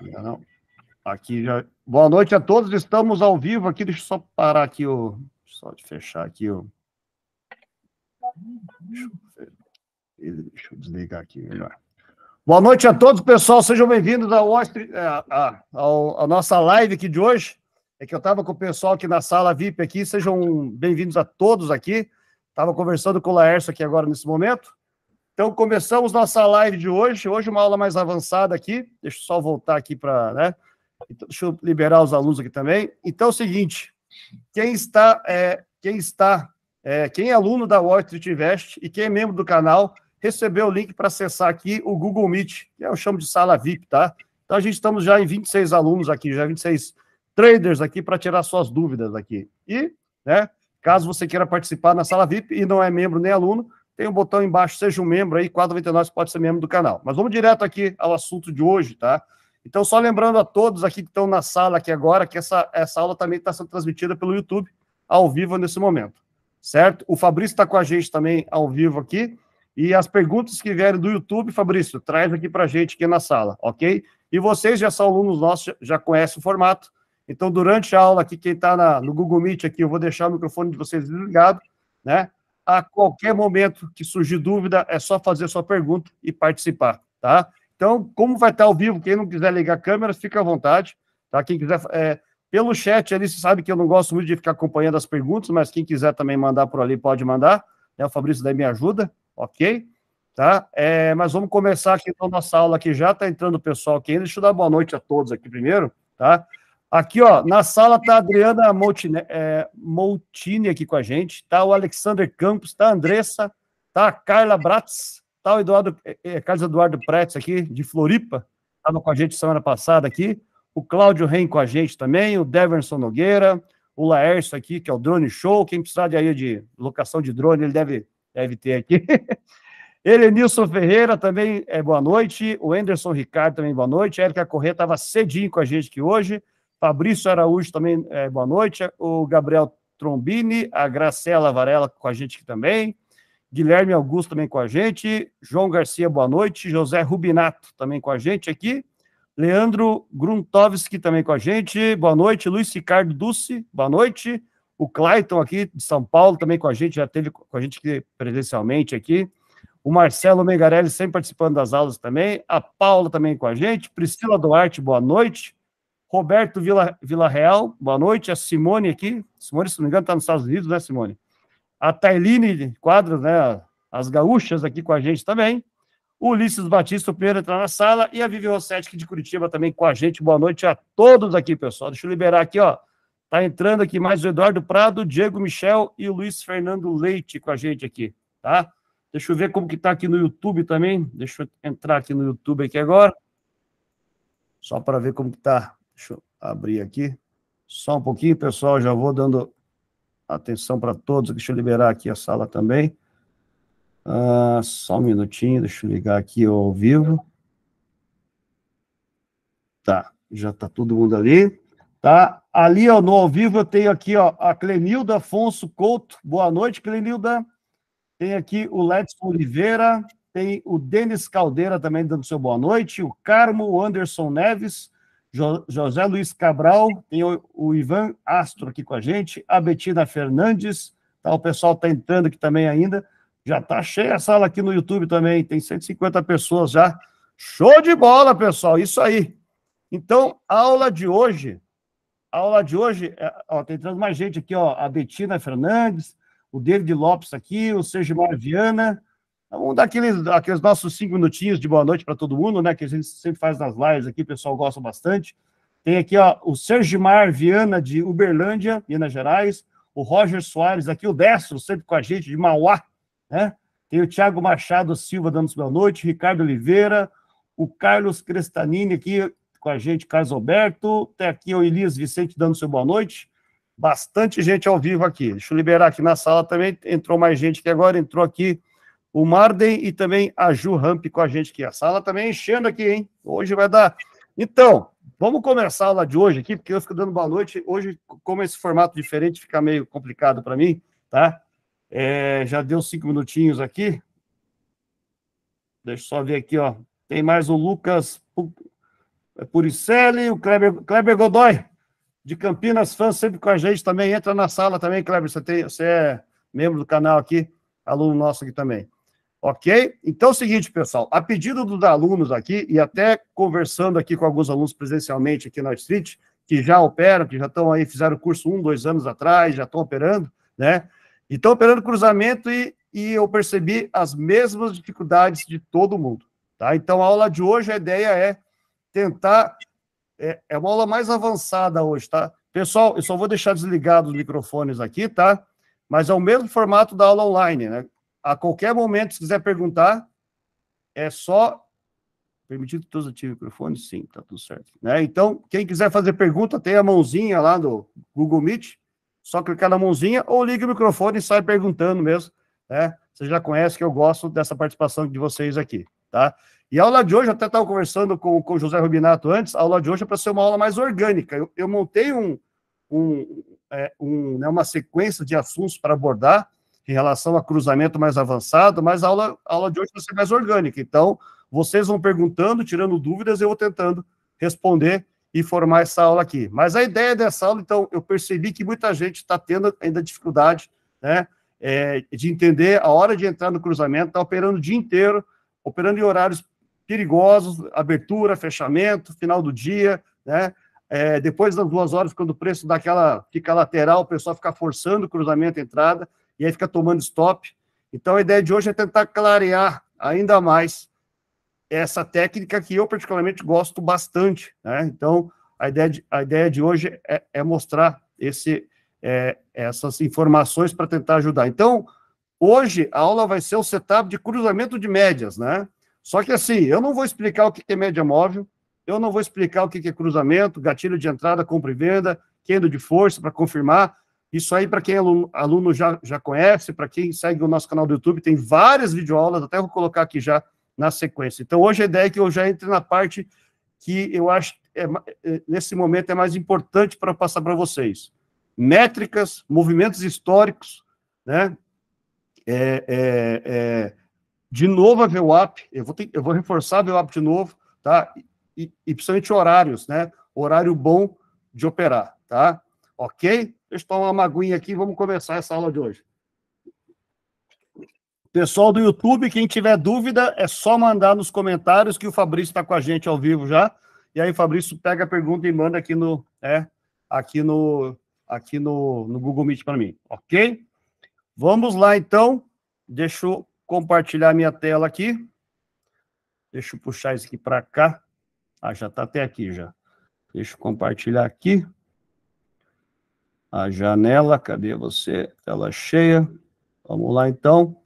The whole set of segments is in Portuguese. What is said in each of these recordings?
Não. Aqui já. Boa noite a todos, estamos ao vivo aqui. Deixa eu só parar aqui o. Só de fechar aqui o. Deixa eu, Deixa eu desligar aqui melhor. Boa noite a todos, pessoal. Sejam bem-vindos ao, é, a nossa live aqui de hoje. É que eu estava com o pessoal aqui na sala VIP aqui. Sejam bem-vindos a todos aqui. Estava conversando com o Laércio aqui agora nesse momento. Então, começamos nossa live de hoje. Hoje, uma aula mais avançada aqui. Deixa eu só voltar aqui para. Né? Então, deixa eu liberar os alunos aqui também. Então, é o seguinte: quem está, é, quem está, é, quem é aluno da Wall Street Invest e quem é membro do canal, recebeu o link para acessar aqui o Google Meet, que eu chamo de sala VIP, tá? Então, a gente estamos já em 26 alunos aqui, já 26 traders aqui para tirar suas dúvidas aqui. E, né, caso você queira participar na sala VIP e não é membro nem aluno, tem um botão embaixo, seja um membro aí, 4,99 pode ser membro do canal. Mas vamos direto aqui ao assunto de hoje, tá? Então, só lembrando a todos aqui que estão na sala aqui agora, que essa, essa aula também está sendo transmitida pelo YouTube, ao vivo nesse momento, certo? O Fabrício está com a gente também ao vivo aqui. E as perguntas que vierem do YouTube, Fabrício, traz aqui para a gente aqui na sala, ok? E vocês já são alunos nossos, já conhecem o formato. Então, durante a aula aqui, quem está no Google Meet aqui, eu vou deixar o microfone de vocês ligado, né? A qualquer momento que surgir dúvida, é só fazer sua pergunta e participar, tá? Então, como vai estar ao vivo, quem não quiser ligar câmeras, fica à vontade, tá? Quem quiser... É, pelo chat ali, você sabe que eu não gosto muito de ficar acompanhando as perguntas, mas quem quiser também mandar por ali, pode mandar. Né? O Fabrício daí me ajuda, ok? Tá? É, mas vamos começar aqui então nossa aula aqui já, tá entrando o pessoal aqui ainda. Deixa eu dar boa noite a todos aqui primeiro, tá? Aqui, ó, na sala tá a Adriana Moutine, é, Moutine aqui com a gente, tá o Alexander Campos, tá a Andressa, tá a Carla Bratz, tá o Eduardo, é, é Carlos Eduardo Pretz aqui, de Floripa, estava com a gente semana passada aqui, o Cláudio Ren com a gente também, o Deverson Nogueira, o Laércio aqui, que é o Drone Show, quem precisar de, aí de locação de drone, ele deve, deve ter aqui. Elenilson Ferreira também, é, boa noite, o Anderson Ricardo também, boa noite, a Érica Corrêa estava cedinho com a gente aqui hoje, Fabrício Araújo também, é, boa noite. O Gabriel Trombini, a Gracela Varela com a gente aqui também. Guilherme Augusto também com a gente. João Garcia, boa noite. José Rubinato também com a gente aqui. Leandro Gruntovski também com a gente. Boa noite. Luiz Ricardo Duce, boa noite. O Clayton aqui de São Paulo também com a gente, já teve com a gente aqui presencialmente aqui. O Marcelo Megarelli sempre participando das aulas também. A Paula também com a gente. Priscila Duarte, boa noite. Roberto Vila, Vila Real, boa noite. A Simone aqui. Simone, se não me engano, está nos Estados Unidos, né, Simone? A Tailine Quadros, né? As gaúchas aqui com a gente também. O Ulisses Batista, o primeiro a entrar na sala. E a Vivi Rossetti, aqui de Curitiba, também com a gente. Boa noite a todos aqui, pessoal. Deixa eu liberar aqui, ó. Tá entrando aqui mais o Eduardo Prado, o Diego Michel e o Luiz Fernando Leite com a gente aqui, tá? Deixa eu ver como que está aqui no YouTube também. Deixa eu entrar aqui no YouTube aqui agora. Só para ver como que está. Deixa eu abrir aqui. Só um pouquinho, pessoal, já vou dando atenção para todos. Deixa eu liberar aqui a sala também. Ah, só um minutinho, deixa eu ligar aqui ao vivo. Tá, já está todo mundo ali. Tá, ali ó, no ao vivo eu tenho aqui ó, a Clenilda Afonso Couto. Boa noite, Clenilda. Tem aqui o Letson Oliveira, tem o Denis Caldeira também dando seu boa noite, o Carmo, Anderson Neves, Jo, José Luiz Cabral, tem o, o, Ivan Astro aqui com a gente, a Betina Fernandes, tá, o pessoal está entrando aqui também ainda. Já está cheia a sala aqui no YouTube também, tem 150 pessoas já. Show de bola, pessoal, isso aí. Então, a aula de hoje, aula de hoje, é, ó, tem tá entrando mais gente aqui, ó, a Betina Fernandes, o David Lopes aqui, o Sergimar Viana, Vamos dar aqueles, nossos cinco minutinhos de boa noite para todo mundo, né? Que a gente sempre faz nas lives aqui, o pessoal gosta bastante. Tem aqui ó, o Sergimar Viana, de Uberlândia, Minas Gerais. O Roger Soares aqui, o Destro, sempre com a gente, de Mauá, né? Tem o Thiago Machado Silva dando boa noite, Ricardo Oliveira, o Carlos Crestanini aqui com a gente, Carlos Alberto. Tem aqui o Elias Vicente dando seu boa noite. Bastante gente ao vivo aqui. Deixa eu liberar aqui na sala também. Entrou mais gente que agora entrou aqui o Marden e também a Ju Ramp com a gente aqui. A sala também tá enchendo aqui, hein? Hoje vai dar. Então, vamos começar a aula de hoje aqui, porque eu fico dando boa noite. Hoje, como esse formato diferente fica meio complicado para mim, tá? É, já deu cinco minutinhos aqui. Deixa eu só ver aqui, ó. Tem mais o Lucas é Puricelli, o Kleber, Kleber Godoy, de Campinas, fã sempre com a gente também. Entra na sala também, Kleber. Você, tem, você é membro do canal aqui, aluno nosso aqui também. Ok? Então é o seguinte, pessoal, a pedido dos alunos aqui, e até conversando aqui com alguns alunos presencialmente aqui na Street, que já operam, que já estão aí, fizeram curso um, dois anos atrás, já estão operando, né? E estão operando cruzamento e, e eu percebi as mesmas dificuldades de todo mundo, tá? Então a aula de hoje, a ideia é tentar, é, é uma aula mais avançada hoje, tá? Pessoal, eu só vou deixar desligados os microfones aqui, tá? Mas é o mesmo formato da aula online, né? A qualquer momento, se quiser perguntar, é só. Permitido que todos ativem o microfone? Sim, tá tudo certo. Né? Então, quem quiser fazer pergunta, tem a mãozinha lá do Google Meet, só clicar na mãozinha ou liga o microfone e sai perguntando mesmo. Né? Você já conhece que eu gosto dessa participação de vocês aqui. Tá? E a aula de hoje, eu até estava conversando com, com o José Rubinato antes, a aula de hoje é para ser uma aula mais orgânica. Eu, eu montei um, um, é, um né, uma sequência de assuntos para abordar, em relação a cruzamento mais avançado, mas a aula, a aula de hoje vai ser mais orgânica. Então, vocês vão perguntando, tirando dúvidas, eu vou tentando responder e formar essa aula aqui. Mas a ideia dessa aula, então, eu percebi que muita gente está tendo ainda dificuldade né, é, de entender a hora de entrar no cruzamento, está operando o dia inteiro, operando em horários perigosos, abertura, fechamento, final do dia, né? É, depois das duas horas, quando o preço daquela fica lateral, o pessoal fica forçando o cruzamento, entrada e aí fica tomando stop. Então a ideia de hoje é tentar clarear ainda mais essa técnica que eu particularmente gosto bastante. Né? Então a ideia de, a ideia de hoje é, é mostrar esse, é, essas informações para tentar ajudar. Então hoje a aula vai ser o setup de cruzamento de médias, né? Só que assim, eu não vou explicar o que é média móvel, eu não vou explicar o que é cruzamento, gatilho de entrada, compra e venda, quendo é de força para confirmar. Isso aí, para quem é aluno, já, já conhece, para quem segue o nosso canal do YouTube, tem várias videoaulas, até vou colocar aqui já na sequência. Então, hoje a ideia é que eu já entre na parte que eu acho, é, é, nesse momento, é mais importante para passar para vocês. Métricas, movimentos históricos, né? É, é, é, de novo a VWAP, eu vou, ter, eu vou reforçar a VWAP de novo, tá? E, e principalmente horários, né? Horário bom de operar, tá? Ok? Deixa eu tomar uma aguinha aqui e vamos começar essa aula de hoje. Pessoal do YouTube, quem tiver dúvida, é só mandar nos comentários que o Fabrício está com a gente ao vivo já. E aí, Fabrício pega a pergunta e manda aqui no, é, aqui no, aqui no, no Google Meet para mim, ok? Vamos lá, então. Deixa eu compartilhar minha tela aqui. Deixa eu puxar isso aqui para cá. Ah, já está até aqui já. Deixa eu compartilhar aqui. A janela, cadê você? Tela cheia. Vamos lá, então.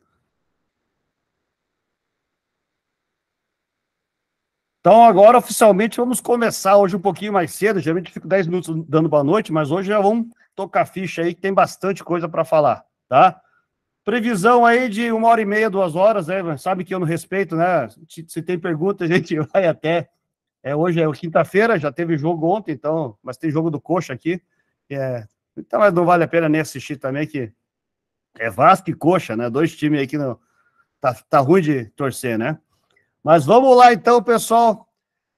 Então, agora, oficialmente, vamos começar hoje um pouquinho mais cedo. Geralmente, fico 10 minutos dando boa noite, mas hoje já vamos tocar ficha aí, que tem bastante coisa para falar, tá? Previsão aí de uma hora e meia, duas horas, né? Sabe que eu não respeito, né? Se tem pergunta, a gente vai até. É, hoje é quinta-feira, já teve jogo ontem, então, mas tem jogo do Coxa aqui. É, então, mas não vale a pena nem assistir também, que é Vasco e Coxa, né? Dois times aí que não, tá, tá ruim de torcer, né? Mas vamos lá então, pessoal.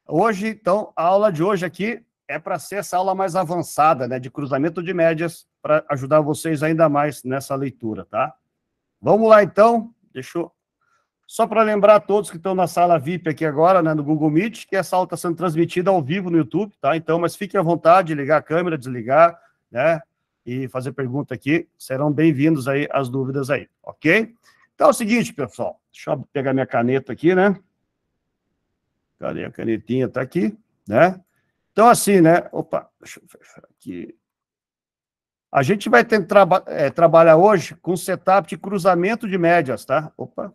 Hoje, então, a aula de hoje aqui é para ser essa aula mais avançada, né? De cruzamento de médias, para ajudar vocês ainda mais nessa leitura, tá? Vamos lá então, deixa eu... Só para lembrar a todos que estão na sala VIP aqui agora, né, no Google Meet, que essa aula está sendo transmitida ao vivo no YouTube, tá? Então, mas fiquem à vontade de ligar a câmera, desligar, né? e fazer pergunta aqui, serão bem-vindos aí as dúvidas aí, ok? Então é o seguinte, pessoal, deixa eu pegar minha caneta aqui, né? Cadê a canetinha? Tá aqui, né? Então assim, né? Opa, deixa eu fechar aqui. A gente vai tentar é, trabalhar hoje com setup de cruzamento de médias, tá? Opa,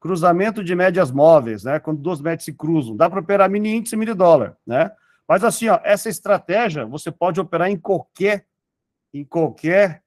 cruzamento de médias móveis, né? Quando duas médias se cruzam. Dá para operar mini índice e mini dólar, né? Mas assim, ó, essa estratégia você pode operar em qualquer em qualquer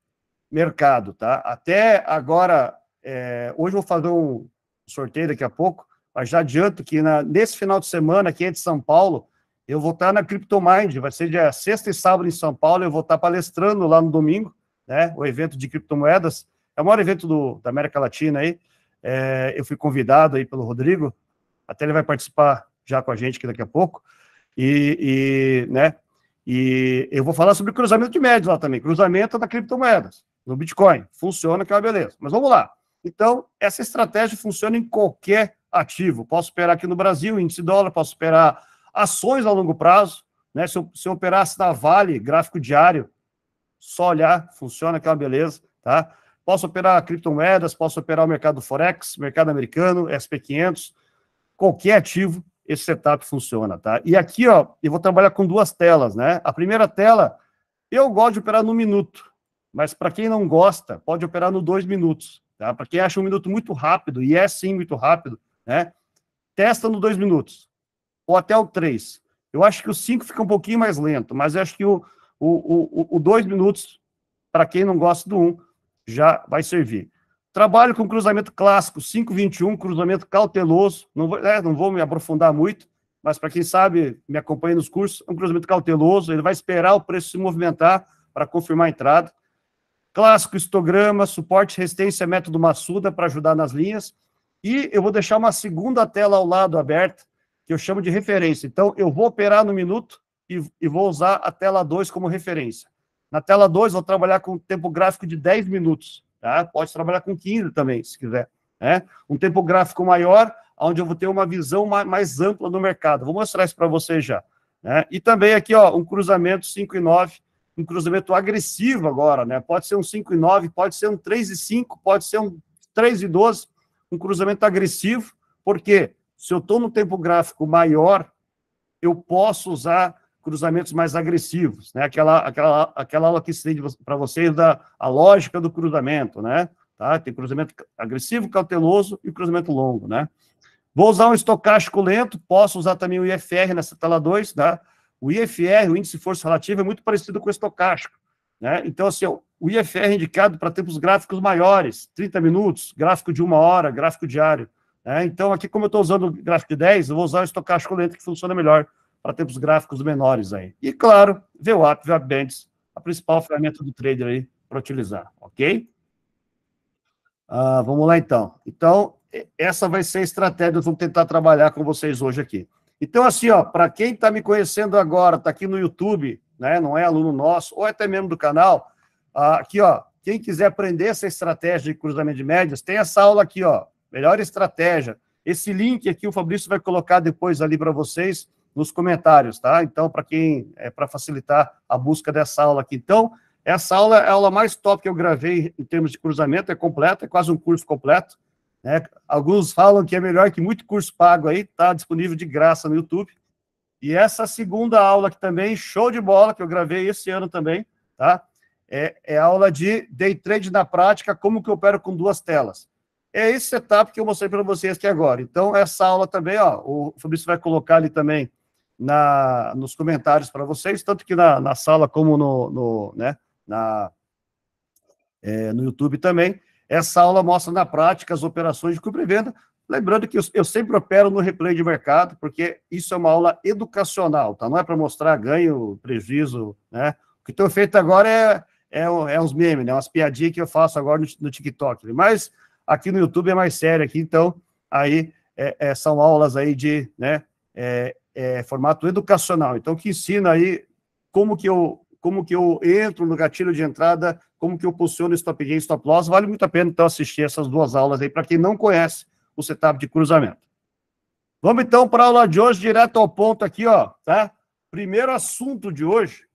mercado, tá? Até agora, é, hoje eu vou fazer um sorteio daqui a pouco, mas já adianto que na, nesse final de semana aqui é de São Paulo, eu vou estar na CryptoMind, vai ser dia sexta e sábado em São Paulo, eu vou estar palestrando lá no domingo, né? O evento de criptomoedas, é o maior evento do, da América Latina aí, é, eu fui convidado aí pelo Rodrigo, até ele vai participar já com a gente aqui daqui a pouco, e, e né, e eu vou falar sobre cruzamento de médios lá também. Cruzamento da criptomoedas, no Bitcoin. Funciona, que é uma beleza. Mas vamos lá. Então, essa estratégia funciona em qualquer ativo. Posso operar aqui no Brasil, índice dólar, posso operar ações a longo prazo. Né? Se, eu, se eu operasse na Vale, gráfico diário, só olhar, funciona, que é uma beleza. Tá? Posso operar criptomoedas, posso operar o mercado Forex, mercado americano, SP500, qualquer ativo esse setup funciona, tá? E aqui, ó, eu vou trabalhar com duas telas, né? A primeira tela, eu gosto de operar no minuto, mas para quem não gosta, pode operar no dois minutos, tá? Para quem acha um minuto muito rápido, e é sim muito rápido, né? Testa no dois minutos, ou até o três. Eu acho que o cinco fica um pouquinho mais lento, mas eu acho que o, o, o, o dois minutos, para quem não gosta do um, já vai servir. Trabalho com cruzamento clássico, 521, cruzamento cauteloso. Não vou, é, não vou me aprofundar muito, mas para quem sabe, me acompanha nos cursos, é um cruzamento cauteloso, ele vai esperar o preço se movimentar para confirmar a entrada. Clássico, histograma, suporte, resistência, método Massuda para ajudar nas linhas. E eu vou deixar uma segunda tela ao lado aberta, que eu chamo de referência. Então, eu vou operar no minuto e, e vou usar a tela 2 como referência. Na tela 2, vou trabalhar com tempo gráfico de 10 minutos. Tá? Pode trabalhar com 15 também, se quiser. Né? Um tempo gráfico maior, onde eu vou ter uma visão mais, ampla do mercado. Vou mostrar isso para vocês já. Né? E também aqui, ó, um cruzamento 5 e 9, um cruzamento agressivo agora, né? Pode ser um 5 e 9, pode ser um 3 e 5, pode ser um 3 e 12, um cruzamento agressivo, porque se eu estou no tempo gráfico maior, eu posso usar cruzamentos mais agressivos, né? Aquela, aquela, aquela aula que se para vocês da a lógica do cruzamento, né? Tá? Tem cruzamento agressivo, cauteloso e cruzamento longo, né? Vou usar um estocástico lento, posso usar também o IFR nessa tela 2, tá? O IFR, o índice de força relativa, é muito parecido com o estocástico, né? Então, assim, o IFR é indicado para tempos gráficos maiores, 30 minutos, gráfico de uma hora, gráfico diário. Né? Então, aqui, como eu estou usando o gráfico de 10, eu vou usar o estocástico lento, que funciona melhor para tempos gráficos menores aí. E claro, VWAP, VWAPBands, a principal ferramenta do trader aí para utilizar, ok? Ah, vamos lá então. Então, essa vai ser a estratégia, eu vamos tentar trabalhar com vocês hoje aqui. Então, assim, ó, para quem está me conhecendo agora, está aqui no YouTube, né, não é aluno nosso, ou até mesmo do canal, ah, aqui, ó, quem quiser aprender essa estratégia de cruzamento de médias, tem essa aula aqui, ó, melhor estratégia. Esse link aqui o Fabrício vai colocar depois ali para vocês, nos comentários, tá? Então, para quem é para facilitar a busca dessa aula aqui. Então, essa aula é a aula mais top que eu gravei em termos de cruzamento, é completa, é quase um curso completo. Né? Alguns falam que é melhor que muito curso pago aí, tá disponível de graça no YouTube. E essa segunda aula aqui também, show de bola, que eu gravei esse ano também, tá? É, é aula de day trade na prática, como que eu opero com duas telas. É esse setup que eu mostrei para vocês aqui agora. Então, essa aula também, ó, o Fabrício vai colocar ali também na, nos comentários para vocês, tanto que na, na sala como no, no né, na, é, no YouTube também. Essa aula mostra na prática as operações de compra e venda. Lembrando que eu, eu, sempre opero no replay de mercado, porque isso é uma aula educacional, tá? Não é para mostrar ganho, prejuízo, né? O que estou feito agora é, é, é uns memes, né? Umas piadinhas que eu faço agora no, no TikTok. Mas aqui no YouTube é mais sério aqui, então aí é, é, são aulas aí de né, é, é, formato educacional. Então, que ensina aí como que eu como que eu entro no gatilho de entrada, como que eu posiciono stop gain, stop loss. Vale muito a pena, então, assistir essas duas aulas aí, para quem não conhece o setup de cruzamento. Vamos, então, para a aula de hoje, direto ao ponto aqui, ó, tá? Primeiro assunto de hoje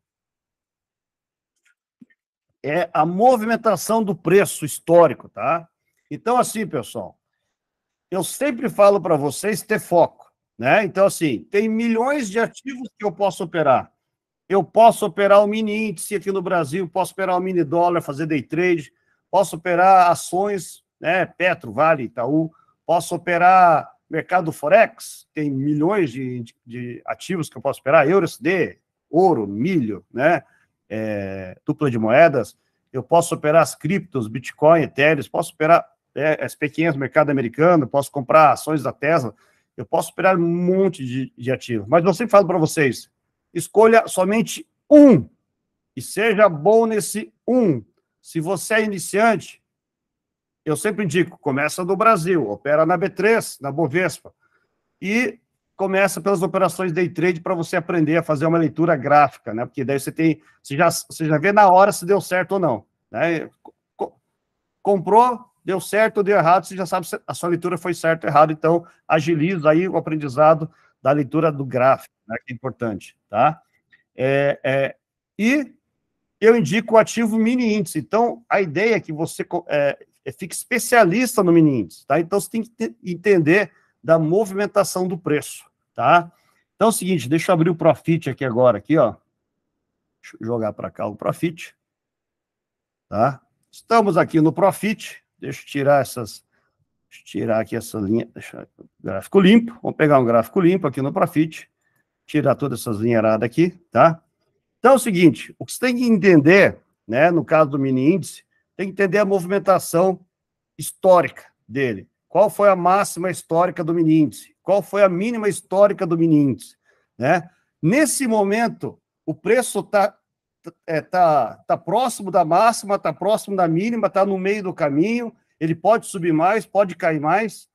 é a movimentação do preço histórico, tá? Então, assim, pessoal, eu sempre falo para vocês ter foco. Né? Então, assim, tem milhões de ativos que eu posso operar. Eu posso operar o mini índice aqui no Brasil, posso operar o mini dólar, fazer day trade, posso operar ações, né? Petro, Vale, Itaú, posso operar mercado Forex, tem milhões de, de, ativos que eu posso operar, EURSD, ouro, milho, né? É, dupla de moedas, eu posso operar as criptos, Bitcoin, Ethereum, posso operar é, né, SP500, mercado americano, posso comprar ações da Tesla. Eu posso operar um monte de, de ativos, mas eu sempre falo para vocês, escolha somente um e seja bom nesse um. Se você é iniciante, eu sempre indico, começa no Brasil, opera na B3, na Bovespa, e começa pelas operações day trade para você aprender a fazer uma leitura gráfica, né? Porque daí você tem, você já, você já vê na hora se deu certo ou não, né? Comprou, deu certo ou deu errado, você já sabe se a sua leitura foi certa ou errada, então agiliza aí o aprendizado da leitura do gráfico, né, que é importante, tá? É, é, e eu indico o ativo mini índice, então a ideia é que você é, é, fique especialista no mini índice, tá? Então você tem que entender da movimentação do preço, tá? Então é o seguinte, deixa eu abrir o Profit aqui agora, aqui, ó. Deixa eu jogar para cá o Profit, tá? Estamos aqui no Profit, Deixa eu tirar essas. Deixa eu tirar aqui essa linha. Deixa gráfico limpo. Vamos pegar um gráfico limpo aqui no Profit. Tirar todas essas linheiradas aqui, tá? Então é o seguinte: o que você tem que entender, né, no caso do mini índice, tem que entender a movimentação histórica dele. Qual foi a máxima histórica do mini índice? Qual foi a mínima histórica do mini índice? Né? Nesse momento, o preço está é, tá, tá próximo da máxima, tá próximo da mínima, tá no meio do caminho, ele pode subir mais, pode cair mais.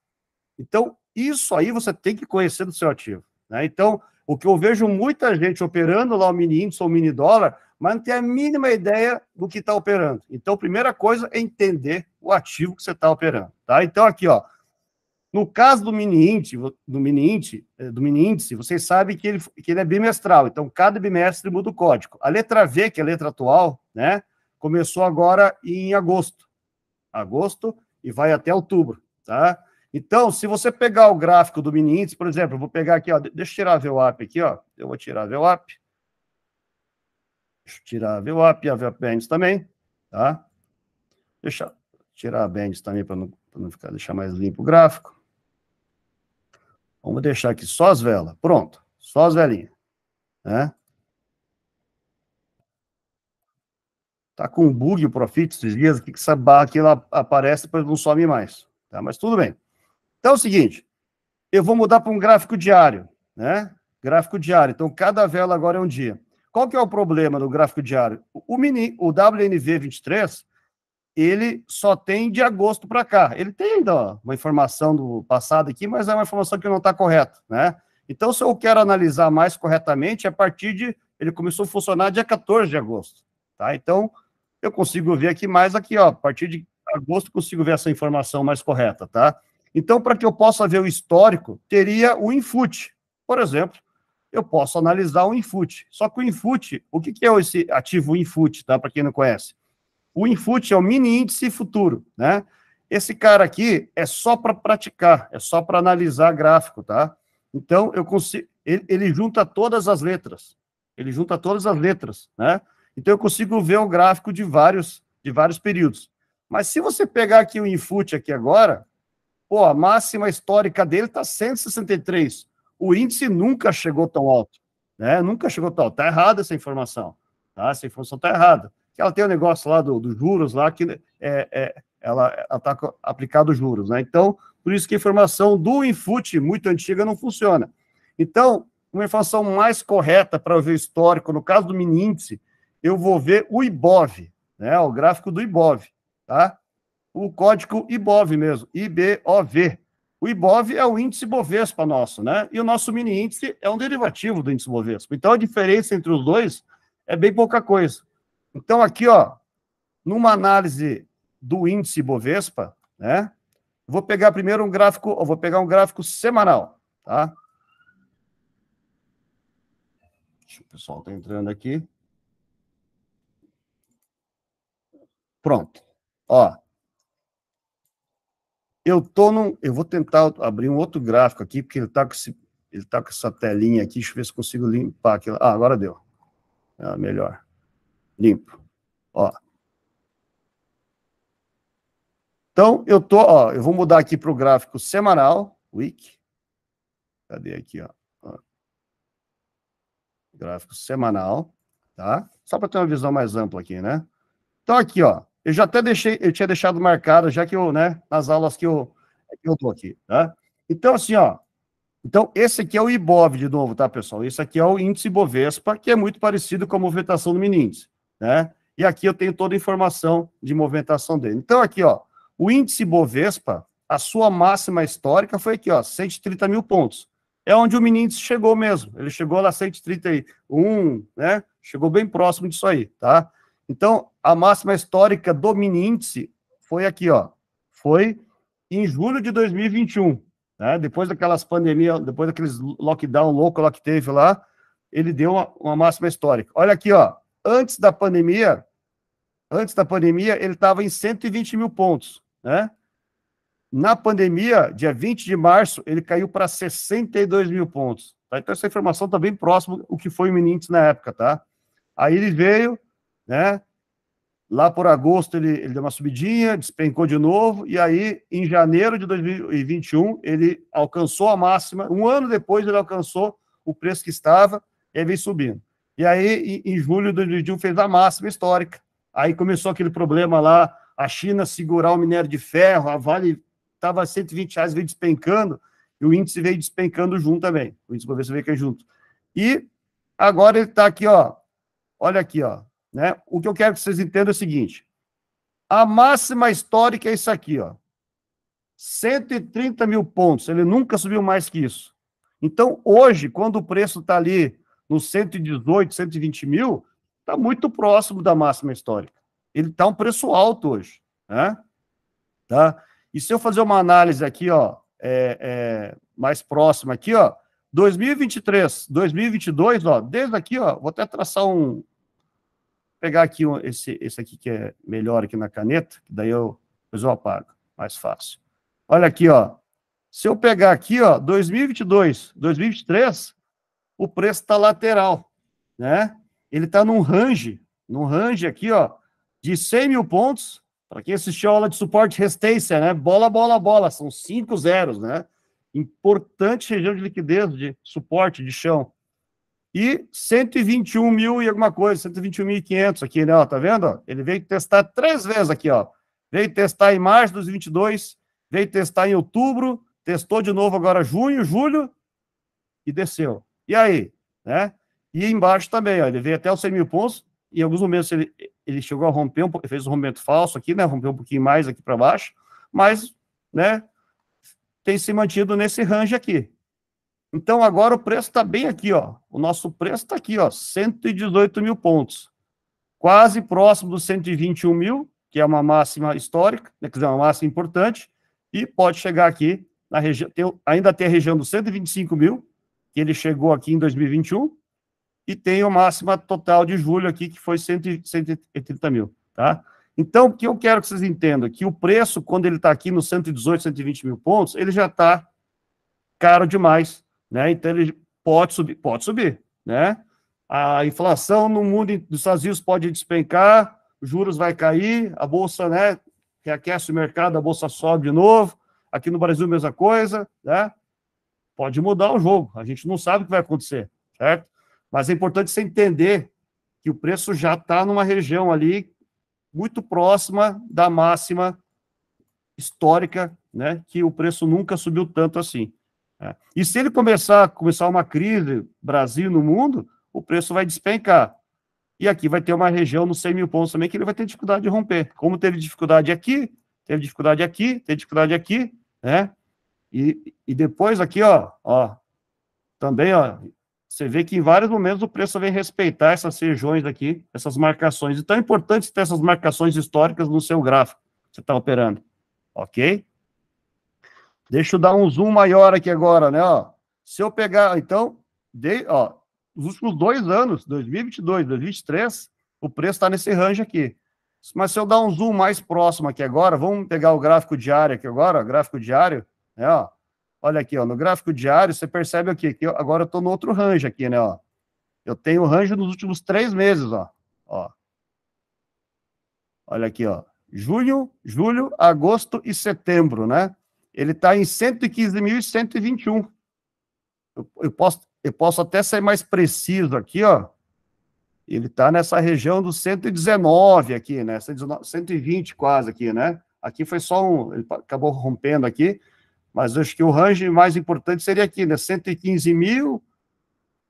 Então, isso aí você tem que conhecer do seu ativo. Né? Então, o que eu vejo muita gente operando lá o mini índice ou mini dólar, mas não tem a mínima ideia do que está operando. Então, primeira coisa é entender o ativo que você está operando. Tá? Então, aqui, ó, no caso do mini índice, do mini índice, eh, do mini índice vocês sabem que ele, que ele é bimestral, então cada bimestre muda o código. A letra V, que é a letra atual, né, começou agora em agosto. Agosto e vai até outubro, tá? Então, se você pegar o gráfico do mini índice, por exemplo, eu vou pegar aqui, ó, deixa eu tirar a VWAP aqui, ó. Eu vou tirar a VWAP. Deixa eu tirar a VWAP e a Bands também, tá? Deixa eu tirar a BENDS também para não, não ficar, deixar mais limpo o gráfico. Vamos deixar aqui só as velas. Pronto, só as velinhas. Né? Tá com um bug o Profit esses dias, que essa barra aqui ela aparece, depois não some mais. Tá? Mas tudo bem. Então é o seguinte, eu vou mudar para um gráfico diário, né? Gráfico diário. Então cada vela agora é um dia. Qual que é o problema do gráfico diário? O, mini, o WNV23, ele só tem de agosto para cá. Ele tem ainda ó, uma informação do passado aqui, mas é uma informação que não está correta, né? Então, se eu quero analisar mais corretamente, é a partir de. Ele começou a funcionar dia 14 de agosto, tá? Então, eu consigo ver aqui mais aqui, ó, a partir de agosto consigo ver essa informação mais correta, tá? Então, para que eu possa ver o histórico, teria o Infut, por exemplo. Eu posso analisar o Infut. Só que o Infut, o que, é esse ativo Infut, tá? Para quem não conhece, o Infut é o mini índice futuro, né? Esse cara aqui é só para praticar, é só para analisar gráfico, tá? Então, eu consigo, ele, ele, junta todas as letras, ele junta todas as letras, né? Então, eu consigo ver um gráfico de vários, de vários períodos. Mas se você pegar aqui o Infut aqui agora, pô, a máxima histórica dele está 163. O índice nunca chegou tão alto, né? Nunca chegou tão alto. Está errada essa informação, tá? Essa informação está errada que ela tem o um negócio lá dos do juros lá, que é, é ela está aplicado juros, né? Então, por isso que a informação do infute muito antiga, não funciona. Então, uma informação mais correta para ver o histórico, no caso do mini índice, eu vou ver o IBOV, né? O gráfico do IBOV, tá? O código IBOV mesmo, IBOV. O IBOV é o índice Bovespa nosso, né? E o nosso mini índice é um derivativo do índice Bovespa. Então, a diferença entre os dois é bem pouca coisa. Então, aqui, ó, numa análise do índice Bovespa, né? Vou pegar primeiro um gráfico, ou vou pegar um gráfico semanal, tá? Deixa o pessoal tá entrando aqui. Pronto. Ó. Eu tô num, eu vou tentar abrir um outro gráfico aqui, porque ele tá com esse, ele tá com essa telinha aqui, deixa eu ver se consigo limpar aquilo. Ah, agora deu. Ah, melhor limpo. Ó. Então, eu tô, ó, eu vou mudar aqui para o gráfico semanal, week. Cadê aqui, ó? ó. Gráfico semanal, tá? Só para ter uma visão mais ampla aqui, né? Então, aqui, ó, eu já até deixei, eu tinha deixado marcado, já que eu, né, nas aulas que eu, é que eu tô aqui, tá? Então, assim, ó, então, esse aqui é o IBOV de novo, tá, pessoal? Esse aqui é o índice Bovespa, que é muito parecido com a movimentação do mini índice né? E aqui eu tenho toda a informação de movimentação dele. Então, aqui, ó, o índice Bovespa, a sua máxima histórica foi aqui, ó, 130 mil pontos. É onde o mini índice chegou mesmo. Ele chegou lá 131, né? Chegou bem próximo disso aí, tá? Então, a máxima histórica do mini índice foi aqui, ó. Foi em julho de 2021, né? Depois daquelas pandemias, depois daqueles lockdown louco lá que teve lá, ele deu uma, uma máxima histórica. Olha aqui, ó antes da pandemia, antes da pandemia, ele estava em 120 mil pontos, né? Na pandemia, dia 20 de março, ele caiu para 62 mil pontos. Tá? Então, essa informação está bem próximo o que foi o Minint na época, tá? Aí ele veio, né? Lá por agosto ele, ele deu uma subidinha, despencou de novo, e aí em janeiro de 2021 ele alcançou a máxima. Um ano depois ele alcançou o preço que estava e aí veio subindo. E aí, em julho, 2021, fez a máxima histórica. Aí começou aquele problema lá, a China segurar o minério de ferro, a Vale estava 120 reais, veio despencando, e o índice veio despencando junto também. O índice Bovespa veio junto. E agora ele está aqui, ó. Olha aqui, ó. Né? O que eu quero que vocês entendam é o seguinte: a máxima histórica é isso aqui, ó. 130 mil pontos. Ele nunca subiu mais que isso. Então, hoje, quando o preço está ali nos 118, 120 mil, está muito próximo da máxima histórica. Ele está um preço alto hoje. Né? Tá? E se eu fazer uma análise aqui, ó, é, é, mais próxima aqui, ó, 2023, 2022, ó, desde aqui, ó, vou até traçar um, pegar aqui um, esse, esse aqui que é melhor aqui na caneta, que daí eu, depois eu apago, mais fácil. Olha aqui, ó, se eu pegar aqui, ó, 2022, 2023, o preço está lateral, né? Ele está num range, num range aqui, ó, de 100 mil pontos, para quem assistiu a aula de suporte resistência, né? Bola, bola, bola, são cinco zeros, né? Importante região de liquidez, de suporte, de chão. E 121 mil e alguma coisa, 121.500 aqui, né? Ó, tá vendo? Ó? Ele veio testar três vezes aqui, ó. Veio testar em março dos 22, veio testar em outubro, testou de novo agora junho, julho e desceu. E aí? Né? E embaixo também, ó, ele veio até os 100 mil pontos, e em alguns momentos ele, ele chegou a romper, um, fez um rompimento falso aqui, né, rompeu um pouquinho mais aqui para baixo, mas né, tem se mantido nesse range aqui. Então agora o preço está bem aqui, ó. o nosso preço está aqui, ó, 118 mil pontos, quase próximo dos 121 mil, que é uma máxima histórica, né, quer dizer, uma máxima importante, e pode chegar aqui, na região, ainda tem a região dos 125 mil, que ele chegou aqui em 2021, e tem a máxima total de julho aqui, que foi 130 mil, tá? Então, o que eu quero que vocês entendam, é que o preço, quando ele está aqui nos 118, 120 mil pontos, ele já está caro demais, né? Então, ele pode subir, pode subir, né? A inflação no mundo dos Estados Unidos pode despencar, juros vai cair, a bolsa, né, reaquece o mercado, a bolsa sobe de novo, aqui no Brasil mesma coisa, né? pode mudar o jogo. A gente não sabe o que vai acontecer, certo? Mas é importante você entender que o preço já está numa região ali muito próxima da máxima histórica, né? Que o preço nunca subiu tanto assim. Né? E se ele começar começar uma crise Brasil no mundo, o preço vai despencar. E aqui vai ter uma região nos 100 mil pontos também que ele vai ter dificuldade de romper. Como teve dificuldade aqui, teve dificuldade aqui, teve dificuldade aqui, né? E, e depois aqui, ó, ó, também, ó, você vê que em vários momentos o preço vem respeitar essas regiões aqui, essas marcações. Então é importante ter essas marcações históricas no seu gráfico que você está operando, ok? Deixa eu dar um zoom maior aqui agora, né, ó. Se eu pegar, então, de, ó, os últimos dois anos, 2022, 2023, o preço está nesse range aqui. Mas se eu dar um zoom mais próximo aqui agora, vamos pegar o gráfico diário aqui agora, gráfico diário, né, ó. Olha aqui, ó, no gráfico diário, você percebe aqui, que eu, agora eu estou no outro range aqui, né? Ó. Eu tenho range nos últimos três meses, ó. ó. Olha aqui, ó. Julho, julho, agosto e setembro, né? Ele está em 115.121. Eu, eu, posso, eu posso até ser mais preciso aqui, ó. Ele está nessa região dos 119 aqui, né? 119, 120 quase aqui, né? Aqui foi só um... Ele acabou rompendo aqui mas acho que o range mais importante seria aqui, né? 115 mil,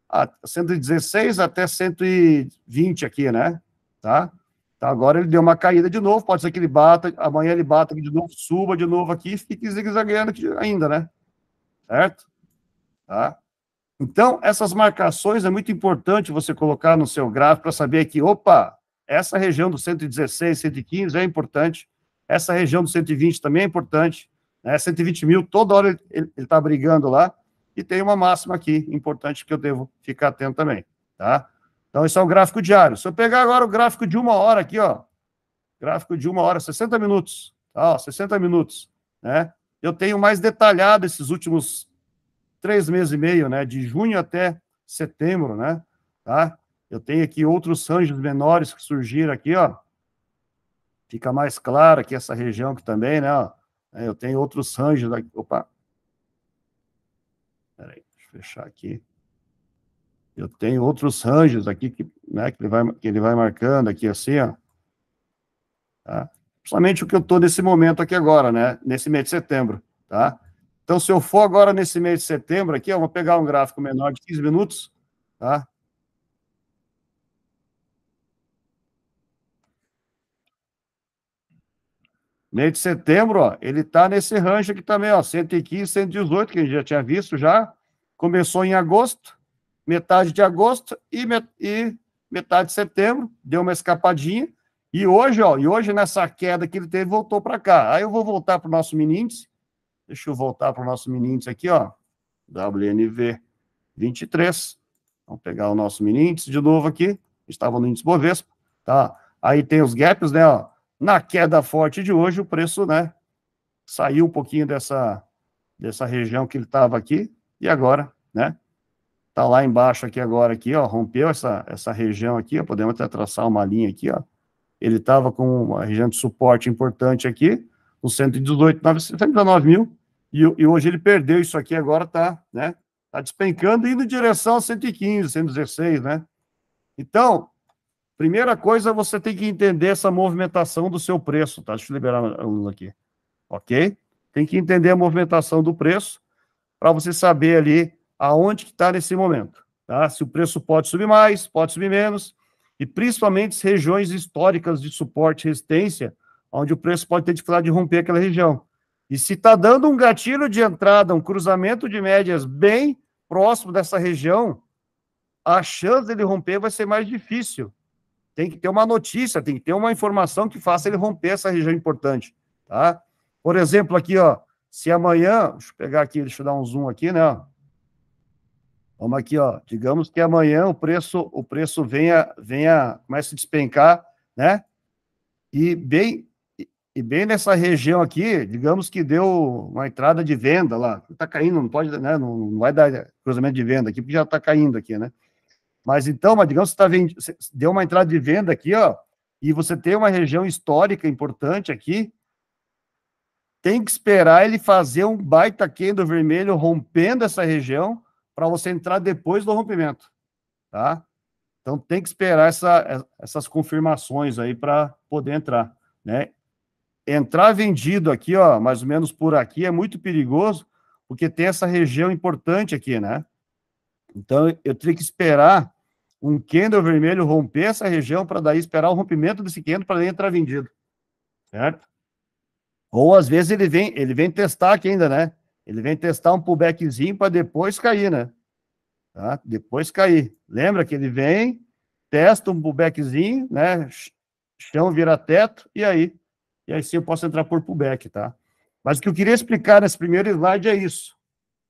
a 116 até 120 aqui, né? Tá? Então agora ele deu uma caída de novo, pode ser que ele bata, amanhã ele bata de novo, suba de novo aqui e fique zigue-zagueando ainda, né? Certo? Tá? Então, essas marcações é muito importante você colocar no seu gráfico para saber que, opa, essa região do 116, 115 é importante, essa região do 120 também é importante, né? 120 mil, toda hora ele está brigando lá. E tem uma máxima aqui, importante, que eu devo ficar atento também. Tá? Então, isso é um gráfico diário. Se eu pegar agora o gráfico de uma hora aqui, ó, gráfico de uma hora, 60 minutos, tá, ó, 60 minutos, né? Eu tenho mais detalhado esses últimos três meses e meio, né? De junho até setembro, né? Tá? Eu tenho aqui outros anjos menores que surgiram aqui, ó. Fica mais claro aqui essa região que também, né? Ó. É, eu tenho outros ranges aqui. Opa! Peraí, deixa eu fechar aqui. Eu tenho outros ranges aqui que, né, que, ele, vai, que ele vai marcando aqui assim, ó. Tá? Principalmente o que eu estou nesse momento aqui agora, né? Nesse mês de setembro, tá? Então, se eu for agora nesse mês de setembro aqui, eu vou pegar um gráfico menor de 15 minutos, tá? Mês de setembro, ó, ele está nesse rancho aqui também, ó, 115, 118, que a gente já tinha visto já. Começou em agosto, metade de agosto e, met e metade de setembro, deu uma escapadinha. E hoje, ó, e hoje nessa queda que ele teve, voltou para cá. Aí eu vou voltar para o nosso mini índice. Deixa eu voltar para o nosso mini índice aqui, ó. WNV 23. Vamos pegar o nosso mini índice de novo aqui. Estava no índice Bovespa, tá? Aí tem os gaps, né, ó. Na queda forte de hoje, o preço né, saiu um pouquinho dessa, dessa região que ele estava aqui, e agora, né? Está lá embaixo aqui agora, aqui, ó, rompeu essa, essa região aqui, ó, podemos até traçar uma linha aqui, ó. Ele estava com uma região de suporte importante aqui, os 119 mil, e, e, hoje ele perdeu isso aqui, agora está né, tá despencando, indo em direção a 115, 116, né? Então, Primeira coisa, você tem que entender essa movimentação do seu preço, tá? Deixa eu liberar um aqui. Ok? Tem que entender a movimentação do preço para você saber ali aonde que está nesse momento, tá? Se o preço pode subir mais, pode subir menos, e principalmente regiões históricas de suporte e resistência, onde o preço pode ter dificuldade de romper aquela região. E se está dando um gatilho de entrada, um cruzamento de médias bem próximo dessa região, a chance dele romper vai ser mais difícil tem que ter uma notícia, tem que ter uma informação que faça ele romper essa região importante, tá? Por exemplo, aqui, ó, se amanhã, deixa eu pegar aqui, deixa eu dar um zoom aqui, né? Vamos aqui, ó, digamos que amanhã o preço, o preço venha, venha, comece a despencar, né? E bem, e bem nessa região aqui, digamos que deu uma entrada de venda lá, tá caindo, não pode, né? Não, não vai dar cruzamento de venda aqui, porque já tá caindo aqui, né? Mas então, mas digamos que você, tá vend... você deu uma entrada de venda aqui, ó, e você tem uma região histórica importante aqui, tem que esperar ele fazer um baita candle vermelho rompendo essa região para você entrar depois do rompimento, tá? Então tem que esperar essa, é, essas confirmações aí para poder entrar, né? Entrar vendido aqui, ó, mais ou menos por aqui é muito perigoso, porque tem essa região importante aqui, né? Então eu teria que esperar um candle vermelho romper essa região para daí esperar o rompimento desse candle para entrar vendido, certo? Ou às vezes ele vem, ele vem testar aqui ainda, né? Ele vem testar um pullbackzinho para depois cair, né? Tá? Depois cair. Lembra que ele vem, testa um pullbackzinho, né? Chão vira teto e aí, e aí sim eu posso entrar por pullback, tá? Mas o que eu queria explicar nesse primeiro slide é isso.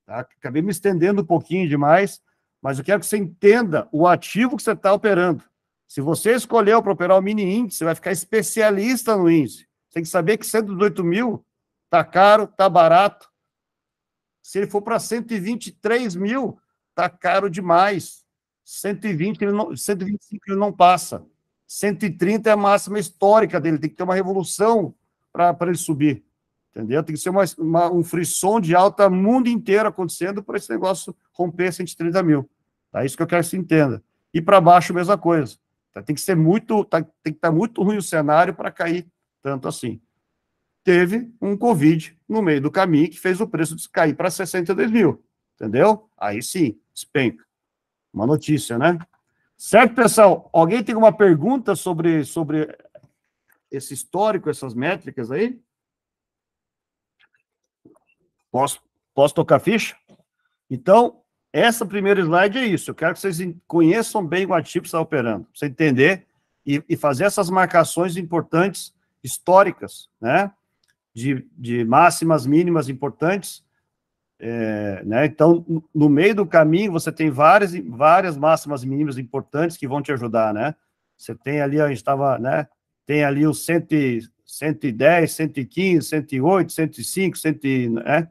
Tá? Acabei me estendendo um pouquinho demais, mas eu quero que você entenda o ativo que você está operando. Se você escolheu para operar o mini índice, você vai ficar especialista no índice. Você tem que saber que 118 mil está caro, está barato. Se ele for para 123 mil, está caro demais. 120, ele não, 125 ele não passa. 130 é a máxima histórica dele, tem que ter uma revolução para ele subir. Entendeu? Tem que ser uma, uma, um frisson de alta mundo inteiro acontecendo para esse negócio romper 130 mil. Tá? Isso que eu quero que você entenda. E para baixo, mesma coisa. Tá? Tem que ser muito, tá, tem que estar tá muito ruim o cenário para cair tanto assim. Teve um Covid no meio do caminho que fez o preço cair para 62 mil. Entendeu? Aí sim, despenca. Uma notícia, né? Certo, pessoal? Alguém tem alguma pergunta sobre, sobre esse histórico, essas métricas aí? Posso, posso tocar ficha? Então, essa primeira slide é isso. Eu quero que vocês conheçam bem o ativo está operando, para você entender e, e, fazer essas marcações importantes, históricas, né? De, de máximas, mínimas importantes. É, né? Então, no meio do caminho, você tem várias, várias máximas mínimas importantes que vão te ajudar, né? Você tem ali, a gente estava, né? Tem ali os 110, 115, 108, 105, 100, né?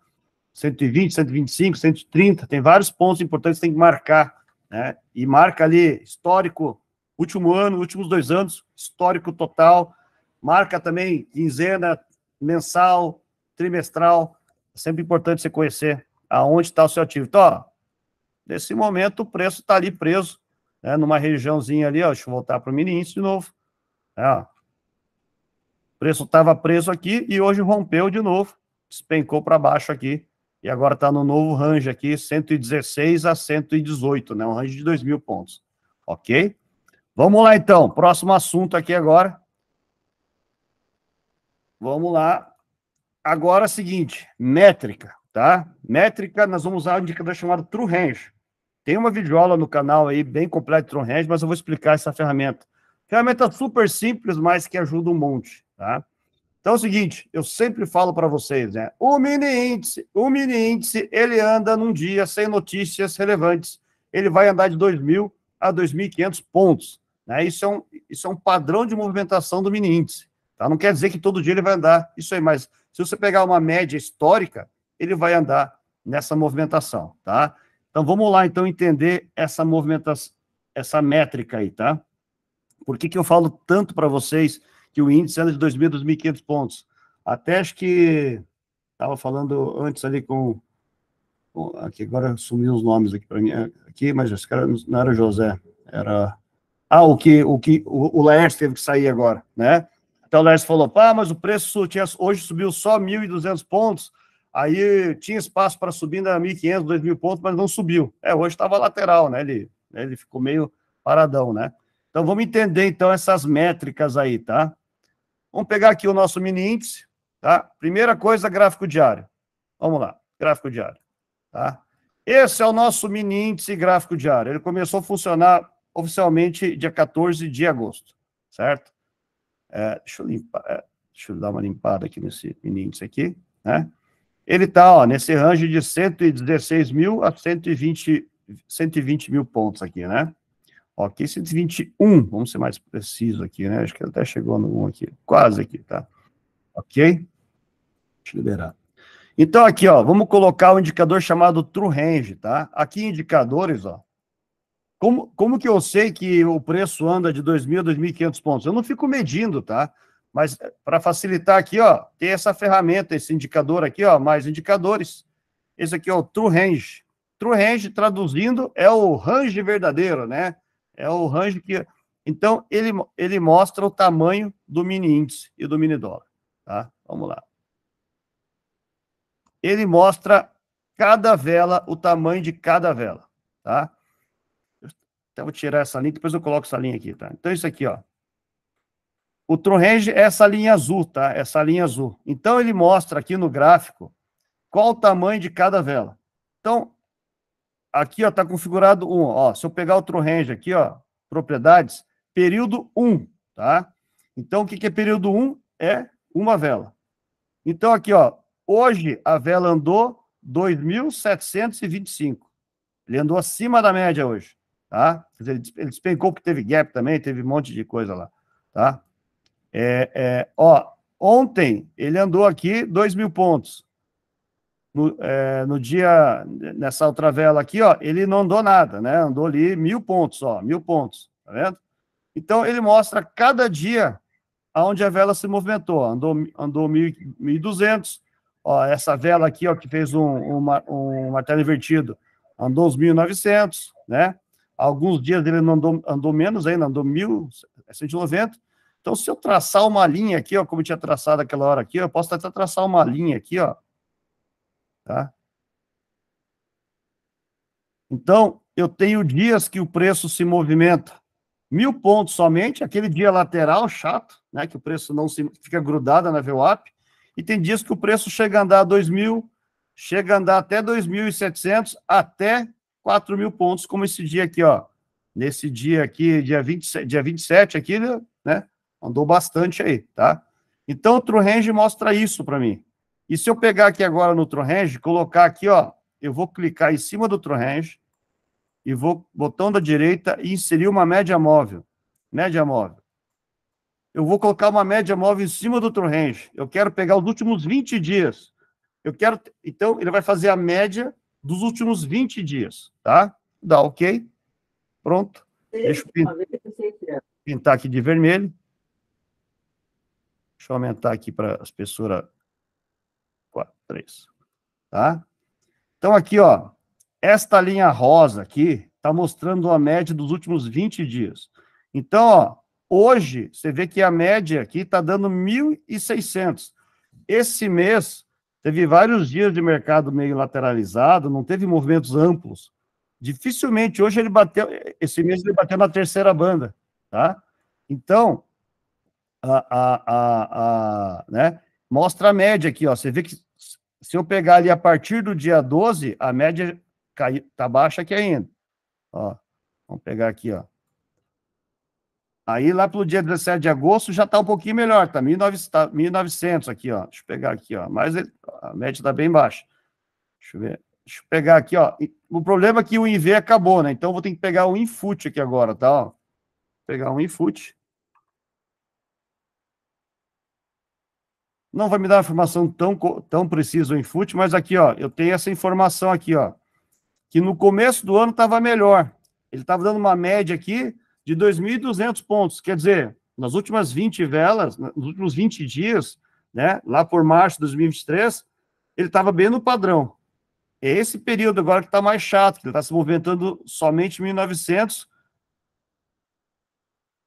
120, 125, 130, tem vários pontos importantes que tem que marcar, né? E marca ali histórico, último ano, últimos dois anos, histórico total, marca também quinzena, mensal, trimestral, é sempre importante você conhecer aonde está o seu ativo. Então, ó, nesse momento o preço está ali preso, né, numa regiãozinha ali, ó, deixa eu voltar para o mini índice de novo, é, ó, o preço estava preso aqui e hoje rompeu de novo, despencou para baixo aqui, e agora está no novo range aqui, 116 a 118, né? Um range de 2 mil pontos, ok? Vamos lá, então. Próximo assunto aqui agora. Vamos lá. Agora é o seguinte, métrica, tá? Métrica, nós vamos usar um indicador chamado True Range. Tem uma videoaula no canal aí, bem completa de True Range, mas eu vou explicar essa ferramenta. Ferramenta super simples, mas que ajuda um monte, tá? Então é o seguinte, eu sempre falo para vocês, né? O mini índice, o mini índice, ele anda num dia sem notícias relevantes. Ele vai andar de 2.000 a 2.500 pontos. Né? Isso, é um, isso é um padrão de movimentação do mini índice. Tá? Não quer dizer que todo dia ele vai andar isso aí, mas se você pegar uma média histórica, ele vai andar nessa movimentação, tá? Então vamos lá, então, entender essa movimentação, essa métrica aí, tá? Por que, que eu falo tanto para vocês que o índice era de 2.000 2.500 pontos. Até acho que estava falando antes ali com, com. Aqui, agora sumiu os nomes aqui para mim. Aqui, mas esse cara não era José, era. Ah, o que o, que, o, o Laércio teve que sair agora, né? Então o Laércio falou: pá, mas o preço tinha, hoje subiu só 1.200 pontos, aí tinha espaço para subir ainda 1.500, 2.000 pontos, mas não subiu. É, hoje estava lateral, né? Ele, né, ele ficou meio paradão, né? Então vamos entender então essas métricas aí, tá? Vamos pegar aqui o nosso mini índice, tá? Primeira coisa, gráfico diário. Vamos lá, gráfico diário, tá? Esse é o nosso mini índice gráfico diário. Ele começou a funcionar oficialmente dia 14 de agosto, certo? É, deixa, eu limpar, é, deixa eu dar uma limpada aqui nesse mini índice aqui, né? Ele está nesse range de 116 mil a 120, 120 mil pontos aqui, né? Ok, 121, vamos ser mais preciso aqui, né? Acho que até chegou no 1 aqui, quase aqui, tá? Ok? Deixa eu liberar. Então, aqui, ó, vamos colocar o um indicador chamado True Range, tá? Aqui, indicadores, ó. Como, como que eu sei que o preço anda de 2.000 a 2.500 pontos? Eu não fico medindo, tá? Mas eh, para facilitar aqui, ó, tem essa ferramenta, esse indicador aqui, ó, mais indicadores. Esse aqui é o True Range. True Range, traduzindo, é o range verdadeiro, né? É o range que. Então, ele, ele mostra o tamanho do mini índice e do mini dólar. Tá? Vamos lá. Ele mostra cada vela, o tamanho de cada vela. Tá? Eu até vou tirar essa linha, depois eu coloco essa linha aqui. Tá? Então, isso aqui, ó. O True Range é essa linha azul, tá? Essa linha azul. Então, ele mostra aqui no gráfico qual o tamanho de cada vela. Então, aqui, ó, tá configurado 1, ó. Se eu pegar outro Range aqui, ó, propriedades, período 1, tá? Então, o que, que é período 1? É uma vela. Então, aqui, ó, hoje a vela andou 2.725. Ele andou acima da média hoje, tá? Ele despencou porque teve gap também, teve um monte de coisa lá, tá? É, é, ó, ontem ele andou aqui 2 mil pontos no, é, no dia, nessa outra vela aqui, ó, ele não andou nada, né? Andou ali mil pontos, ó, mil pontos, tá vendo? Então, ele mostra cada dia aonde a vela se movimentou. Andou, andou 1.200, ó, essa vela aqui, ó, que fez um, um um martelo invertido, andou uns 1.900, né? Alguns dias ele não andou, andou menos ainda, andou 1.190. Então, se eu traçar uma linha aqui, ó, como eu tinha traçado aquela hora aqui, eu posso até traçar uma linha aqui, ó, Tá? Então, eu tenho dias que o preço se movimenta mil pontos somente, aquele dia lateral chato, né, que o preço não se, fica grudado na VWAP, e tem dias que o preço chega a andar 2 mil, chega a andar até 2.700, até 4 mil pontos, como esse dia aqui, ó. Nesse dia aqui, dia 27, dia 27 aqui, né, andou bastante aí, tá? Então, o True Range mostra isso para mim. E se eu pegar aqui agora no TronRange, colocar aqui, ó, eu vou clicar em cima do TronRange e vou, botão da direita, e inserir uma média móvel. Média móvel. Eu vou colocar uma média móvel em cima do TronRange. Eu quero pegar os últimos 20 dias. Eu quero, então, ele vai fazer a média dos últimos 20 dias, tá? Dá ok. Pronto. Deixa eu pintar, pintar aqui de vermelho. Deixa eu aumentar aqui para a espessura 3. Tá? Então aqui, ó, esta linha rosa aqui está mostrando a média dos últimos 20 dias. Então, ó, hoje você vê que a média aqui está dando 1.600. Esse mês teve vários dias de mercado meio lateralizado, não teve movimentos amplos. Dificilmente hoje ele bateu, esse mês ele bateu na terceira banda, tá? Então, a, a, a, a né? mostra a média aqui, ó. Você vê que se eu pegar ali a partir do dia 12, a média cai, tá baixa aqui ainda. Ó, vamos pegar aqui, ó. Aí lá pelo dia 17 de agosto já tá um pouquinho melhor, tá 1900, 1900 tá aqui, ó. Deixa eu pegar aqui, ó. Mas a média tá bem baixa. Deixa eu ver. Deixa eu pegar aqui, ó. O problema é que o IV acabou, né? Então eu vou ter que pegar o infut aqui agora, tá, ó. Vou pegar um infut. não vai me dar uma informação tão, tão precisa em fute, mas aqui, ó, eu tenho essa informação aqui, ó, que no começo do ano estava melhor. Ele estava dando uma média aqui de 2.200 pontos, quer dizer, nas últimas 20 velas, nos últimos 20 dias, né, lá por março de 2023, ele estava bem no padrão. É esse período agora que está mais chato, que ele está se movimentando somente 1.900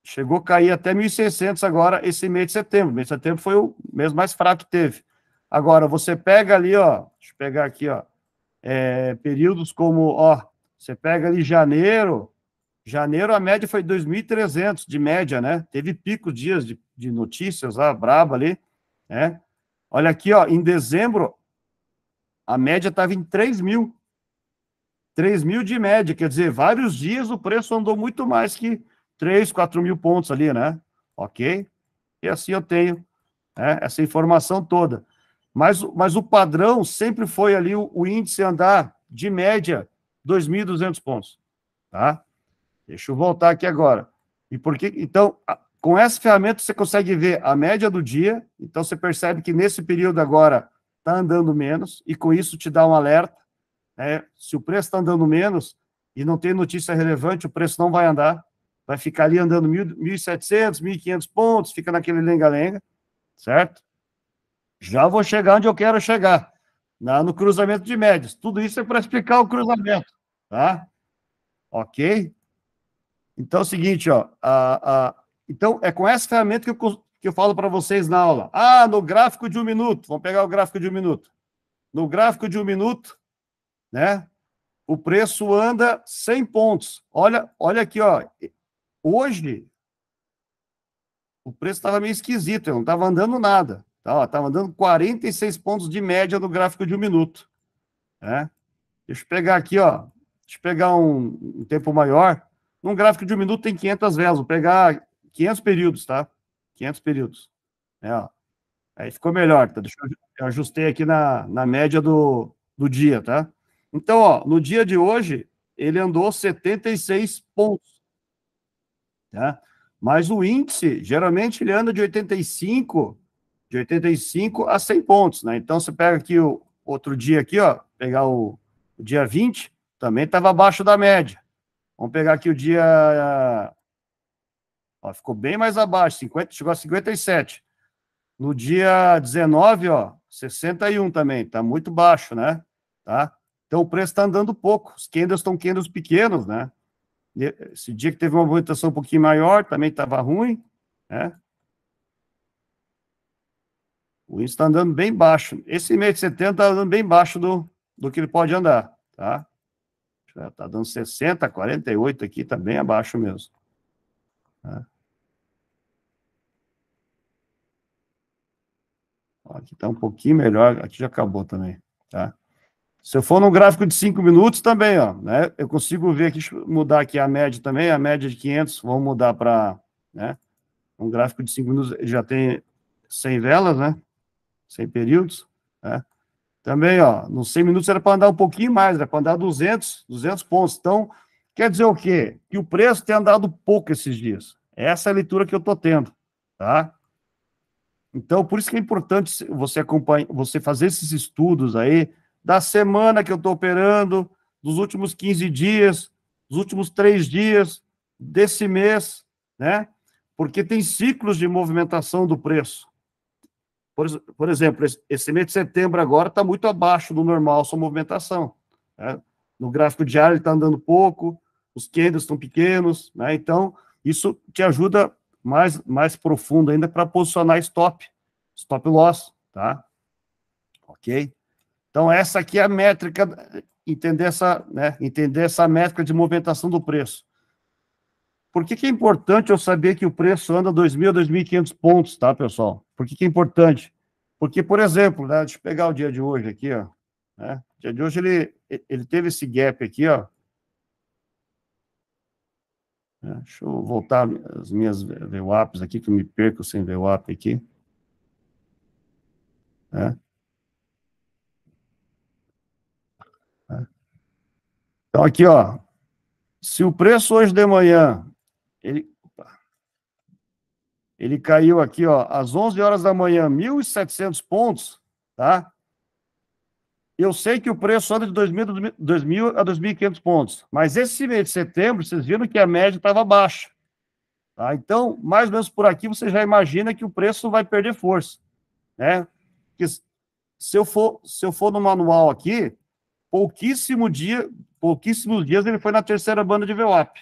Chegou a cair até 1.600 agora, esse mês de setembro. mês de setembro foi o mês mais fraco que teve. Agora, você pega ali, ó, deixa eu pegar aqui, ó, é, períodos como, ó, você pega ali janeiro, janeiro a média foi 2.300 de média, né? Teve pico dias de, de notícias lá, braba ali, né? Olha aqui, ó, em dezembro, a média estava em 3 mil. 3 mil de média, quer dizer, vários dias o preço andou muito mais que 3, 4 mil pontos ali, né? Ok? E assim eu tenho né, essa informação toda. Mas, mas o padrão sempre foi ali o, o índice andar de média 2.200 pontos, tá? Deixa eu voltar aqui agora. E por que? Então, a, com essa ferramenta você consegue ver a média do dia, então você percebe que nesse período agora está andando menos, e com isso te dá um alerta. Né? Se o preço está andando menos e não tem notícia relevante, o preço não vai andar vai ficar ali andando 1.700, 1.500 pontos, fica naquele lenga-lenga, certo? Já vou chegar onde eu quero chegar, na, no cruzamento de médias. Tudo isso é para explicar o cruzamento, tá? Ok? Então é o seguinte, ó, a, a, então é com essa ferramenta que eu, que eu falo para vocês na aula. Ah, no gráfico de um minuto, vamos pegar o gráfico de um minuto. No gráfico de um minuto, né, o preço anda 100 pontos. Olha, olha aqui, ó, Hoje, o preço estava meio esquisito, ele não estava andando nada. Estava tá, andando 46 pontos de média no gráfico de um minuto. Né? Deixa eu pegar aqui, ó. Deixa eu pegar um, um tempo maior. Num gráfico de um minuto tem 500 velas. Vou pegar 500 períodos, tá? 500 períodos. É, ó. Aí ficou melhor, tá? Deixa eu, eu ajustei aqui na, na média do, do dia, tá? Então, ó, no dia de hoje, ele andou 76 pontos. Né? Mas o índice, geralmente, ele anda de 85, de 85 a 100 pontos. Né? Então, você pega aqui o outro dia aqui, ó, pegar o, o dia 20, também estava abaixo da média. Vamos pegar aqui o dia... Ó, ficou bem mais abaixo, 50, chegou a 57. No dia 19, ó, 61 também, está muito baixo, né? Tá? Então o preço está andando pouco. Os candles estão candles pequenos, né? Esse dia que teve uma movimentação um pouquinho maior, também estava ruim, né? O índice está andando bem baixo. Esse mês de setembro está andando bem baixo do, do que ele pode andar, tá? está dando 60, 48 aqui, está bem abaixo mesmo. Né? Tá? aqui está um pouquinho melhor, aqui já acabou também, tá? Se eu for num gráfico de 5 minutos também, ó, né, eu consigo ver aqui, mudar aqui a média também, a média de 500, vamos mudar para, né, um gráfico de 5 minutos já tem 100 velas, né, 100 períodos, né. Também, ó, nos 100 minutos era para andar um pouquinho mais, era para andar 200, 200 pontos. Então, quer dizer o quê? Que o preço tem andado pouco esses dias. Essa é a leitura que eu estou tendo, tá? Então, por isso que é importante você acompanhar, você fazer esses estudos aí, da semana que eu estou operando, dos últimos 15 dias, dos últimos três dias, desse mês, né? Porque tem ciclos de movimentação do preço. Por, por exemplo, esse mês de setembro agora está muito abaixo do normal sua movimentação. Né? No gráfico diário ele está andando pouco, os candles estão pequenos, né? Então, isso te ajuda mais, mais profundo ainda para posicionar stop, stop loss, tá? Ok? Então, essa aqui é a métrica, entender essa, né, entender essa métrica de movimentação do preço. Por que, que é importante eu saber que o preço anda 2.000, 2.500 pontos, tá, pessoal? Por que, que é importante? Porque, por exemplo, né, deixa eu pegar o dia de hoje aqui, ó. Né? O dia de hoje ele, ele teve esse gap aqui, ó. Deixa eu voltar as minhas VWAPs aqui, que eu me perco sem VWAP aqui. Né? Então, aqui, ó. Se o preço hoje de manhã, ele, ele caiu aqui, ó, às 11 horas da manhã, 1.700 pontos, tá? Eu sei que o preço anda de 2.000, 2000 a 2.500 pontos, mas esse mês de setembro, vocês viram que a média estava baixa. Tá? Então, mais ou menos por aqui, você já imagina que o preço vai perder força. Né? Porque se eu for, se eu for no manual aqui, pouquíssimo dia, pouquíssimos dias ele foi na terceira banda de VWAP.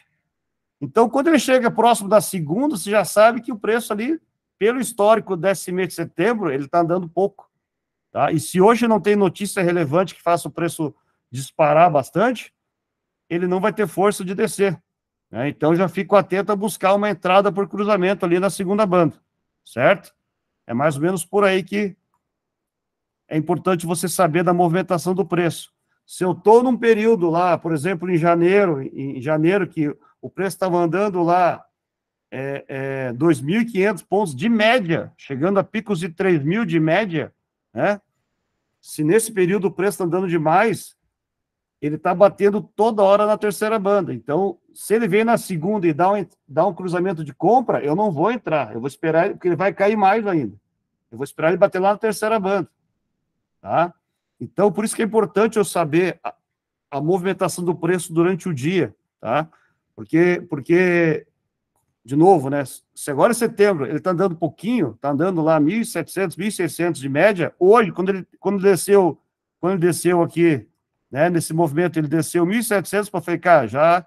Então, quando ele chega próximo da segunda, você já sabe que o preço ali, pelo histórico desse mês de setembro, ele está andando pouco. Tá? E se hoje não tem notícia relevante que faça o preço disparar bastante, ele não vai ter força de descer. Né? Então, já fico atento a buscar uma entrada por cruzamento ali na segunda banda, certo? É mais ou menos por aí que é importante você saber da movimentação do preço. Se eu estou num período lá, por exemplo, em janeiro, em janeiro que o preço estava andando lá é, é, 2.500 pontos de média, chegando a picos de 3.000 de média, né? Se nesse período o preço está andando demais, ele está batendo toda hora na terceira banda. Então, se ele vem na segunda e dá um, dá um cruzamento de compra, eu não vou entrar. Eu vou esperar, porque ele vai cair mais ainda. Eu vou esperar ele bater lá na terceira banda. Tá? Então, por isso que é importante eu saber a, a movimentação do preço durante o dia, tá? Porque, porque de novo, né? Se agora em é setembro, ele está andando pouquinho, está andando lá 1.700, 1.600 de média. Hoje, quando ele, quando desceu, quando ele desceu aqui, né? Nesse movimento, ele desceu 1.700 para ficar já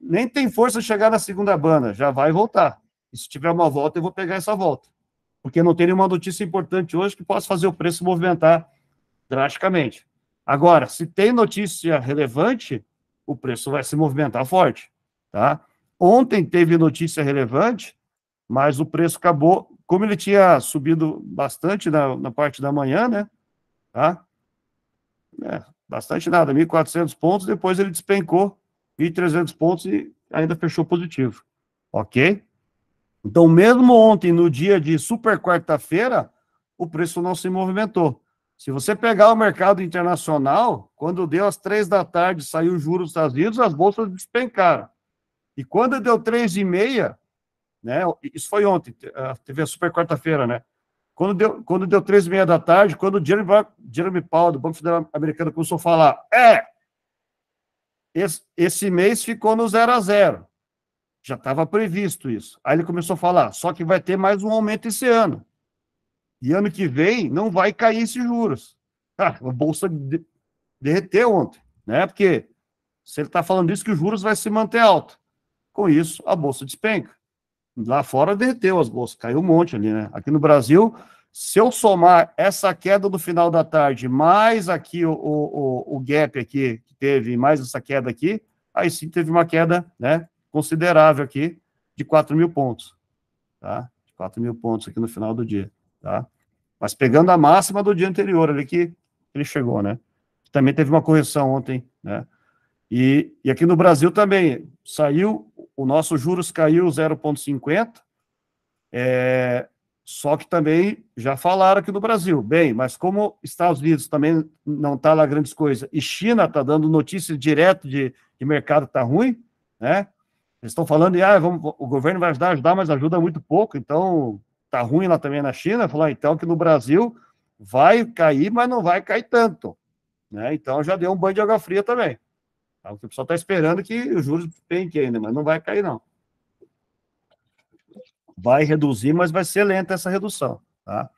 nem tem força de chegar na segunda banda, já vai voltar. E se tiver uma volta, eu vou pegar essa volta, porque não tem nenhuma notícia importante hoje que possa fazer o preço movimentar drasticamente. Agora, se tem notícia relevante, o preço vai se movimentar forte, tá? Ontem teve notícia relevante, mas o preço acabou, como ele tinha subido bastante na, na parte da manhã, né? Tá? É, bastante nada, 1.400 pontos, depois ele despencou 1.300 pontos e ainda fechou positivo, ok? Então, mesmo ontem, no dia de super quarta-feira, o preço não se movimentou. Se você pegar o mercado internacional, quando deu às três da tarde, saiu o juros dos Estados Unidos, as bolsas despencaram. E quando deu três e meia, né, isso foi ontem, teve a é super quarta-feira, né? Quando deu, quando deu três e meia da tarde, quando o Jeremy, Jeremy Powell, do Banco Federal Americano, começou a falar, é, esse, esse mês ficou no zero a zero. Já estava previsto isso. Aí ele começou a falar, só que vai ter mais um aumento esse ano. E ano que vem não vai cair esses juros. Ah, a bolsa derreteu ontem, né? Porque se ele está falando isso, que os juros vai se manter alto. Com isso, a bolsa despenca. Lá fora derreteu as bolsas, caiu um monte ali, né? Aqui no Brasil, se eu somar essa queda do final da tarde, mais aqui o, o, o gap aqui que teve, mais essa queda aqui, aí sim teve uma queda né, considerável aqui de 4 mil pontos. Tá? 4 mil pontos aqui no final do dia tá? Mas pegando a máxima do dia anterior ali que ele chegou, né? Também teve uma correção ontem, né? E, e aqui no Brasil também saiu, o nosso juros caiu 0,50, é, só que também já falaram aqui no Brasil, bem, mas como Estados Unidos também não está lá grandes coisas, e China está dando notícias direto de, de mercado está ruim, né? Eles estão falando, ah, vamos, o governo vai ajudar, ajudar, mas ajuda muito pouco, então tá ruim lá também na China, falou ah, então que no Brasil vai cair, mas não vai cair tanto. Né? Então já deu um banho de água fria também. que tá? O pessoal está esperando que os juros penque ainda, mas não vai cair, não. Vai reduzir, mas vai ser lenta essa redução. Tá?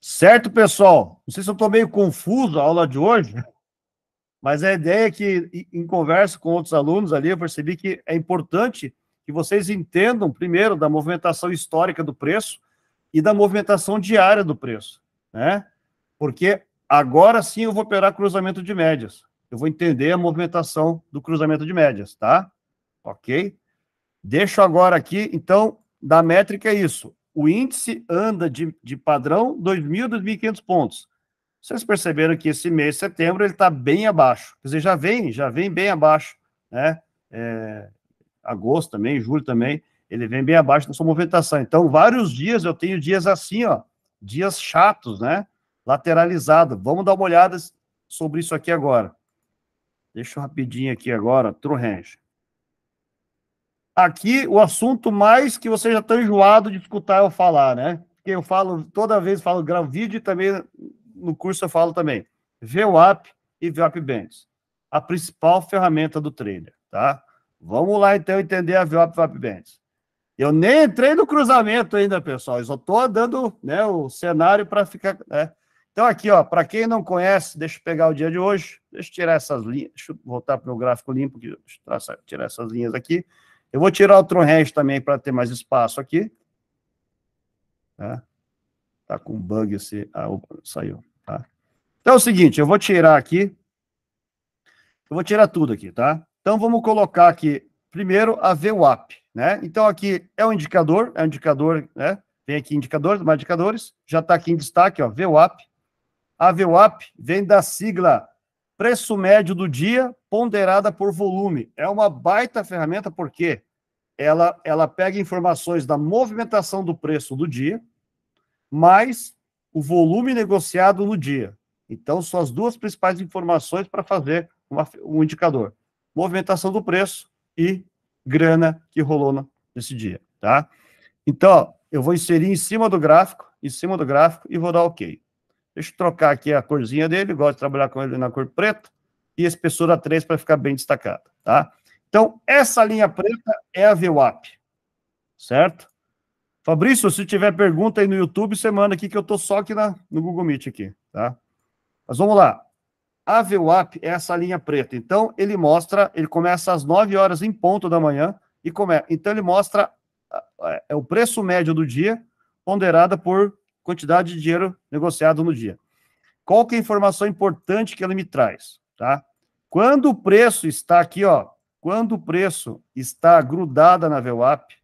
Certo, pessoal? Não sei se eu estou meio confuso a aula de hoje, mas a ideia é que, em conversa com outros alunos ali, eu percebi que é importante que vocês entendam, primeiro, da movimentação histórica do preço e da movimentação diária do preço, né? Porque agora sim eu vou operar cruzamento de médias. Eu vou entender a movimentação do cruzamento de médias, tá? Ok? Deixo agora aqui, então, da métrica é isso. O índice anda de, de padrão 2.000, 2.500 pontos. Vocês perceberam que esse mês, setembro, ele está bem abaixo. Quer dizer, já vem, já vem bem abaixo, né? É, agosto também, julho também, ele vem bem abaixo da sua movimentação. Então, vários dias, eu tenho dias assim, ó, dias chatos, né? Lateralizado. Vamos dar uma olhada sobre isso aqui agora. Deixa eu rapidinho aqui agora, True Range. Aqui, o assunto mais que você já está enjoado de escutar eu falar, né? Porque eu falo, toda vez falo, gravo vídeo e também no curso eu falo também. VWAP e VWAP Bands. A principal ferramenta do trader, tá? Vamos lá, então, entender a VOP VAP Bands. Eu nem entrei no cruzamento ainda, pessoal. Eu só estou dando né, o cenário para ficar. Né? Então, aqui, ó, para quem não conhece, deixa eu pegar o dia de hoje, deixa eu tirar essas linhas, deixa eu voltar para o gráfico limpo, deixa eu tirar essas linhas aqui. Eu vou tirar o Tron também para ter mais espaço aqui. Tá, tá com bug esse. Ah, opa, saiu. Tá? Então é o seguinte, eu vou tirar aqui. Eu vou tirar tudo aqui, tá? Então, vamos colocar aqui, primeiro, a VWAP. Né? Então, aqui é um indicador, é um indicador, né? aqui indicadores, mais indicadores, já está aqui em destaque, ó, VWAP. A VWAP vem da sigla preço médio do dia ponderada por volume. É uma baita ferramenta porque ela, ela pega informações da movimentação do preço do dia, mais o volume negociado no dia. Então, são as duas principais informações para fazer uma, um indicador movimentação do preço e grana que rolou nesse dia, tá? Então, eu vou inserir em cima do gráfico, em cima do gráfico e vou dar OK. Deixa eu trocar aqui a corzinha dele, gosto de trabalhar com ele na cor preta, e a espessura 3 para ficar bem destacada, tá? Então, essa linha preta é a VWAP, certo? Fabrício, se tiver pergunta aí no YouTube, você manda aqui que eu tô só aqui na, no Google Meet aqui, tá? Mas vamos lá. A VWAP é essa linha preta. Então, ele mostra, ele começa às 9 horas em ponto da manhã e começa. Então, ele mostra ah, ah, é, o preço médio do dia ponderada por quantidade de dinheiro negociado no dia. Qual que é a informação importante que ele me traz, tá? Quando o preço está aqui, ó, quando o preço está grudada na VWAP,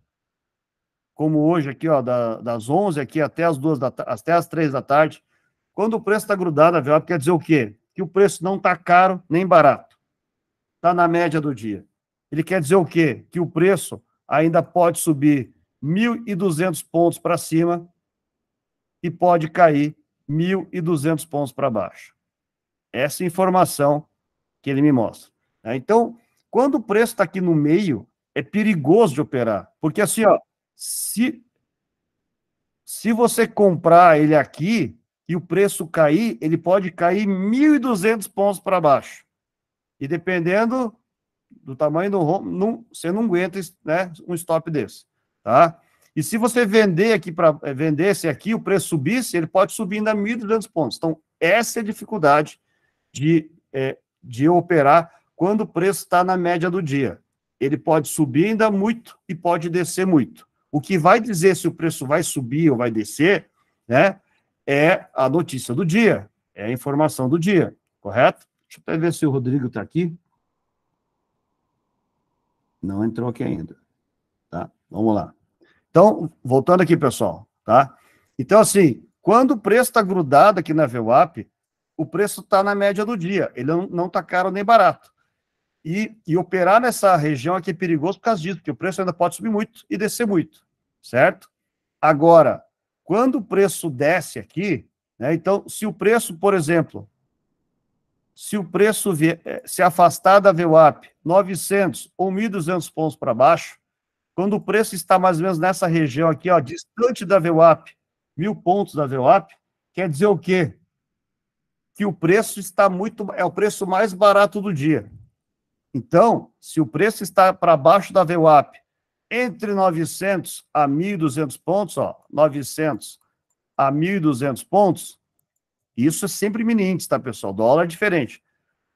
como hoje aqui, ó, da, das 11 aqui até as duas da, até as 3 da tarde, quando o preço está grudado na VWAP, quer dizer o quê? que o preço não está caro nem barato. Está na média do dia. Ele quer dizer o quê? Que o preço ainda pode subir 1.200 pontos para cima e pode cair 1.200 pontos para baixo. Essa é informação que ele me mostra. Né? Então, quando o preço está aqui no meio, é perigoso de operar. Porque assim, ó, se, se você comprar ele aqui, e o preço cair, ele pode cair 1.200 pontos para baixo. E dependendo do tamanho do rombo, não, você não aguenta né, um stop desse, tá? E se você vender aqui para eh, vendesse aqui, o preço subisse, ele pode subir ainda 1.200 pontos. Então, essa é a dificuldade de, é, de operar quando o preço está na média do dia. Ele pode subir ainda muito e pode descer muito. O que vai dizer se o preço vai subir ou vai descer, né? é a notícia do dia, é a informação do dia, correto? Deixa eu até ver se o Rodrigo está aqui. Não entrou aqui ainda, tá? Vamos lá. Então, voltando aqui, pessoal, tá? Então, assim, quando o preço está grudado aqui na VWAP, o preço está na média do dia, ele não está caro nem barato. E, e, operar nessa região aqui é perigoso por causa disso, porque o preço ainda pode subir muito e descer muito, certo? Agora, quando o preço desce aqui, né, então, se o preço, por exemplo, se o preço eh, se afastar da VWAP 900 ou 1.200 pontos para baixo, quando o preço está mais ou menos nessa região aqui, ó, distante da VWAP, mil pontos da VWAP, quer dizer o quê? Que o preço está muito, é o preço mais barato do dia. Então, se o preço está para baixo da VWAP entre 900 a 1.200 pontos, ó, 900 a 1.200 pontos, isso é sempre mini índice, tá, pessoal? Dólar é diferente.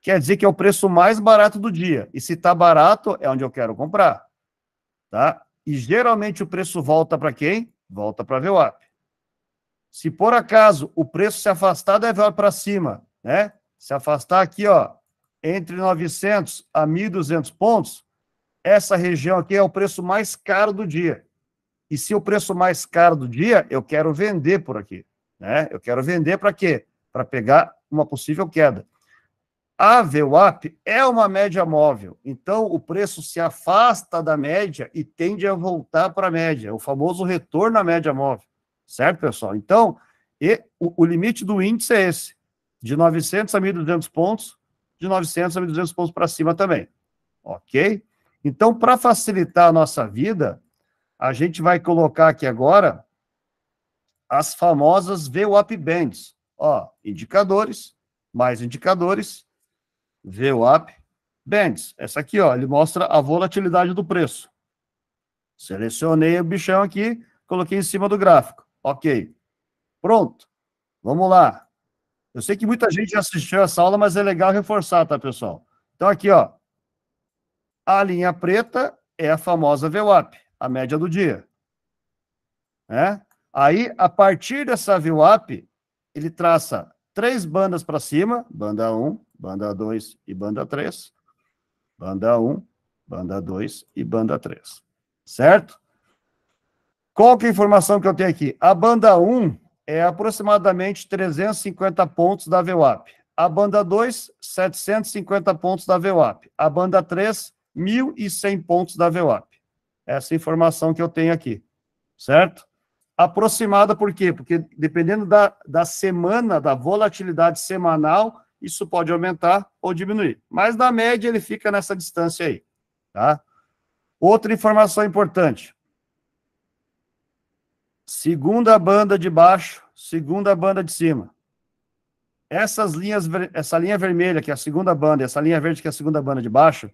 Quer dizer que é o preço mais barato do dia. E se tá barato, é onde eu quero comprar, tá? E geralmente o preço volta para quem? Volta para a VWAP. Se por acaso o preço se afastar da VWAP para cima, né? Se afastar aqui, ó, entre 900 a 1.200 pontos, essa região aqui é o preço mais caro do dia. E se o preço mais caro do dia, eu quero vender por aqui. Né? Eu quero vender para quê? Para pegar uma possível queda. A VWAP é uma média móvel, então o preço se afasta da média e tende a voltar para a média, o famoso retorno à média móvel, certo, pessoal? Então, e, o, o limite do índice é esse, de 900 a 1.200 pontos, de 900 a 1.200 pontos para cima também, ok? Então, para facilitar a nossa vida, a gente vai colocar aqui agora as famosas VWAP bands. Ó, indicadores, mais indicadores, VWAP bands. Essa aqui, ó, ele mostra a volatilidade do preço. Selecionei o bichão aqui, coloquei em cima do gráfico. Ok. Pronto. Vamos lá. Eu sei que muita gente já assistiu essa aula, mas é legal reforçar, tá, pessoal? Então, aqui, ó, a linha preta é a famosa VWAP, a média do dia. Né? Aí, a partir dessa VWAP, ele traça três bandas para cima, banda 1, banda 2 e banda 3. Banda 1, banda 2 e banda 3. Certo? Qual que é a informação que eu tenho aqui? A banda 1 é aproximadamente 350 pontos da VWAP. A banda 2, 750 pontos da VWAP. A banda 3, 1.100 pontos da VWAP. É essa informação que eu tenho aqui, certo? Aproximada por quê? Porque dependendo da, da semana, da volatilidade semanal, isso pode aumentar ou diminuir. Mas na média ele fica nessa distância aí, tá? Outra informação importante. Segunda banda de baixo, segunda banda de cima. Essas linhas, essa linha vermelha, que é a segunda banda, e essa linha verde, que é a segunda banda de baixo,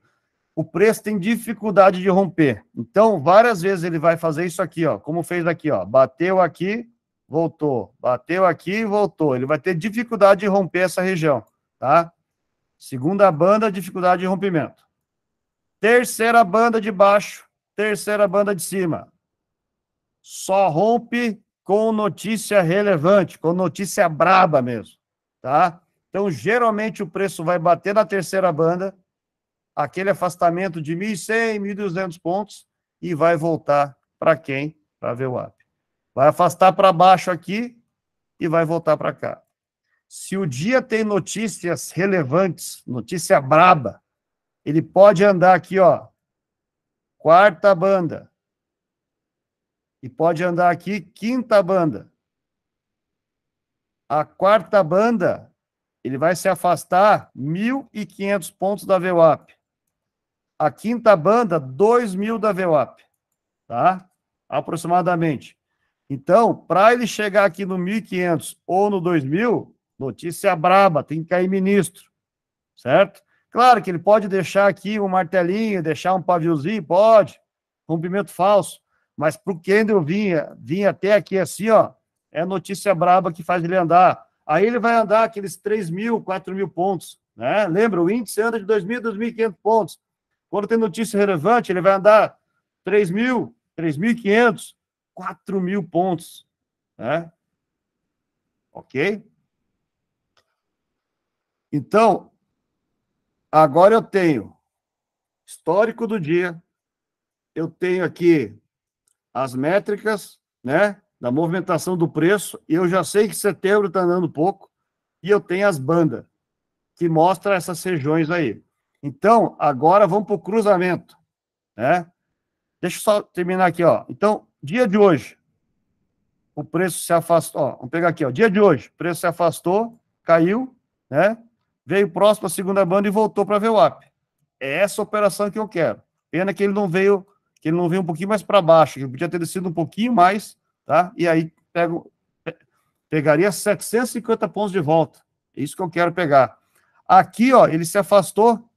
o preço tem dificuldade de romper. Então, várias vezes ele vai fazer isso aqui, ó, como fez aqui, ó, bateu aqui, voltou, bateu aqui, voltou. Ele vai ter dificuldade de romper essa região, tá? Segunda banda, dificuldade de rompimento. Terceira banda de baixo, terceira banda de cima. Só rompe com notícia relevante, com notícia braba mesmo, tá? Então, geralmente o preço vai bater na terceira banda, aquele afastamento de 1.100, 1.200 pontos e vai voltar para quem? Para a VWAP. Vai afastar para baixo aqui e vai voltar para cá. Se o dia tem notícias relevantes, notícia braba, ele pode andar aqui, ó, quarta banda. E pode andar aqui, quinta banda. A quarta banda, ele vai se afastar 1.500 pontos da VWAP. A quinta banda, 2 mil da VWAP, tá? Aproximadamente. Então, para ele chegar aqui no 1.500 ou no 2.000, notícia braba, tem que cair ministro, certo? Claro que ele pode deixar aqui um martelinho, deixar um paviozinho, pode, cumprimento falso, mas para o Kendall vinha, vinha até aqui assim, ó, é notícia braba que faz ele andar. Aí ele vai andar aqueles 3 mil, 4 mil pontos, né? Lembra, o índice anda de 2.000, 2.500 pontos. Quando tem notícia relevante, ele vai andar 3 mil, 3.500, 4 mil pontos. Né? Ok? Então, agora eu tenho histórico do dia, eu tenho aqui as métricas, né, da movimentação do preço, e eu já sei que setembro está andando pouco, e eu tenho as bandas, que mostra essas regiões aí. Então, agora vamos para o cruzamento, né? Deixa eu só terminar aqui, ó. Então, dia de hoje, o preço se afastou, ó, vamos pegar aqui, ó, dia de hoje, o preço se afastou, caiu, né? Veio próximo à segunda banda e voltou para a VWAP. É essa operação que eu quero. Pena que ele não veio, que ele não veio um pouquinho mais para baixo, que podia ter descido um pouquinho mais, tá? E aí pego, pegaria 750 pontos de volta. É isso que eu quero pegar. Aqui, ó, ele se afastou,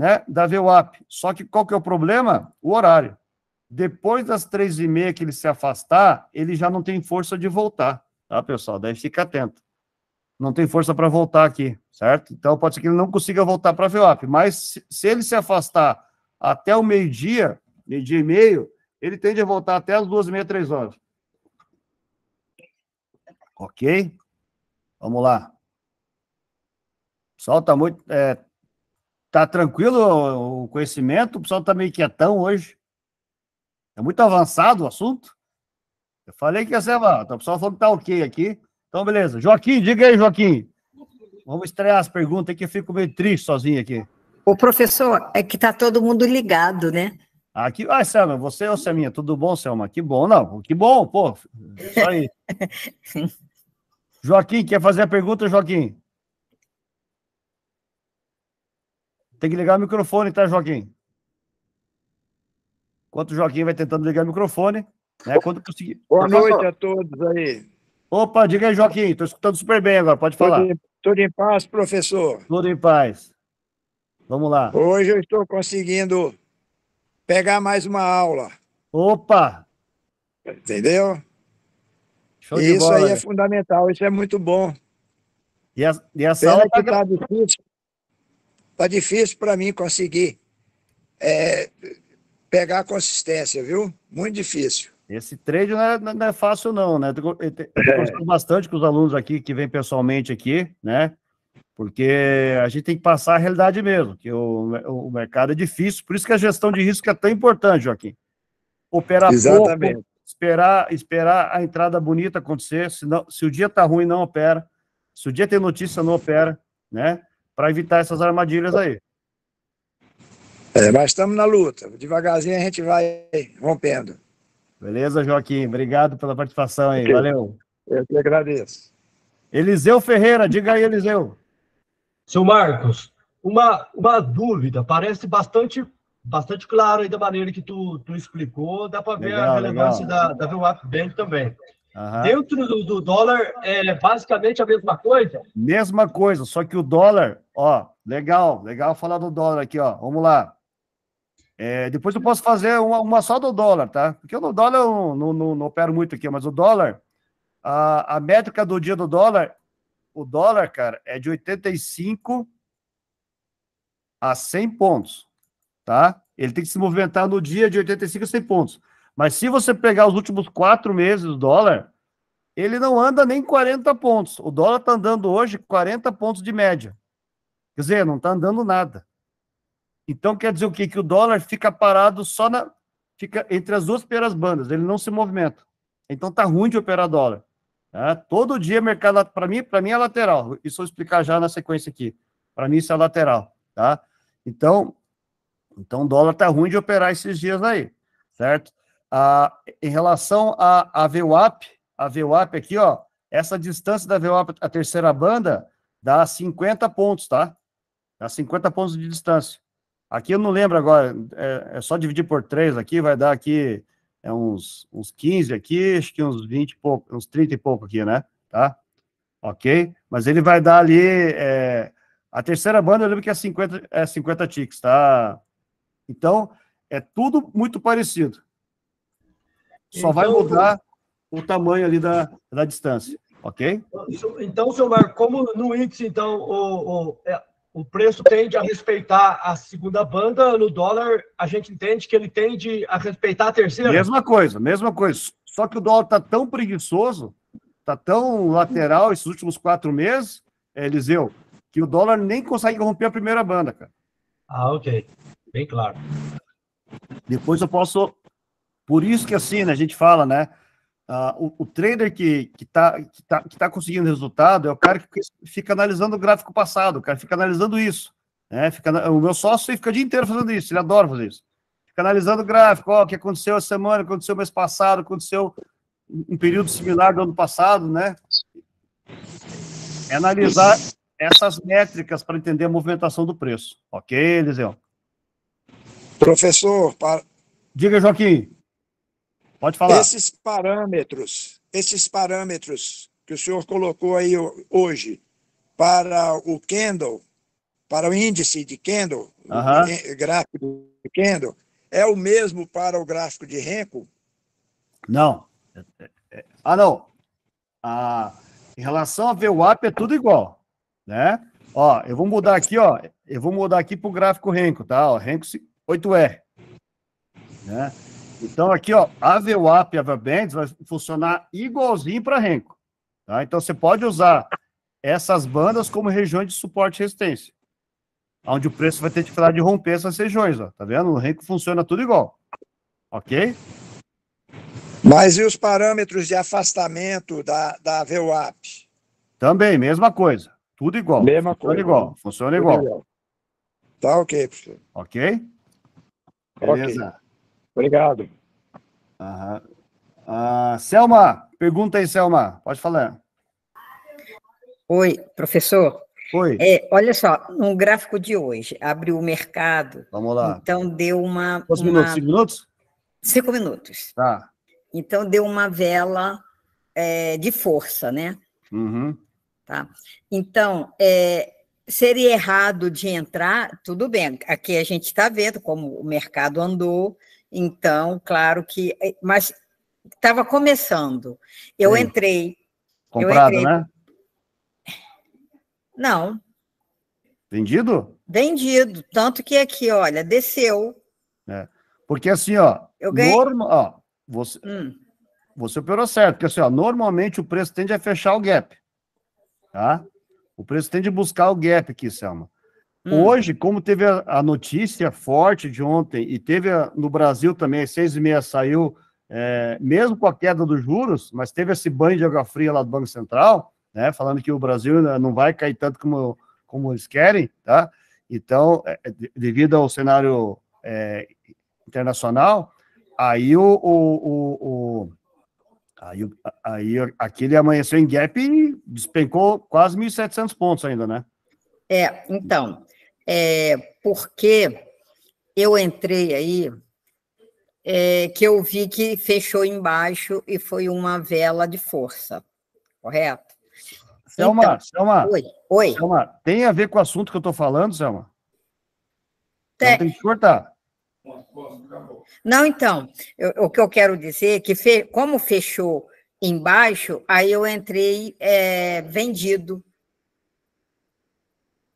né, da VWAP. Só que qual que é o problema? O horário. Depois das três e meia que ele se afastar, ele já não tem força de voltar, tá, pessoal? Daí fica atento. Não tem força para voltar aqui, certo? Então pode ser que ele não consiga voltar para a VWAP, mas se ele se afastar até o meio-dia, meio-dia e meio, ele tende a voltar até as duas e meia, três horas. Ok? Vamos lá. está muito. É, Tá tranquilo o conhecimento? O pessoal tá meio quietão hoje. É muito avançado o assunto. Eu falei que ia ser. O pessoal falou que tá ok aqui. Então, beleza. Joaquim, diga aí, Joaquim. Vamos estrear as perguntas que eu fico meio triste sozinho aqui. O professor, é que tá todo mundo ligado, né? Aqui, ah, Selma, você ou Selminha? Tudo bom, Selma? Que bom, não. Que bom, pô. Isso aí. Joaquim, quer fazer a pergunta, Joaquim? Tem que ligar o microfone, tá, Joaquim? Enquanto o Joaquim vai tentando ligar o microfone, né? Quando conseguir. Boa noite a todos aí. Opa, diga aí, Joaquim. Estou escutando super bem agora, pode falar. Tudo em, tudo em paz, professor. Tudo em paz. Vamos lá. Hoje eu estou conseguindo pegar mais uma aula. Opa! Entendeu? Show isso bola, aí é fundamental, isso é muito bom. E, a, e essa Pena aula tá... que tá difícil. Tá difícil para mim conseguir é, pegar a consistência, viu? Muito difícil. Esse trade não é, não é, é fácil, não, né? Eu tenho é. bastante com os alunos aqui que vêm pessoalmente aqui, né? Porque a gente tem que passar a realidade mesmo, que o, o mercado é difícil, por isso que a gestão de risco é tão importante, Joaquim. Operar Exatamente. pouco, esperar, esperar a entrada bonita acontecer, senão, se o dia está ruim, não opera. Se o dia tem notícia, não opera, né? para evitar essas armadilhas aí. É, mas estamos na luta. Devagarzinho a gente vai rompendo. Beleza, Joaquim? Obrigado pela participação aí. Okay. Valeu. Eu que agradeço. Eliseu Ferreira, diga aí, Eliseu. Seu Marcos, uma, uma dúvida, parece bastante bastante claro aí da maneira que tu, tu explicou, dá para ver legal, a relevância legal. da, da VWAP Bank também. Uhum. Dentro do, do, dólar é basicamente a mesma coisa? Mesma coisa, só que o dólar, ó, legal, legal falar do dólar aqui, ó. Vamos lá. É, depois eu posso fazer uma, uma, só do dólar, tá? Porque eu no dólar eu não, não, não, opero muito aqui, mas o dólar, a, a métrica do dia do dólar, o dólar, cara, é de 85 a 100 pontos, tá? Ele tem que se movimentar no dia de 85 a 100 pontos. Mas se você pegar os últimos quatro meses do dólar, ele não anda nem 40 pontos. O dólar está andando hoje 40 pontos de média. Quer dizer, não está andando nada. Então quer dizer o quê? Que o dólar fica parado só na. fica entre as duas primeiras bandas, ele não se movimenta. Então tá ruim de operar dólar. Tá? Todo dia mercado, para mim, para mim é lateral. Isso eu vou explicar já na sequência aqui. Para mim isso é lateral, tá? Então, então dólar tá ruim de operar esses dias aí, certo? em relação à VWAP, a VWAP aqui, ó, essa distância da VWAP à terceira banda dá 50 pontos, tá? Dá 50 pontos de distância. Aqui eu não lembro agora, é, é só dividir por 3 aqui, vai dar aqui é uns, uns 15 aqui, acho que uns 20 e pouco, uns 30 e pouco aqui, né? Tá? Ok? Mas ele vai dar ali, é, a terceira banda eu lembro que é 50, é 50 ticks, tá? Então, é tudo muito parecido. Só então, vai mudar o tamanho ali da, da distância, ok? Então, seu Marco, como no índice, então, o, o, é, o preço tende a respeitar a segunda banda, no dólar a gente entende que ele tende a respeitar a terceira? Mesma coisa, mesma coisa. Só que o dólar está tão preguiçoso, está tão lateral esses últimos quatro meses, é, Eliseu, que o dólar nem consegue romper a primeira banda, cara. Ah, ok. Bem claro. Depois eu posso por isso que assim, né, a gente fala, né? Uh, o, o, trader que está que tá, que tá conseguindo resultado é o cara que fica analisando o gráfico passado, o cara fica analisando isso. Né? Fica, o meu sócio fica o dia inteiro fazendo isso, ele adora fazer isso. Fica analisando o gráfico, ó, o que aconteceu a semana, aconteceu mês passado, aconteceu um período similar do ano passado, né? É analisar essas métricas para entender a movimentação do preço. Ok, Eliseu? Professor, para... diga, Joaquim. Pode falar. Esses parâmetros, esses parâmetros que o senhor colocou aí hoje para o Kendall, para o índice de Kendall, uh -huh. gráfico de Kendall, é o mesmo para o gráfico de Renko? Não. Ah, não. Ah, em relação a VWAP é tudo igual, né? Ó, eu vou mudar aqui, ó. Eu vou mudar aqui para o gráfico Renko, tá? Renko 8R. Né? Então, aqui, ó, VWAP e a AvaBands vai funcionar igualzinho para Renko. Tá? Então, você pode usar essas bandas como regiões de suporte e resistência. Onde o preço vai ter dificuldade de romper essas regiões, ó. Tá vendo? O Renko funciona tudo igual. Ok? Mas e os parâmetros de afastamento da, da VWAP? Também, mesma coisa. Tudo igual. Mesma funciona coisa. igual. Funciona igual. igual. Tá ok, professor. Ok? Beleza. Okay. Obrigado. Uhum. Uh, Selma, pergunta aí, Selma, pode falar. Oi, professor. Oi. É, olha só, no gráfico de hoje, abriu o mercado. Vamos lá. Então deu uma. Quantos uma... minutos? Cinco minutos? Cinco minutos. Tá. Então deu uma vela é, de força, né? Uhum. Tá. Então, é, seria errado de entrar, tudo bem, aqui a gente está vendo como o mercado andou, então, claro que. É, mas estava começando. Eu Sim. entrei. Comprado, eu entrei... né? Não. Vendido? Vendido. Tanto que aqui, olha, desceu. É. Porque assim, ó. Eu ganhei. Norma... Ó, você... Hum. você operou certo, porque assim, ó, normalmente o preço tende a fechar o gap. Tá? O preço tende a buscar o gap aqui, Selma. Hum. Hoje, como teve a, a, notícia forte de ontem e teve a, no Brasil também, às seis e meia saiu, é, mesmo com a queda dos juros, mas teve esse banho de água fria lá do Banco Central, né, falando que o Brasil não vai cair tanto como, como eles querem, tá? Então, é, é devido ao cenário é, internacional, aí o, o, o, o aí, aí aquele amanheceu em gap e despencou quase 1.700 pontos ainda, né? É, então, é, porque eu entrei aí, é, que eu vi que fechou embaixo e foi uma vela de força, correto? Selma, então, Selma, oi, oi. Selma, tem a ver com o assunto que eu estou falando, Selma? Tem, então, tem que cortar. Não, então, eu, o que eu quero dizer é que fe, como fechou embaixo, aí eu entrei é, vendido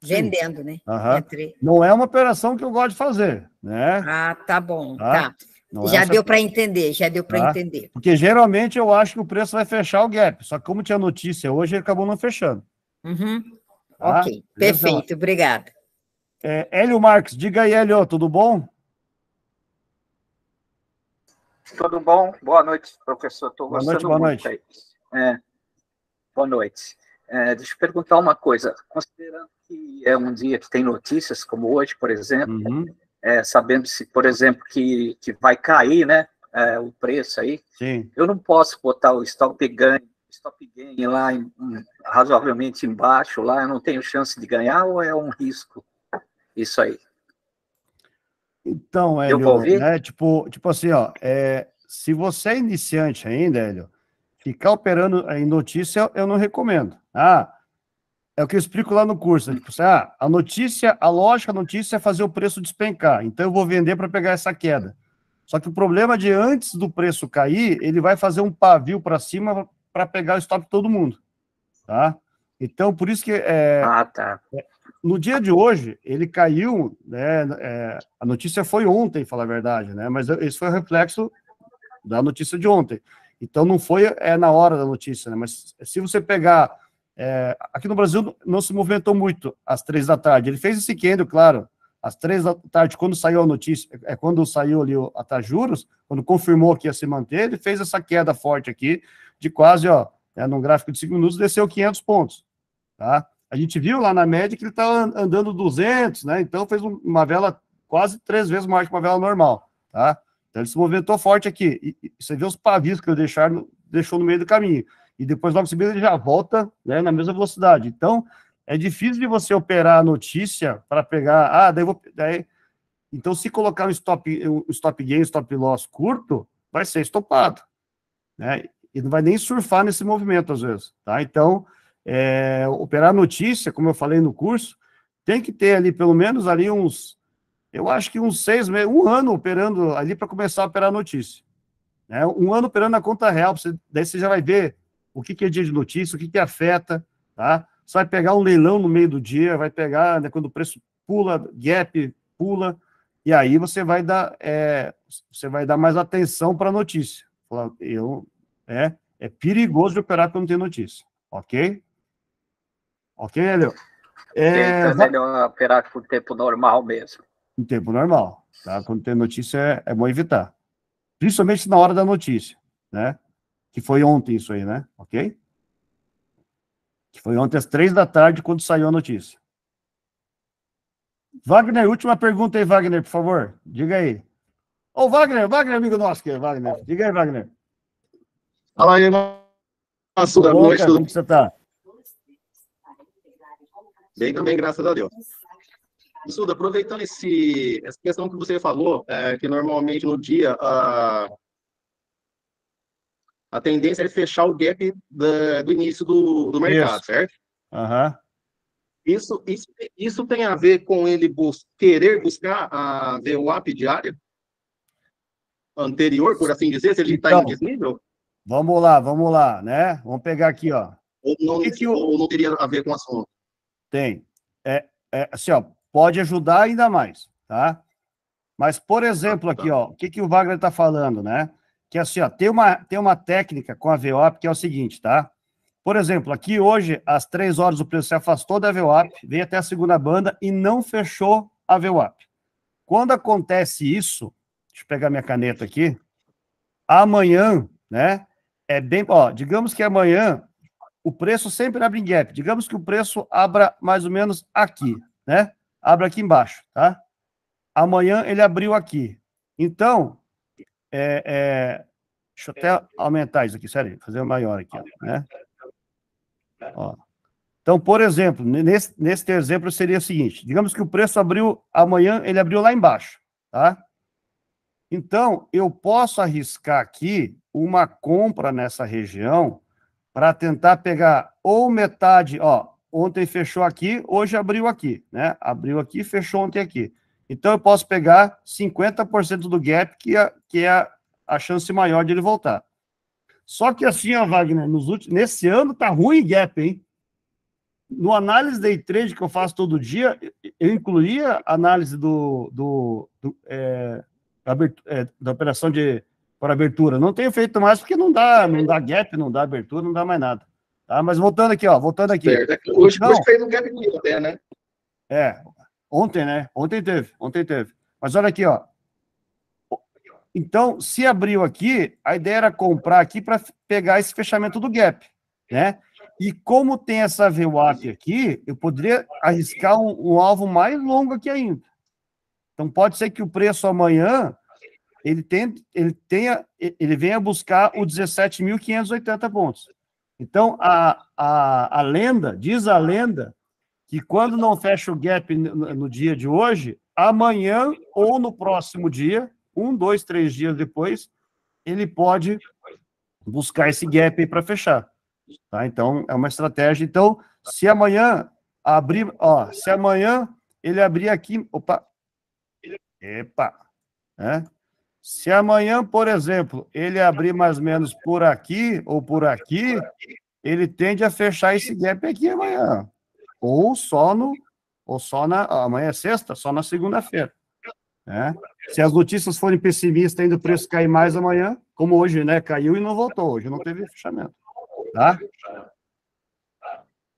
vendendo, né? Uhum. Entre... Não é uma operação que eu gosto de fazer, né? Ah, tá bom, tá. tá. Não é já é deu para entender, já deu para tá? entender. Porque geralmente eu acho que o preço vai fechar o gap, só que como tinha notícia hoje, ele acabou não fechando. Uhum. Tá? Ok, Beleza? perfeito, obrigado. É, Hélio Marques, diga aí, Hélio, tudo bom? Tudo bom? Boa noite, professor. Estou boa noite, boa noite. É. Boa noite. É, deixa eu perguntar uma coisa. Considerando que é um dia que tem notícias, como hoje, por exemplo, uhum. é, sabendo se, por exemplo, que, que vai cair, né, é, o preço aí, Sim. eu não posso botar o stop gain, stop gain lá em, razoavelmente embaixo, lá eu não tenho chance de ganhar ou é um risco isso aí? Então, Hélio, eu vou ouvir? Né, tipo, tipo assim, ó, é, se você é iniciante ainda, Hélio, ficar operando em notícia eu não recomendo. Ah, é o que eu explico lá no curso. Né? Tipo, assim, ah, a notícia, a lógica da notícia é fazer o preço despencar. Então eu vou vender para pegar essa queda. Só que o problema é de antes do preço cair, ele vai fazer um pavio para cima para pegar o stop de todo mundo, tá? Então por isso que é, ah, tá. É, no dia de hoje ele caiu, né? É, a notícia foi ontem, falar a verdade, né? Mas esse foi o reflexo da notícia de ontem. Então não foi é na hora da notícia, né? Mas se você pegar é, aqui no Brasil não se movimentou muito às três da tarde. Ele fez esse quendo, claro, às três da tarde, quando saiu a notícia, é, é quando saiu ali a Tajuros, quando confirmou que ia se manter, ele fez essa queda forte aqui, de quase, ó, é, num gráfico de cinco minutos, desceu 500 pontos, tá? A gente viu lá na média que ele estava tá andando 200, né? Então fez uma vela quase três vezes maior que uma vela normal, tá? Então ele se movimentou forte aqui. E, e você vê os pavios que ele deixou no meio do caminho e depois logo seguida ele já volta né, na mesma velocidade. Então, é difícil de você operar a notícia para pegar, ah, daí vou... Daí, então, se colocar um stop, um stop gain, stop loss curto, vai ser estopado, né? E não vai nem surfar nesse movimento, às vezes, tá? Então, é, operar a notícia, como eu falei no curso, tem que ter ali, pelo menos ali uns, eu acho que uns seis meses, um ano operando ali para começar a operar a notícia. Né? Um ano operando na conta real, você, daí você já vai ver o que, que é dia de notícia, o que, que afeta, tá? Você vai pegar um leilão no meio do dia, vai pegar né, quando o preço pula, gap pula, e aí você vai dar, é, você vai dar mais atenção para a notícia. Eu, é, é perigoso de operar quando tem notícia, ok? Ok, Helio? É, é melhor operar com tempo normal mesmo. Em tempo normal, tá? Quando tem notícia é, é bom evitar. Principalmente na hora da notícia, né? que foi ontem isso aí, né? Ok? Que foi ontem às três da tarde, quando saiu a notícia. Wagner, última pergunta aí, Wagner, por favor. Diga aí. Ô, Wagner, Wagner, amigo nosso que Wagner. Diga aí, Wagner. Fala aí, nosso, boa noite. Cara, como que você tá? Bem também, graças a Deus. Suda, aproveitando esse, essa questão que você falou, é, que normalmente no dia ah, a tendência é fechar o gap da, do início do, do mercado, isso. certo? Uhum. Isso, isso, isso tem a ver com ele bus querer buscar a VWAP diária anterior, por assim dizer, se ele está então, em desnível? Vamos lá, vamos lá, né? Vamos pegar aqui, ó. Ou não, que que eu... ou não teria a ver com o assunto? Tem. É, é, assim, ó, pode ajudar ainda mais, tá? Mas, por ah, exemplo, tá. aqui, ó, o que, que o Wagner está falando, né? que é assim, ó, tem uma, tem uma técnica com a VOP que é o seguinte, tá? Por exemplo, aqui hoje, às três horas, o preço se afastou da VWAP, veio até a segunda banda e não fechou a VWAP. Quando acontece isso, deixa eu pegar minha caneta aqui, amanhã, né, é bem, ó, digamos que amanhã o preço sempre abre em gap, digamos que o preço abra mais ou menos aqui, né, abra aqui embaixo, tá? Amanhã ele abriu aqui. Então, é, é, deixa eu até é. aumentar isso aqui, sério, fazer maior aqui, ó, né? Ó. Então, por exemplo, nesse, nesse exemplo seria o seguinte, digamos que o preço abriu amanhã, ele abriu lá embaixo, tá? Então, eu posso arriscar aqui uma compra nessa região para tentar pegar ou metade, ó, ontem fechou aqui, hoje abriu aqui, né? Abriu aqui, fechou ontem aqui. Então eu posso pegar 50% do gap, que é, que é a, a chance maior de ele voltar. Só que assim, ó, Wagner, nos últimos, nesse ano tá ruim gap, hein? No análise day trade que eu faço todo dia, eu incluía análise do, do, do é, é, da operação de para abertura. Não tenho feito mais porque não dá, não dá gap, não dá abertura, não dá mais nada. Tá? Mas voltando aqui, ó, voltando aqui. É hoje, então, hoje fez um gap até, né? É, Ontem, né? Ontem teve, ontem teve. Mas olha aqui, ó. Então, se abriu aqui, a ideia era comprar aqui para pegar esse fechamento do gap, né? E como tem essa VWAP aqui, eu poderia arriscar um, um, alvo mais longo aqui ainda. Então, pode ser que o preço amanhã ele, tem, ele, tenha, ele venha buscar o 17.580 pontos. Então, a, a, a lenda, diz a lenda, que quando não fecha o gap no dia de hoje, amanhã ou no próximo dia, um, dois, três dias depois, ele pode buscar esse gap aí para fechar. Tá? Então, é uma estratégia. Então, se amanhã abrir, ó, se amanhã ele abrir aqui, opa, epa, né? Se amanhã, por exemplo, ele abrir mais ou menos por aqui ou por aqui, ele tende a fechar esse gap aqui amanhã ou só no ou só na amanhã é sexta, só na segunda-feira. Né? Se as notícias forem pessimistas, ainda o preço cair mais amanhã, como hoje, né? Caiu e não voltou. Hoje não teve fechamento. Tá?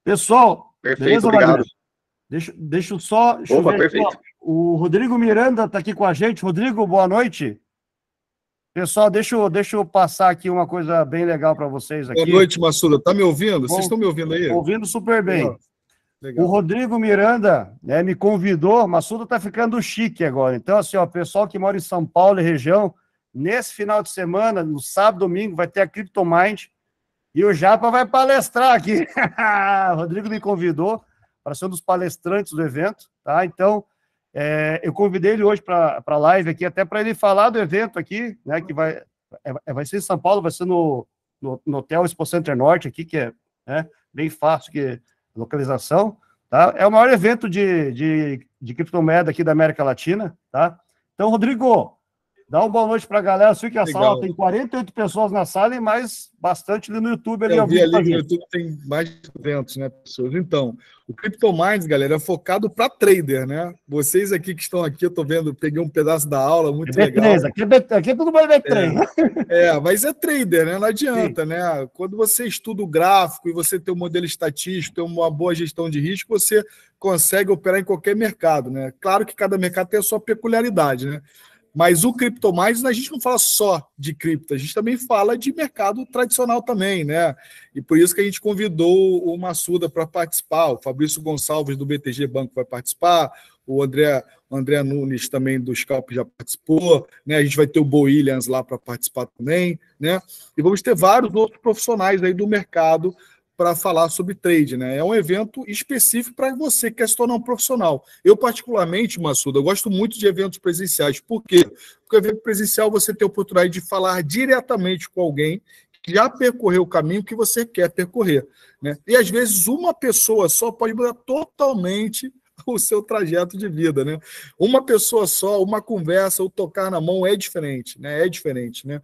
Pessoal, perfeito, beleza, obrigado. Deixa, deixa eu só. Deixa Opa, eu perfeito. O Rodrigo Miranda está aqui com a gente. Rodrigo, boa noite. Pessoal, deixa eu, deixa eu passar aqui uma coisa bem legal para vocês aqui. Boa noite, Massuda. Tá me ouvindo? Bom, Vocês estão me ouvindo aí? Ouvindo super bem. Boa. Legal. O Rodrigo Miranda né, me convidou, Massuda está ficando chique agora. Então, assim, ó, pessoal que mora em São Paulo e região, nesse final de semana, no sábado, domingo, vai ter a CryptoMind e o Japa vai palestrar aqui. o Rodrigo me convidou para ser um dos palestrantes do evento, tá? Então, é, eu convidei ele hoje para a live aqui, até para ele falar do evento aqui, né, que vai, é, é, vai ser em São Paulo, vai ser no, no, no Hotel Expo Center Norte aqui, que é né, bem fácil, que localização, tá? É o maior evento de, de, de criptomoeda aqui da América Latina, tá? Então, Rodrigo, Dá uma boa noite para a galera. Sei que a Legal. sala tem 48 pessoas na sala e mais bastante ali no YouTube. Ali, Eu vi ali no YouTube tem mais de 200 né, pessoas. Então, o Crypto Minds, galera, é focado para trader, né? Vocês aqui que estão aqui, eu estou vendo, peguei um pedaço da aula, muito é legal. aqui, é, aqui é tudo mais B3. É, é, mas é trader, né? Não adianta, Sim. né? Quando você estuda o gráfico e você tem um modelo estatístico, tem uma boa gestão de risco, você consegue operar em qualquer mercado, né? Claro que cada mercado tem a sua peculiaridade, né? Mas o mais a gente não fala só de cripto, a gente também fala de mercado tradicional também, né? E por isso que a gente convidou o Massuda para participar, o Fabrício Gonçalves do BTG Banco vai participar, o André, o André Nunes também do Scalp já participou, né? A gente vai ter o Williams lá para participar também, né? E vamos ter vários outros profissionais aí do mercado para falar sobre trade, né? É um evento específico para você que quer se tornar um profissional. Eu, particularmente, Massuda, eu gosto muito de eventos presenciais. Por quê? Porque o evento presencial você tem a oportunidade de falar diretamente com alguém que já percorreu o caminho que você quer percorrer. Né? E às vezes uma pessoa só pode mudar totalmente o seu trajeto de vida, né? Uma pessoa só, uma conversa, o tocar na mão é diferente, né? É diferente, né?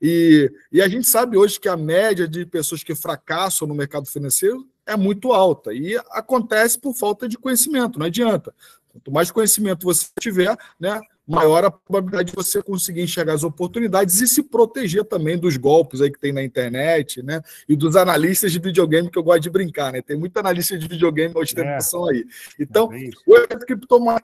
E, e a gente sabe hoje que a média de pessoas que fracassam no mercado financeiro é muito alta e acontece por falta de conhecimento, não adianta. Quanto mais conhecimento você tiver, né, maior a probabilidade de você conseguir enxergar as oportunidades e se proteger também dos golpes aí que tem na internet, né? E dos analistas de videogame que eu gosto de brincar, né? Tem muito analista de videogame na ostentação é. aí. É então, é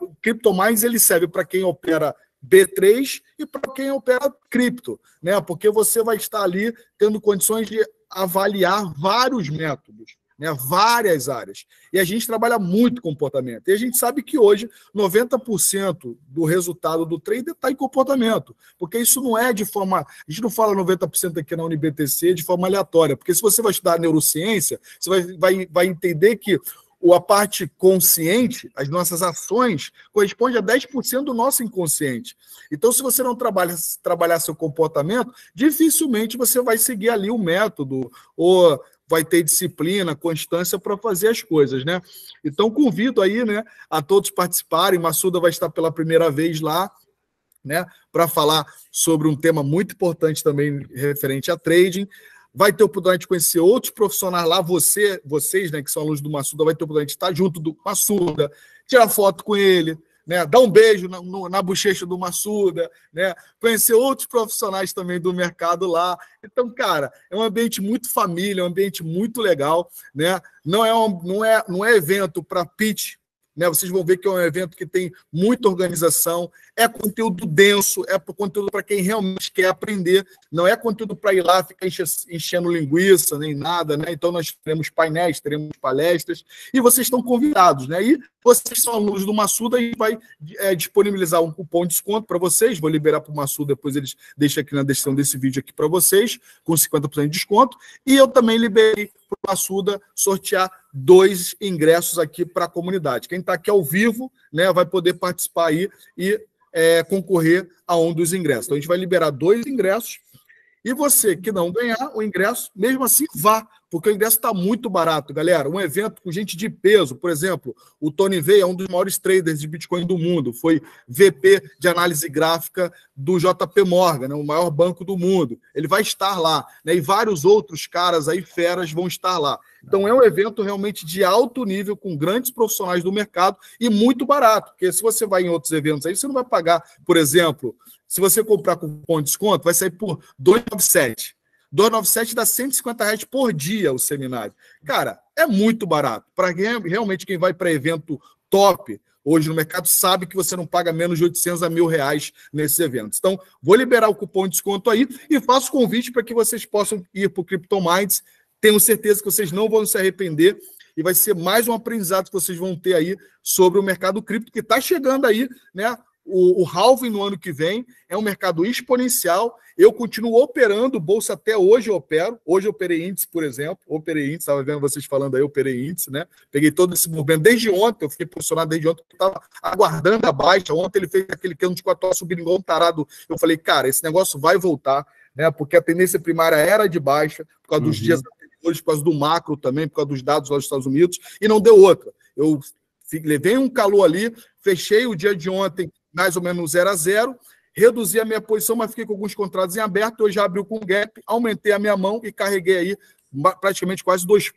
o criptominds ele serve para quem opera B3 e para quem opera cripto, né? Porque você vai estar ali tendo condições de avaliar vários métodos, né? Várias áreas. E a gente trabalha muito comportamento. E a gente sabe que hoje 90% do resultado do trader está em comportamento, porque isso não é de forma, a gente não fala 90% aqui na UniBTC de forma aleatória, porque se você vai estudar neurociência, você vai, vai, vai entender que ou a parte consciente, as nossas ações, corresponde a 10% do nosso inconsciente. Então, se você não trabalha, trabalhar seu comportamento, dificilmente você vai seguir ali o método ou vai ter disciplina, constância para fazer as coisas, né? Então, convido aí, né, a todos participarem. Massuda vai estar pela primeira vez lá. Né, para falar sobre um tema muito importante também referente a trading vai ter oportunidade de conhecer outros profissionais lá, você, vocês, né, que são alunos do Massuda, vai ter oportunidade de estar junto do Massuda, tirar foto com ele, né, dar um beijo na, no, na bochecha do Massuda, né, conhecer outros profissionais também do mercado lá. Então, cara, é um ambiente muito família, é um ambiente muito legal, né? Não é um, não é, não é evento para pitch né? Vocês vão ver que é um evento que tem muita organização, é conteúdo denso, é conteúdo para quem realmente quer aprender, não é conteúdo para ir lá ficar enchendo linguiça nem nada. Né? Então, nós teremos painéis, teremos palestras, e vocês estão convidados. Né? E vocês são alunos do Massuda, a vai é, disponibilizar um cupom de desconto para vocês. Vou liberar para o Massuda, depois eles deixam aqui na descrição desse vídeo aqui para vocês, com 50% de desconto. E eu também liberei Passuda sortear dois ingressos aqui para a comunidade. Quem está aqui ao vivo né, vai poder participar aí e é, concorrer a um dos ingressos. Então a gente vai liberar dois ingressos. E você que não ganhar o ingresso, mesmo assim, vá, porque o ingresso está muito barato, galera. Um evento com gente de peso, por exemplo, o Tony V é um dos maiores traders de Bitcoin do mundo, foi VP de análise gráfica do JP Morgan, né, o maior banco do mundo. Ele vai estar lá, né, e vários outros caras aí feras vão estar lá. Então é um evento realmente de alto nível, com grandes profissionais do mercado e muito barato, porque se você vai em outros eventos aí, você não vai pagar, por exemplo, se você comprar com ponto de desconto, vai sair por 297. 297 dá 150 reais por dia o seminário. Cara, é muito barato. Para quem é realmente quem vai para evento top hoje no mercado sabe que você não paga menos de 800 a mil reais nesses eventos. Então, vou liberar o cupom de desconto aí e faço convite para que vocês possam ir para o Crypto Minds. Tenho certeza que vocês não vão se arrepender e vai ser mais um aprendizado que vocês vão ter aí sobre o mercado cripto que está chegando aí, né? O, o halving no ano que vem é um mercado exponencial. Eu continuo operando bolsa até hoje, eu opero. Hoje eu operei índice, por exemplo. Operei índice, estava vendo vocês falando aí, eu operei índice, né? Peguei todo esse movimento desde ontem, eu fiquei posicionado desde ontem, estava aguardando a baixa. Ontem ele fez aquele cano de quatro horas subindo igual um tarado. Eu falei, cara, esse negócio vai voltar, né? Porque a tendência primária era de baixa, por causa uhum. dos dias anteriores, por causa do macro também, por causa dos dados lá dos Estados Unidos, e não deu outra. Eu levei um calor ali, fechei o dia de ontem mais ou menos 0 a 0 reduzi a minha posição, mas fiquei com alguns contratos em aberto. Hoje já abriu com gap, aumentei a minha mão e carreguei aí praticamente quase 2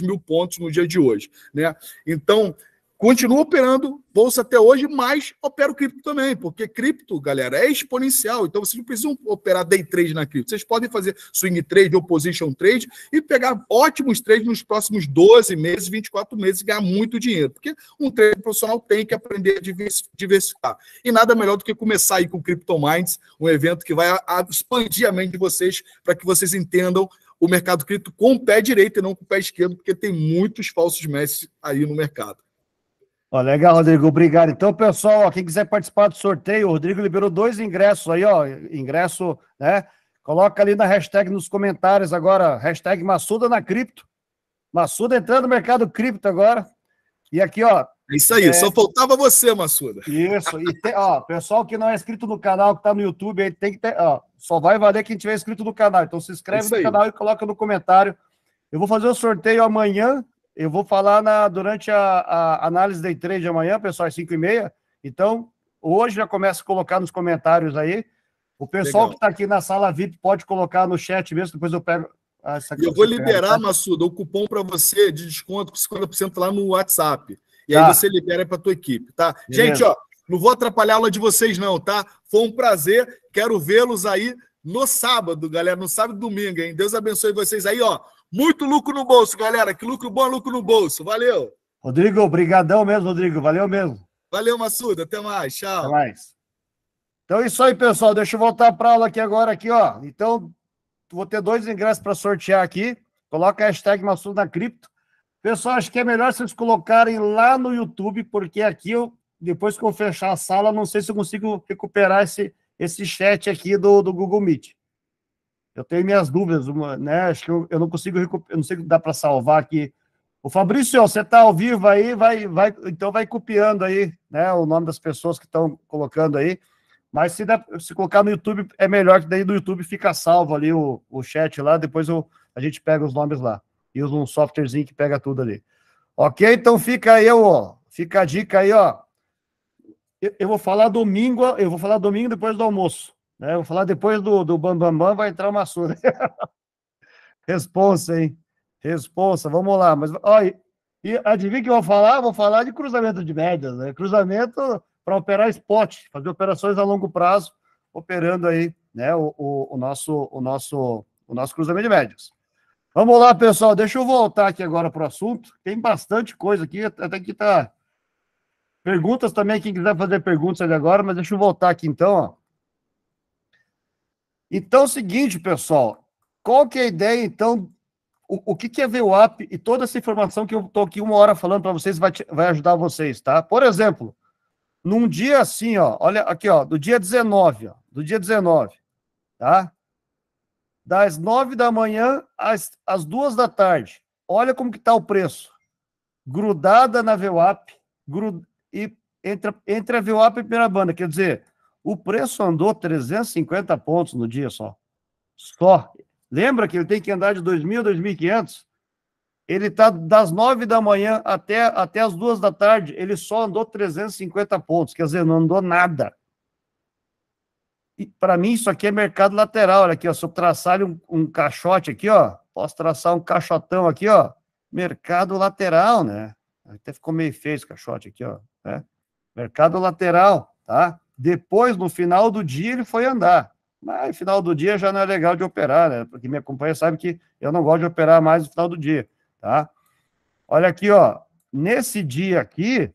mil pontos no dia de hoje. Né? Então, continua operando bolsa até hoje, mas opero cripto também, porque cripto, galera, é exponencial. Então vocês não precisam operar day trade na cripto. Vocês podem fazer swing trade ou position trade e pegar ótimos trades nos próximos 12 meses, 24 meses e ganhar muito dinheiro. Porque um trader profissional tem que aprender a diversificar. E nada melhor do que começar aí com o Crypto Minds, um evento que vai expandir a mente de vocês para que vocês entendam o mercado cripto com o pé direito e não com o pé esquerdo, porque tem muitos falsos mestres aí no mercado. Ó, legal, Rodrigo. Obrigado. Então, pessoal, ó, quem quiser participar do sorteio, o Rodrigo liberou dois ingressos aí, ó. Ingresso, né? Coloca ali na hashtag nos comentários agora, hashtag Massuda na cripto. Massuda entrando no mercado cripto agora. E aqui, ó. É isso aí, é... só faltava você, Massuda. Isso. E ó, pessoal que não é inscrito no canal, que tá no YouTube, aí tem que ter, ó, só vai valer quem tiver inscrito no canal. Então se inscreve no aí. canal e coloca no comentário. Eu vou fazer o sorteio amanhã, eu vou falar na, durante a, a análise day trade de amanhã, pessoal, às 5 e meia. Então, hoje já começa a colocar nos comentários aí. O pessoal Legal. que está aqui na sala VIP pode colocar no chat mesmo, depois eu pego. eu vou liberar, tá? Massuda, o cupom para você de desconto com 50% lá no WhatsApp. E tá. aí você libera para a tua equipe, tá? Beleza. Gente, ó, não vou atrapalhar a aula de vocês não, tá? Foi um prazer, quero vê-los aí no sábado, galera, no sábado e domingo, hein? Deus abençoe vocês aí, ó. Muito lucro no bolso, galera. Que lucro bom, é lucro no bolso. Valeu. Rodrigo, obrigadão mesmo, Rodrigo. Valeu mesmo. Valeu, Massuda. Até mais. Tchau. Até mais. Então é isso aí, pessoal. Deixa eu voltar para aula aqui agora, aqui, ó. Então, vou ter dois ingressos para sortear aqui. Coloca a hashtag Massuda cripto. Pessoal, acho que é melhor vocês colocarem lá no YouTube, porque aqui eu, depois que eu fechar a sala, não sei se eu consigo recuperar esse, esse chat aqui do, do Google Meet. Eu tenho minhas dúvidas, né? Acho que eu, eu não consigo recuperar, não sei se dá para salvar aqui. O Fabrício, você tá ao vivo aí, vai, vai, então vai copiando aí, né, o nome das pessoas que estão colocando aí. Mas se, dá, se colocar no YouTube é melhor que daí no YouTube fica salvo ali o, o chat lá, depois eu, a gente pega os nomes lá e usa um softwarezinho que pega tudo ali. OK? Então fica aí, ó, fica a dica aí, ó. Eu, eu vou falar domingo, eu vou falar domingo depois do almoço. Né? Vou falar depois do, do Bambambam, Bam Bam, vai entrar uma surda. Responsa, hein? Responsa, vamos lá. Mas, ó, e, e adivinha o que eu vou falar? Vou falar de cruzamento de médias, né? Cruzamento para operar spot, fazer operações a longo prazo, operando aí né, o, o, o, nosso, o, nosso, o nosso cruzamento de médias. Vamos lá, pessoal. Deixa eu voltar aqui agora para o assunto. Tem bastante coisa aqui, até que tá. Perguntas também, quem quiser fazer perguntas ali agora, mas deixa eu voltar aqui então, ó. Então, é o seguinte, pessoal, qual que é a ideia, então, o, o que, que é VWAP e toda essa informação que eu estou aqui uma hora falando para vocês vai, te, vai ajudar vocês, tá? Por exemplo, num dia assim, ó, olha aqui, ó, do dia 19, ó, do dia 19, tá? Das 9 da manhã às, às 2 da tarde. Olha como que está o preço. Grudada na VWAP, grud... e entra entre a VWAP e a primeira banda, quer dizer, o preço andou 350 pontos no dia só. Só. Lembra que ele tem que andar de 2.000 a 2.500? Ele está das 9 da manhã até, até as 2 da tarde, ele só andou 350 pontos, quer dizer, não andou nada. E para mim isso aqui é mercado lateral, olha aqui, ó, se eu traçar um, um caixote aqui, ó, posso traçar um caixotão aqui, ó, mercado lateral, né? Até ficou meio feio esse caixote aqui, ó, né? Mercado lateral, tá? Depois, no final do dia, ele foi andar. Mas no final do dia já não é legal de operar, né? Porque minha companhia sabe que eu não gosto de operar mais no final do dia, tá? Olha aqui, ó. Nesse dia aqui,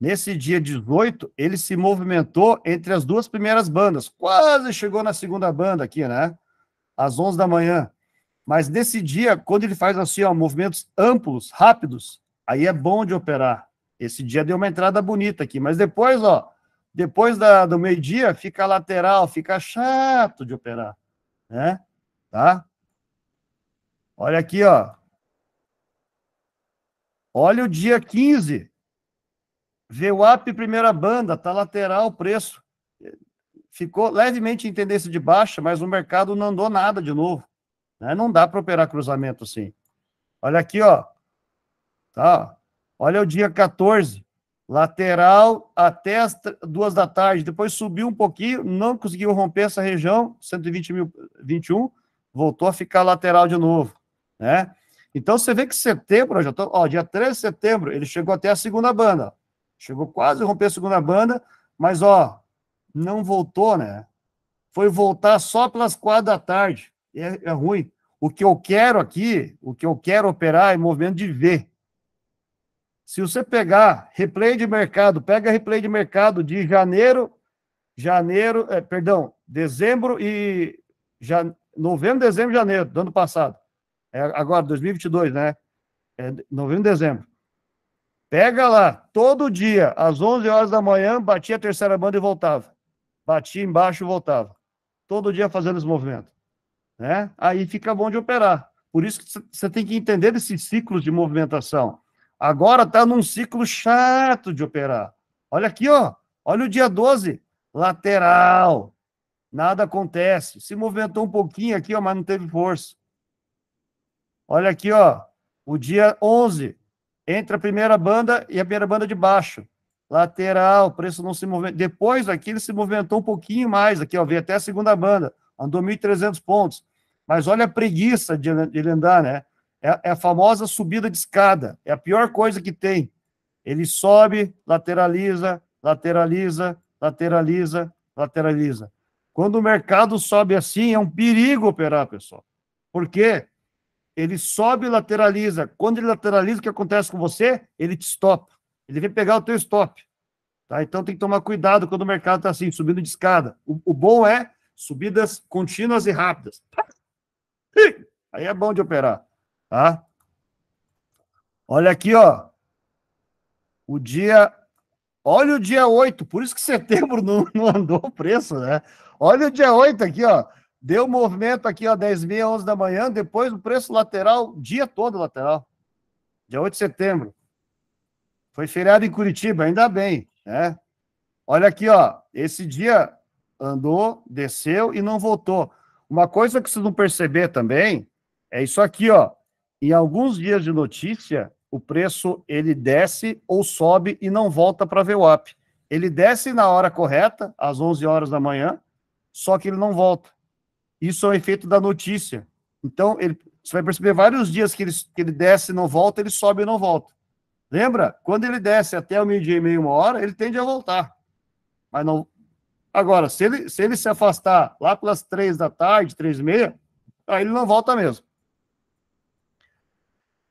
nesse dia 18, ele se movimentou entre as duas primeiras bandas. Quase chegou na segunda banda aqui, né? Às 11 da manhã. Mas nesse dia, quando ele faz assim, ó, movimentos amplos, rápidos, aí é bom de operar. Esse dia deu uma entrada bonita aqui, mas depois, ó, depois da, do meio-dia, fica lateral, fica chato de operar, né? Tá? Olha aqui, ó. Olha o dia 15. VWAP primeira banda, tá lateral o preço. Ficou levemente em tendência de baixa, mas o mercado não andou nada de novo. Né? Não dá para operar cruzamento assim. Olha aqui, ó. Tá? Olha o dia 14. Lateral até as duas da tarde, depois subiu um pouquinho, não conseguiu romper essa região, 120.021 voltou a ficar lateral de novo, né? Então você vê que setembro, já tô, ó, dia 13 de setembro, ele chegou até a segunda banda, chegou quase a romper a segunda banda, mas ó, não voltou, né? Foi voltar só pelas quatro da tarde, é, é ruim. O que eu quero aqui, o que eu quero operar é movimento de V, se você pegar replay de mercado, pega replay de mercado de janeiro, janeiro, é, perdão, dezembro e já novembro, dezembro, janeiro do ano passado. É, agora 2022, né? É, novembro, dezembro. Pega lá, todo dia, às 11 horas da manhã, batia a terceira banda e voltava. Batia embaixo e voltava. Todo dia fazendo esse movimento. Né? Aí fica bom de operar. Por isso que você tem que entender esses ciclos de movimentação. Agora está num ciclo chato de operar. Olha aqui, ó. Olha o dia 12. Lateral. Nada acontece. Se movimentou um pouquinho aqui, ó, mas não teve força. Olha aqui, ó. O dia 11. Entre a primeira banda e a primeira banda de baixo. Lateral, preço não se movimentou. Depois aqui ele se movimentou um pouquinho mais. Aqui, ó, veio até a segunda banda. Andou 1.300 pontos. Mas olha a preguiça de ele andar, né? É, é, a famosa subida de escada. É a pior coisa que tem. Ele sobe, lateraliza, lateraliza, lateraliza, lateraliza. Quando o mercado sobe assim, é um perigo operar, pessoal. Por quê? Ele sobe e lateraliza. Quando ele lateraliza, o que acontece com você? Ele te stopa. Ele vem pegar o teu stop. Tá? Então tem que tomar cuidado quando o mercado está assim, subindo de escada. O, o bom é subidas contínuas e rápidas. Aí é bom de operar. Tá? Olha aqui, ó. O dia. Olha o dia 8, por isso que setembro não, não andou o preço, né? Olha o dia 8 aqui, ó. Deu movimento aqui, ó, 10 meia, 11 da manhã, depois o preço lateral, dia todo lateral. Dia 8 de setembro. Foi feriado em Curitiba, ainda bem, né? Olha aqui, ó, esse dia andou, desceu e não voltou. Uma coisa que vocês não perceber também é isso aqui, ó em alguns dias de notícia, o preço ele desce ou sobe e não volta para a VWAP. Ele desce na hora correta, às 11 horas da manhã, só que ele não volta. Isso é o efeito da notícia. Então, ele, você vai perceber vários dias que ele, que ele desce e não volta, ele sobe e não volta. Lembra? Quando ele desce até o meio-dia e meia, uma hora, ele tende a voltar. Mas não. Agora, se ele se, ele se afastar lá pelas três da tarde, três e meia, aí ele não volta mesmo.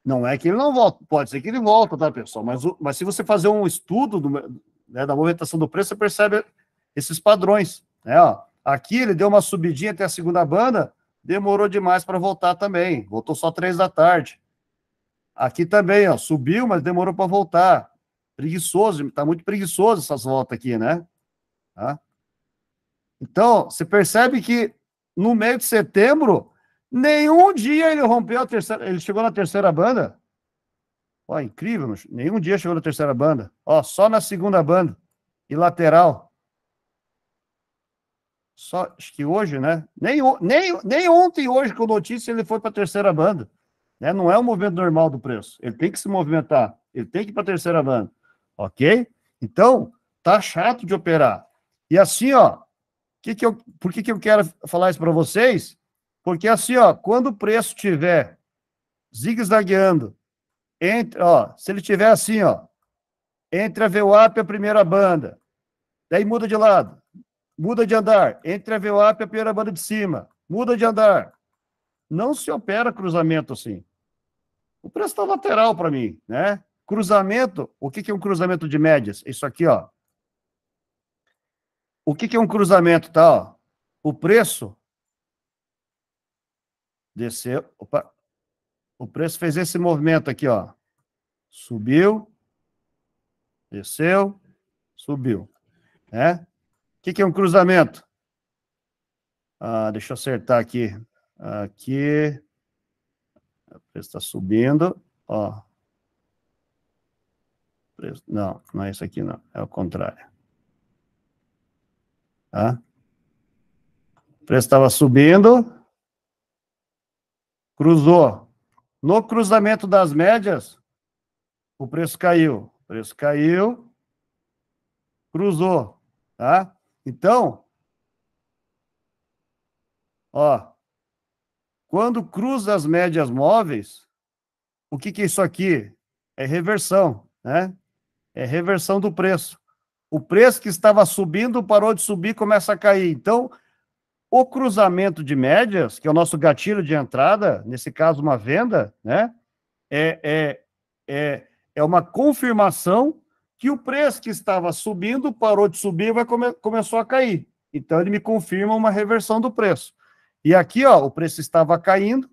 Não é que ele não volta, pode ser que ele volta, tá, pessoal? Mas, mas se você fazer um estudo do, né, da movimentação do preço, você percebe esses padrões. Né, ó. Aqui ele deu uma subidinha até a segunda banda, demorou demais para voltar também. Voltou só três da tarde. Aqui também, ó, subiu, mas demorou para voltar. Preguiçoso, está muito preguiçoso essas voltas aqui, né? Tá? Então, você percebe que no meio de setembro, Nenhum dia ele rompeu a terceira. Ele chegou na terceira banda. Ó, incrível, mas nenhum dia chegou na terceira banda. Ó, só na segunda banda. E lateral. Só, acho que hoje, né? Nem, nem, nem ontem e hoje com notícia ele foi para a terceira banda. Né? Não é o movimento normal do preço. Ele tem que se movimentar. Ele tem que ir para a terceira banda. Ok? Então, tá chato de operar. E assim, ó, que que eu, por que, que eu quero falar isso para vocês? Porque assim, ó, quando o preço tiver zigue-zagueando, entre, ó, se ele tiver assim, ó, entre a VWAP e a primeira banda, daí muda de lado, muda de andar, entre a VWAP e a primeira banda de cima, muda de andar. Não se opera cruzamento assim. O preço está lateral para mim, né? Cruzamento, o que, que é um cruzamento de médias? Isso aqui, ó. O que, que é um cruzamento, tá? Ó? O preço Desceu. Opa. O preço fez esse movimento aqui, ó. Subiu, desceu, subiu. né O que, que é um cruzamento? Ah, deixa eu acertar aqui. Aqui. O preço está subindo. Ó. Preço... Não, não é isso aqui, não. É o contrário. Tá? O preço estava subindo cruzou. No cruzamento das médias, o preço caiu. O preço caiu, cruzou, tá? Então, ó, quando cruza as médias móveis, o que que é isso aqui? É reversão, né? É reversão do preço. O preço que estava subindo parou de subir, começa a cair. Então, o cruzamento de médias, que é o nosso gatilho de entrada, nesse caso uma venda, né? É, é, é, é uma confirmação que o preço que estava subindo parou de subir e come, começou a cair. Então ele me confirma uma reversão do preço. E aqui, ó, o preço estava caindo,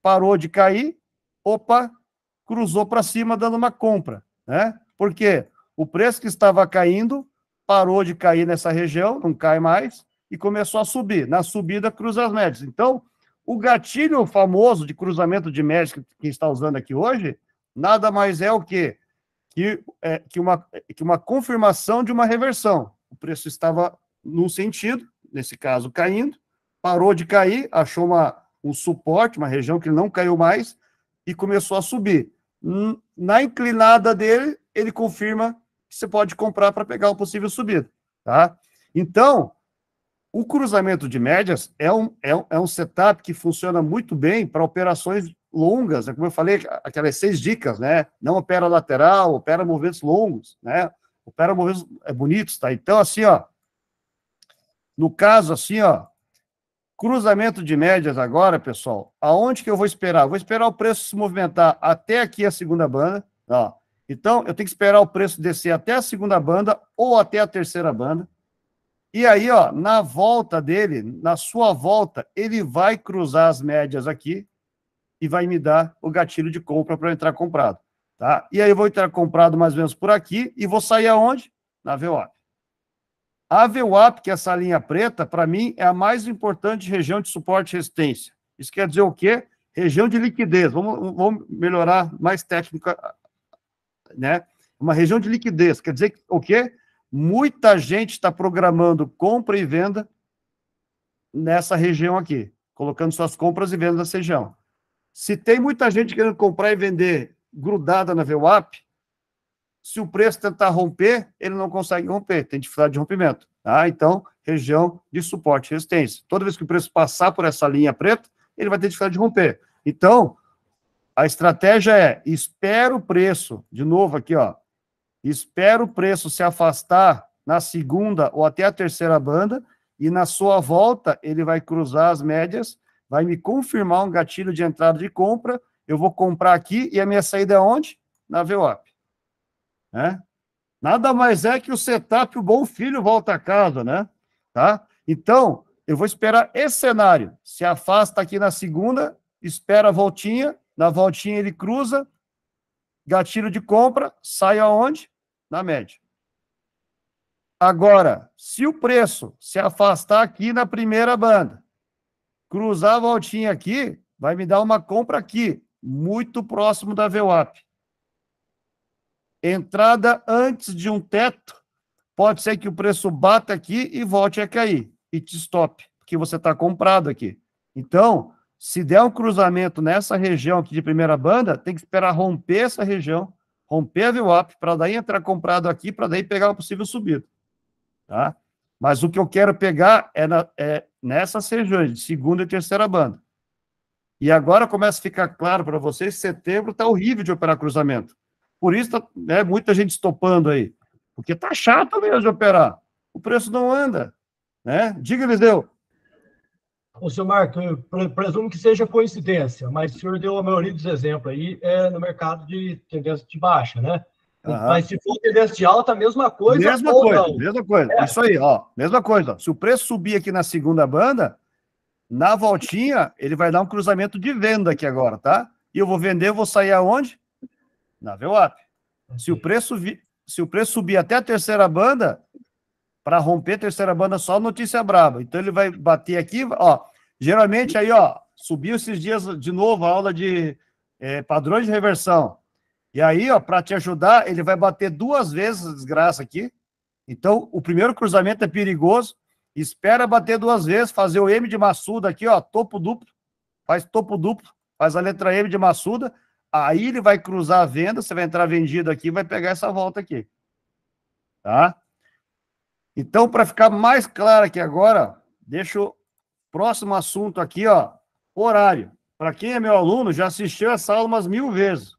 parou de cair, opa, cruzou para cima dando uma compra, né? Porque o preço que estava caindo parou de cair nessa região, não cai mais, e começou a subir. Na subida, cruza as médias. Então, o gatilho famoso de cruzamento de médias que, está usando aqui hoje, nada mais é o que que, é, que, uma, que uma confirmação de uma reversão. O preço estava num sentido, nesse caso caindo, parou de cair, achou uma, um suporte, uma região que não caiu mais e começou a subir. Hum, na inclinada dele, ele confirma que você pode comprar para pegar o possível subida, tá? Então, o cruzamento de médias é um, é um, é um setup que funciona muito bem para operações longas, né? como eu falei, aquelas seis dicas, né? Não opera lateral, opera movimentos longos, né? Opera movimentos é bonitos, tá? Então, assim, ó, no caso, assim, ó, cruzamento de médias agora, pessoal, aonde que eu vou esperar? Vou esperar o preço se movimentar até aqui a segunda banda, ó. Então, eu tenho que esperar o preço descer até a segunda banda ou até a terceira banda. E aí, ó, na volta dele, na sua volta, ele vai cruzar as médias aqui e vai me dar o gatilho de compra para eu entrar comprado, tá? E aí eu vou entrar comprado mais ou menos por aqui e vou sair aonde? Na VWAP. A VWAP, que é essa linha preta, para mim é a mais importante região de suporte e resistência. Isso quer dizer o quê? Região de liquidez. Vamos, vamos melhorar mais técnica, né? Uma região de liquidez. Quer dizer o quê? Muita gente está programando compra e venda nessa região aqui, colocando suas compras e vendas nessa região. Se tem muita gente querendo comprar e vender grudada na VWAP, se o preço tentar romper, ele não consegue romper, tem dificuldade de rompimento. Tá? Então, região de suporte e resistência. Toda vez que o preço passar por essa linha preta, ele vai ter dificuldade de romper. Então, a estratégia é, espera o preço, de novo aqui, ó, Espera o preço se afastar na segunda ou até a terceira banda e na sua volta ele vai cruzar as médias, vai me confirmar um gatilho de entrada de compra, eu vou comprar aqui e a minha saída é onde? Na VWAP. Né? Nada mais é que o setup, o bom filho volta a casa, né? Tá? Então, eu vou esperar esse cenário. Se afasta aqui na segunda, espera a voltinha, na voltinha ele cruza, gatilho de compra, sai aonde? na média. Agora, se o preço se afastar aqui na primeira banda, cruzar a voltinha aqui, vai me dar uma compra aqui, muito próximo da VWAP. Entrada antes de um teto, pode ser que o preço bata aqui e volte a cair, e te stop, porque você está comprado aqui. Então, se der um cruzamento nessa região aqui de primeira banda, tem que esperar romper essa região romper a VWAP para daí entrar comprado aqui, para daí pegar uma possível subida. Tá? Mas o que eu quero pegar é, na, é de segunda e terceira banda. E agora começa a ficar claro para vocês setembro está horrível de operar cruzamento. Por isso tá, né, muita gente estopando aí. Porque tá chato mesmo de operar. O preço não anda. Né? Diga, Eliseu, Ô, seu Marco, eu presumo que seja coincidência, mas o senhor deu a maioria dos exemplos aí é, no mercado de tendência de baixa, né? Mas se for tendência de alta, mesma coisa. Mesma coisa, não. mesma coisa. É. Isso aí, ó. Mesma coisa. Se o preço subir aqui na segunda banda, na voltinha, ele vai dar um cruzamento de venda aqui agora, tá? E eu vou vender, eu vou sair aonde? Na VWAP. Se o preço, se o preço subir até a terceira banda, para romper terceira banda, só notícia braba. Então ele vai bater aqui, ó. Geralmente aí, ó, subiu esses dias de novo a aula de é, padrões de reversão. E aí, ó, para te ajudar, ele vai bater duas vezes desgraça aqui. Então, o primeiro cruzamento é perigoso. Espera bater duas vezes, fazer o M de maçuda aqui, ó, topo duplo. Faz topo duplo, faz a letra M de maçuda. Aí ele vai cruzar a venda, você vai entrar vendido aqui, vai pegar essa volta aqui. Tá? Então, para ficar mais claro aqui agora, deixa o próximo assunto aqui, ó, horário. Para quem é meu aluno, já assistiu essa aula umas mil vezes.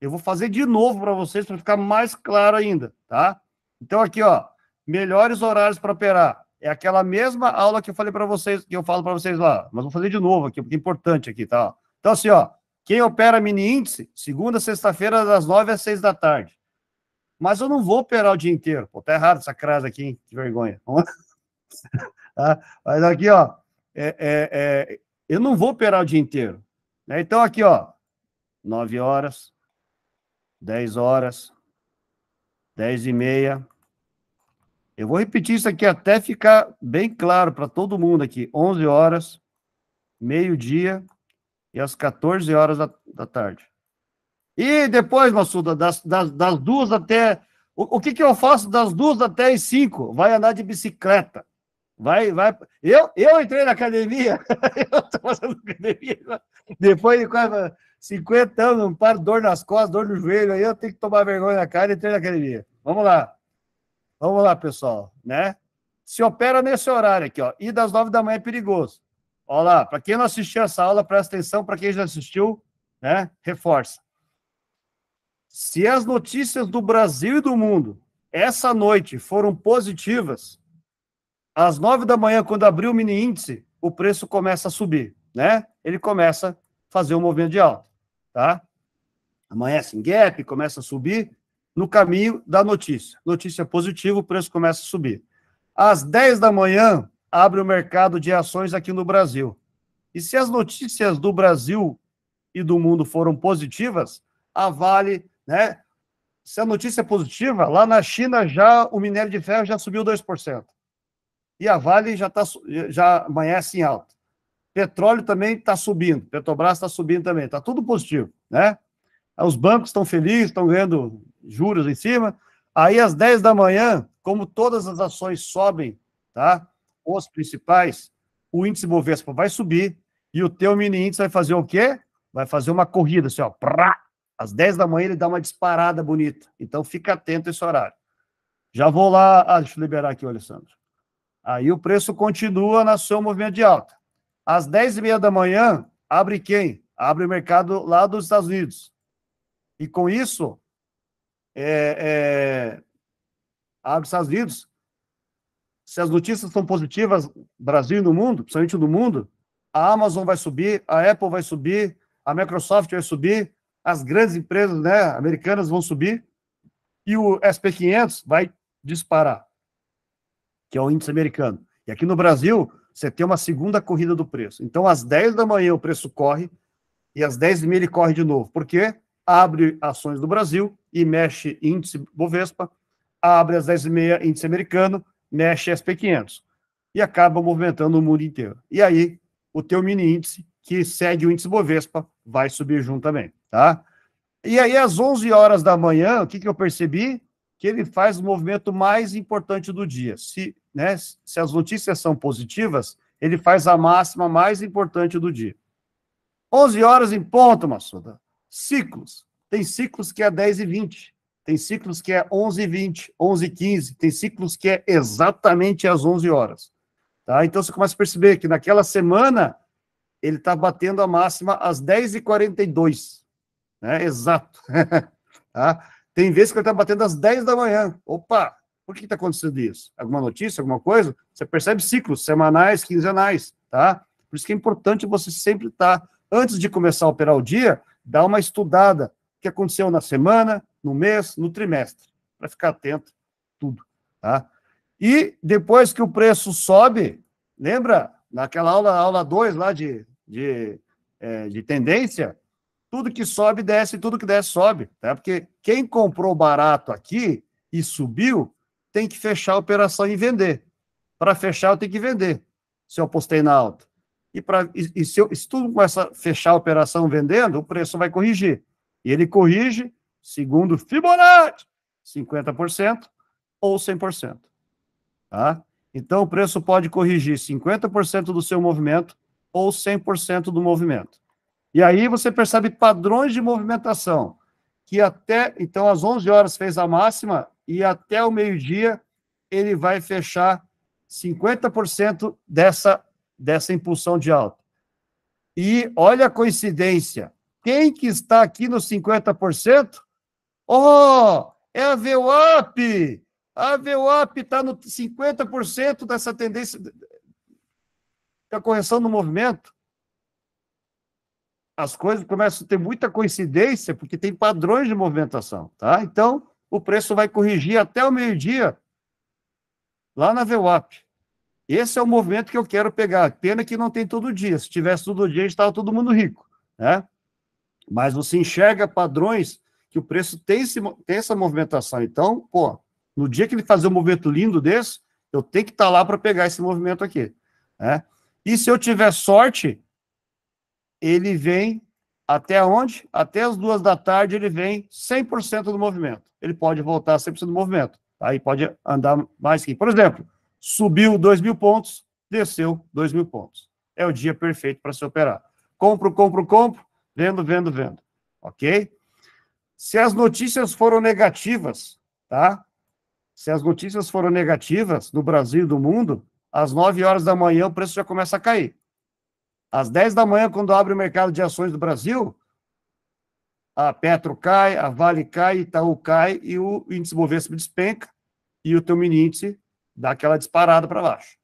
Eu vou fazer de novo para vocês para ficar mais claro ainda, tá? Então aqui, ó, melhores horários para operar. É aquela mesma aula que eu falei para vocês, que eu falo para vocês lá, mas vou fazer de novo aqui, porque é importante aqui, tá? Então assim, ó, quem opera mini índice, segunda, sexta-feira das nove às seis da tarde. Mas eu não vou operar o dia inteiro. Pô, tá errado essa crase aqui, hein? Que vergonha. Tá? Mas aqui, ó, é, é, é, eu não vou operar o dia inteiro. Né? Então, aqui, ó, 9 horas, 10 horas, 10 e meia. Eu vou repetir isso aqui até ficar bem claro para todo mundo aqui. 11 horas, meio-dia e às 14 horas da, da tarde. E depois, Massuda, das, das, das duas até. O, o, que, que eu faço das duas até as cinco? Vai andar de bicicleta. Vai, vai. Eu, eu entrei na academia, eu estou fazendo academia. Depois de quase 50 anos, um par de dor nas costas, dor no joelho, aí eu tenho que tomar vergonha na cara e entrei na academia. Vamos lá. Vamos lá, pessoal, né? Se opera nesse horário aqui, ó. E das nove da manhã é perigoso. Olha lá, para quem não assistiu essa aula, presta atenção, para quem já assistiu, né? Reforça. Se as notícias do Brasil e do mundo essa noite foram positivas, às nove da manhã, quando abrir o mini índice, o preço começa a subir, né? Ele começa a fazer um movimento de alta, tá? Amanhece em gap, começa a subir no caminho da notícia. Notícia positiva, o preço começa a subir. Às dez da manhã, abre o mercado de ações aqui no Brasil. E se as notícias do Brasil e do mundo foram positivas, a Vale né? Se a notícia é positiva, lá na China já o minério de ferro já subiu 2%. E a Vale já, tá, já amanhece em alta. Petróleo também está subindo, Petrobras está subindo também, está tudo positivo, né? Os bancos estão felizes, estão ganhando juros em cima. Aí, às 10 da manhã, como todas as ações sobem, tá? Os principais, o índice Bovespa vai subir e o teu mini índice vai fazer o quê? Vai fazer uma corrida, assim, ó, às 10 da manhã ele dá uma disparada bonita. Então fica atento a esse horário. Já vou lá. Ah, deixa eu liberar aqui o Alessandro. Aí o preço continua na seu movimento de alta. Às 10 e meia da manhã, abre quem? Abre o mercado lá dos Estados Unidos. E com isso, é, é, abre os Estados Unidos. Se as notícias são positivas, Brasil e no mundo, principalmente no mundo, a Amazon vai subir, a Apple vai subir, a Microsoft vai subir, as grandes empresas né, americanas vão subir e o SP500 vai disparar, que é o índice americano. E aqui no Brasil, você tem uma segunda corrida do preço. Então, às 10 da manhã o preço corre e às 10 e meia ele corre de novo. Por quê? Abre ações do Brasil e mexe índice Bovespa, abre às 10 e meia índice americano, mexe SP500 e acaba movimentando o mundo inteiro. E aí, o teu mini índice que segue o índice Bovespa, vai subir junto também, tá? E aí, às 11 horas da manhã, o que, que eu percebi? Que ele faz o movimento mais importante do dia. Se, né, se as notícias são positivas, ele faz a máxima mais importante do dia. 11 horas em ponto, Massuda. Ciclos. Tem ciclos que é 10 e 20. Tem ciclos que é 11 e 20, 11 e 15. Tem ciclos que é exatamente às 11 horas. Tá? Então, você começa a perceber que naquela semana ele está batendo a máxima às 10h42, né? Exato. tá? Tem vezes que ele está batendo às 10 da manhã. Opa, por que está acontecendo isso? Alguma notícia, alguma coisa? Você percebe ciclos semanais, quinzenais, tá? Por isso que é importante você sempre estar, tá, antes de começar a operar o dia, dar uma estudada. O que aconteceu na semana, no mês, no trimestre, para ficar atento, tudo, tá? E depois que o preço sobe, lembra? Naquela aula, aula 2 lá de de, é, de tendência, tudo que sobe, desce, tudo que desce, sobe. Tá? Porque quem comprou barato aqui e subiu, tem que fechar a operação e vender. Para fechar, eu tenho que vender, se eu apostei na alta. E, pra, e, e se, eu, se tudo começa a fechar a operação vendendo, o preço vai corrigir. E ele corrige, segundo Fibonacci, 50% ou 100%. Tá? Então, o preço pode corrigir 50% do seu movimento ou 100% do movimento. E aí você percebe padrões de movimentação, que até, então, às 11 horas fez a máxima, e até o meio-dia ele vai fechar 50% dessa, dessa impulsão de alta. E olha a coincidência, quem que está aqui nos 50%? Oh, é a VWAP! A VWAP está no 50% dessa tendência, a correção do movimento, as coisas começam a ter muita coincidência, porque tem padrões de movimentação, tá? Então, o preço vai corrigir até o meio-dia, lá na VWAP. Esse é o movimento que eu quero pegar. Pena que não tem todo dia. Se tivesse todo dia, a gente estava todo mundo rico, né? Mas você enxerga padrões que o preço tem, esse, tem essa movimentação. Então, pô, no dia que ele fazer um movimento lindo desse, eu tenho que estar tá lá para pegar esse movimento aqui, né? E se eu tiver sorte, ele vem até onde? Até as duas da tarde ele vem 100% do movimento. Ele pode voltar 100% do movimento. Aí pode andar mais que. Por exemplo, subiu 2 mil pontos, desceu 2 mil pontos. É o dia perfeito para se operar. Compro, compro, compro, vendo, vendo, vendo. Ok? Se as notícias foram negativas, tá? Se as notícias foram negativas no Brasil e no mundo, às 9 horas da manhã, o preço já começa a cair. Às 10 da manhã, quando abre o mercado de ações do Brasil, a Petro cai, a Vale cai, Itaú cai e o índice Bovespa despenca e o teu mini índice dá aquela disparada para baixo.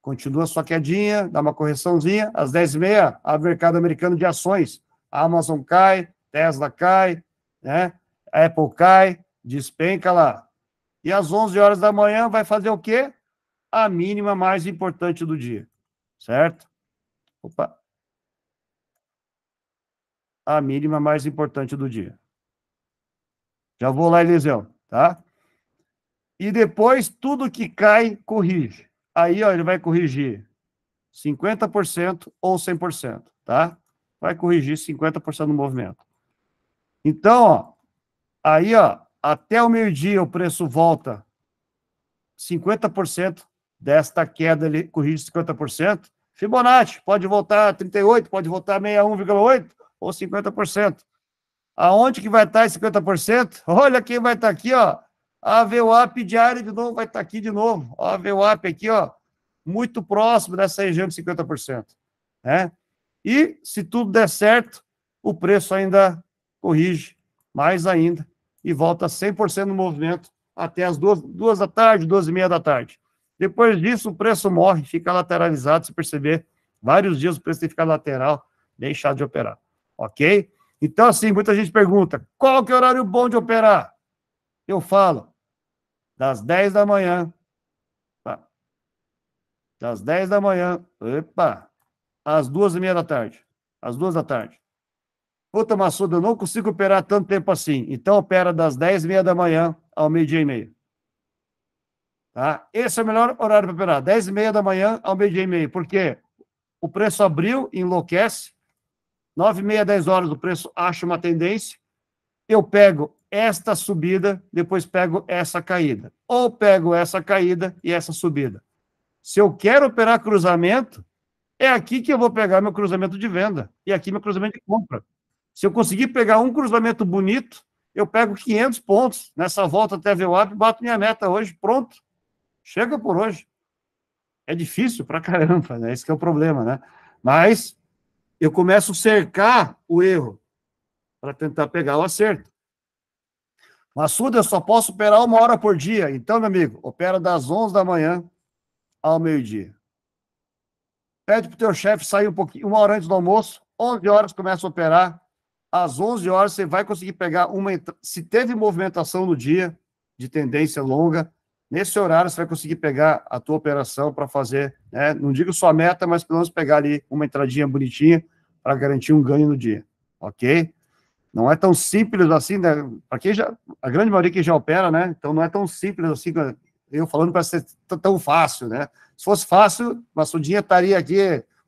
Continua sua quedinha, dá uma correçãozinha. Às 10h30, abre o mercado americano de ações. A Amazon cai, Tesla cai, né? Apple cai, despenca lá. E às 11 horas da manhã vai fazer o quê? a mínima mais importante do dia, certo? Opa. A mínima mais importante do dia. Já vou lá, Eliseu, tá? E depois, tudo que cai, corrige. Aí, ó, ele vai corrigir 50% ou 100%, tá? Vai corrigir 50% do movimento. Então, ó, aí, ó, até o meio-dia o preço volta 50% desta queda, ele corrige 50%. Fibonacci pode voltar a 38%, pode voltar a 61,8% ou 50%. Aonde que vai estar tá esse 50%? Olha quem vai estar tá aqui, ó. A VWAP diária de novo vai estar tá aqui de novo. a VWAP aqui, ó, muito próximo dessa região de 50%. Né? E, se tudo der certo, o preço ainda corrige mais ainda e volta 100% no movimento até as duas, duas da tarde, duas e meia da tarde. Depois disso, o preço morre, fica lateralizado, se perceber, vários dias o preço tem que ficar lateral, deixar de operar, ok? Então, assim, muita gente pergunta, qual que é o horário bom de operar? Eu falo, das 10 da manhã, tá? das 10 da manhã, opa, às duas e meia da tarde, às duas da tarde. Puta maçuda, eu não consigo operar tanto tempo assim. Então, opera das 10 e meia da manhã ao meio-dia e meio. Tá? Esse é o melhor horário para operar, 10 e meia da manhã ao meio-dia e meio, porque o preço abriu, enlouquece, 9 e meia, 10 horas o preço acha uma tendência, eu pego esta subida, depois pego essa caída. Ou pego essa caída e essa subida. Se eu quero operar cruzamento, é aqui que eu vou pegar meu cruzamento de venda e aqui meu cruzamento de compra. Se eu conseguir pegar um cruzamento bonito, eu pego 500 pontos nessa volta até VWAP, bato minha meta hoje, pronto. Chega por hoje. É difícil pra caramba, né? Esse que é o problema, né? Mas eu começo a cercar o erro para tentar pegar o acerto. Massuda, eu só posso operar uma hora por dia. Então, meu amigo, opera das 11 da manhã ao meio-dia. Pede para teu chefe sair um pouquinho, uma hora antes do almoço, 11 horas começa a operar. Às 11 horas você vai conseguir pegar uma... Se teve movimentação no dia, de tendência longa, Nesse horário, você vai conseguir pegar a tua operação para fazer, né, não digo sua meta, mas pelo menos pegar ali uma entradinha bonitinha para garantir um ganho no dia, ok? Não é tão simples assim, né? Para quem já, a grande maioria que já opera, né? Então não é tão simples assim, né? eu falando para ser tão fácil, né? Se fosse fácil, o dinheiro estaria aqui,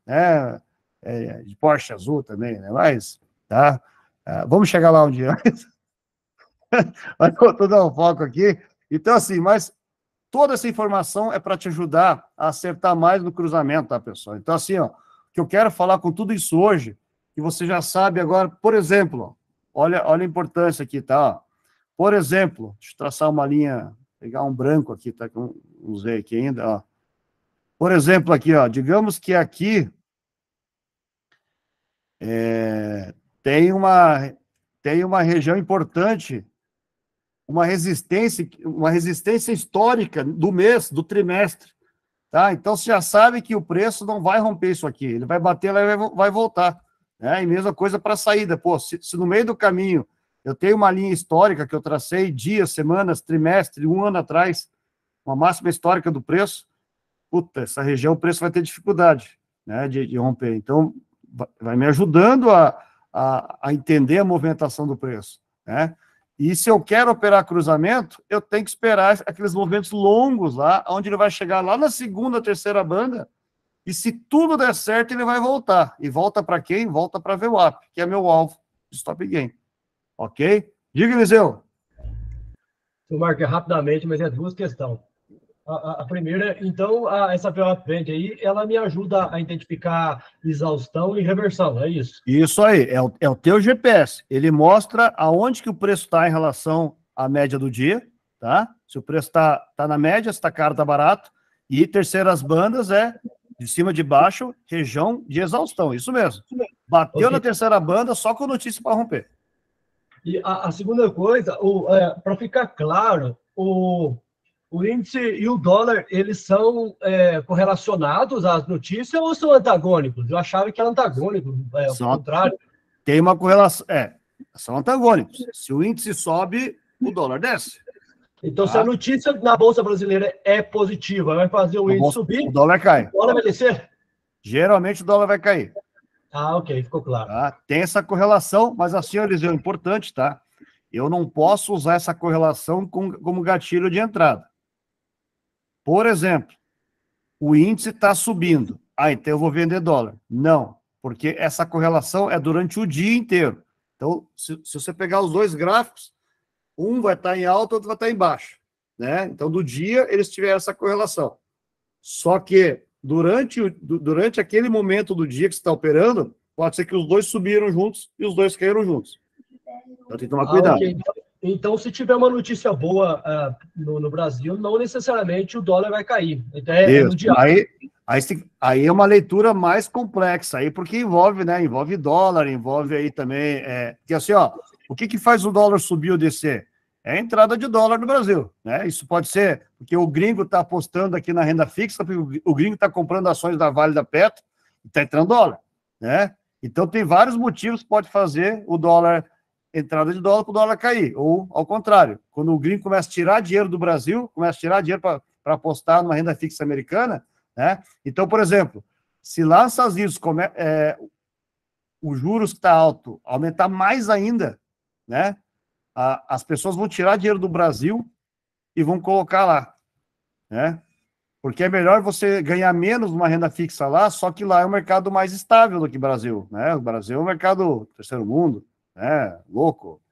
né? É, de Porsche azul também, né? Mas, tá? Ah, vamos chegar lá um dia. Mas eu tô dando um foco aqui. Então, assim, mas Toda essa informação é para te ajudar a acertar mais no cruzamento, tá, pessoal? Então, assim, ó, que eu quero falar com tudo isso hoje, que você já sabe agora, por exemplo, olha, olha a importância aqui, tá? por exemplo, deixa eu traçar uma linha, pegar um branco aqui, tá? Que eu não usei aqui ainda, ó. Por exemplo, aqui, ó, digamos que aqui é, tem, uma, tem uma região importante uma resistência, uma resistência histórica do mês, do trimestre. Tá? Então você já sabe que o preço não vai romper isso aqui, ele vai bater lá e vai voltar. Né? E mesma coisa para a saída. Pô, se, se, no meio do caminho eu tenho uma linha histórica que eu tracei dias, semanas, trimestre, um ano atrás, uma máxima histórica do preço, puta, essa região o preço vai ter dificuldade né, de, de romper. Então vai me ajudando a, a, a entender a movimentação do preço. Né? E se eu quero operar cruzamento, eu tenho que esperar aqueles movimentos longos lá, onde ele vai chegar lá na segunda, terceira banda, e se tudo der certo, ele vai voltar. E volta para quem? Volta para VWAP, que é meu alvo de stop game. Ok? Diga, Eliseu. Marca, é rapidamente, mas é duas questões a, primeira, então, a, essa PO Advent aí, ela me ajuda a identificar exaustão e reversão, é isso? Isso aí, é o, é o teu GPS. Ele mostra aonde que o preço está em relação à média do dia, tá? Se o preço está tá na média, se está caro, está barato. E terceiras bandas é de cima de baixo, região de exaustão, isso mesmo. Bateu okay. na terceira banda só com notícia para romper. E a, a, segunda coisa, é, para ficar claro, o, o índice e o dólar, eles são é, correlacionados às notícias ou são antagônicos? Eu achava que era antagônico, é, são, ao contrário. Tem uma correlação, é, são antagônicos. Se o índice sobe, o dólar desce. Então, tá? se a tá? notícia na Bolsa Brasileira é positiva, vai fazer o índice bolsa, subir, o dólar cai. O dólar vai descer? Geralmente o dólar vai cair. Ah, ok, ficou claro. Tá? Tem essa correlação, mas assim, Eliseu, é importante, tá? Eu não posso usar essa correlação como gatilho de entrada. Por exemplo, o índice está subindo. Ah, então eu vou vender dólar. Não, porque essa correlação é durante o dia inteiro. Então, se, se você pegar os dois gráficos, um vai estar tá em alta, outro vai estar tá em baixo. Né? Então, do dia, eles tiveram essa correlação. Só que durante, durante aquele momento do dia que você está operando, pode ser que os dois subiram juntos e os dois caíram juntos. Então, tem que tomar ah, cuidado. Okay. Então, se tiver uma notícia boa uh, no, no, Brasil, não necessariamente o dólar vai cair. Então, é, é no diário. Aí, aí, aí, é uma leitura mais complexa, aí porque envolve, né? Envolve dólar, envolve aí também. É, que assim, ó, o que, que faz o dólar subir ou descer? É a entrada de dólar no Brasil. Né? Isso pode ser porque o gringo está apostando aqui na renda fixa, porque o gringo está comprando ações da Vale da Petro e está entrando dólar. Né? Então tem vários motivos que pode fazer o dólar entrada de dólar para o dólar cair, ou ao contrário, quando o gringo começa a tirar dinheiro do Brasil, começa a tirar dinheiro para apostar numa renda fixa americana, né? Então, por exemplo, se lá nos Estados Unidos come, é, o juros que está alto aumentar mais ainda, né? A, as pessoas vão tirar dinheiro do Brasil e vão colocar lá, né? Porque é melhor você ganhar menos numa renda fixa lá, só que lá é um mercado mais estável do que o Brasil, né? O Brasil é um mercado terceiro mundo, né? Louco.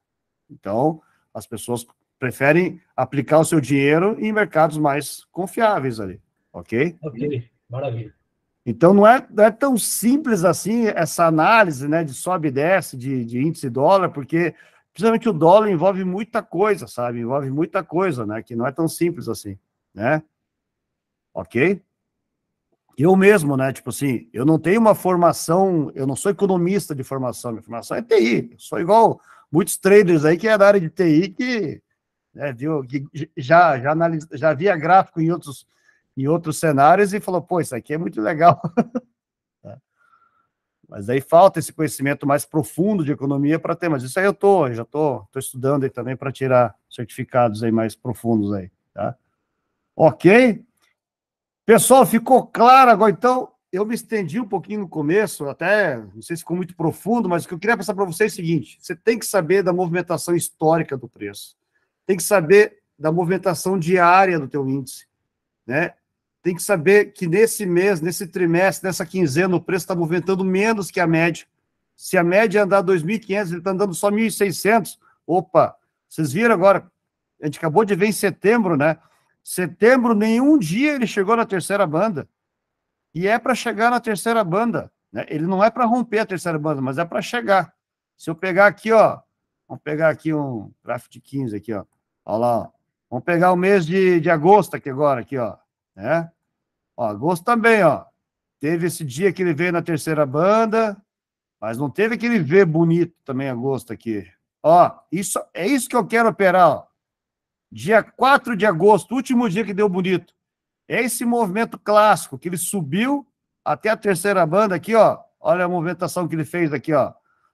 Então, as pessoas preferem aplicar o seu dinheiro em mercados mais confiáveis ali, ok? Ok, maravilha. Então, não é, não é tão simples assim essa análise né, de sobe e desce de, de índice dólar, porque principalmente o dólar envolve muita coisa, sabe? Envolve muita coisa, né? Que não é tão simples assim, né? Ok? eu mesmo, né? Tipo assim, eu não tenho uma formação, eu não sou economista de formação, minha formação é TI. Eu sou igual muitos traders aí que é da área de TI que, né, viu, que já já analis, já via gráfico em outros em outros cenários e falou, pô, isso aqui é muito legal. Né. mas aí falta esse conhecimento mais profundo de economia para ter, mas isso aí eu tô, já tô, tô estudando aí também para tirar certificados aí mais profundos aí, tá? OK? Pessoal, ficou claro agora, então, eu me estendi um pouquinho no começo, até não sei se ficou muito profundo, mas o que eu queria passar para vocês é o seguinte: você tem que saber da movimentação histórica do preço, tem que saber da movimentação diária do teu índice, né? Tem que saber que nesse mês, nesse trimestre, nessa quinzena, o preço está movimentando menos que a média. Se a média andar 2.500, ele está andando só 1.600. Opa, vocês viram agora? A gente acabou de ver em setembro, né? Setembro, nenhum dia ele chegou na terceira banda. E é para chegar na terceira banda. Né? Ele não é para romper a terceira banda, mas é para chegar. Se eu pegar aqui, ó, vamos pegar aqui um gráfico de 15 aqui, ó. Olha lá, ó. Vamos pegar o mês de, de agosto aqui agora, aqui, ó. Né? Ó, agosto também, ó. Teve esse dia que ele veio na terceira banda, mas não teve aquele V bonito também agosto aqui. Ó, isso, é isso que eu quero operar, ó dia 4 de agosto, último dia que deu bonito. É esse movimento clássico que ele subiu até a terceira banda aqui, ó. Olha a movimentação que ele fez aqui, ó.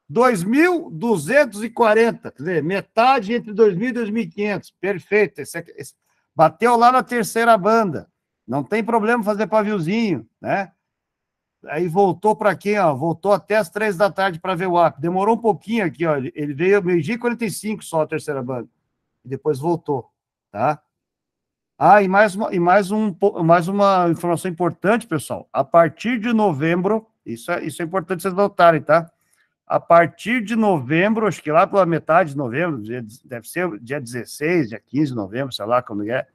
2.240, quer dizer, metade entre 2.000 e 2.500. Perfeito. Esse, esse, bateu lá na terceira banda. Não tem problema fazer paviozinho, né? Aí voltou para quem, ó? Voltou até as três da tarde para ver o app. Demorou um pouquinho aqui, ó. Ele, ele veio meio-dia e 45 só a terceira banda. E depois voltou tá? Ah, e mais, uma, e mais, um, mais uma informação importante, pessoal. A partir de novembro, isso é, isso é importante vocês notarem, tá? A partir de novembro, acho que lá pela metade de novembro, dia, deve ser dia 16, dia 15 de novembro, sei lá como é,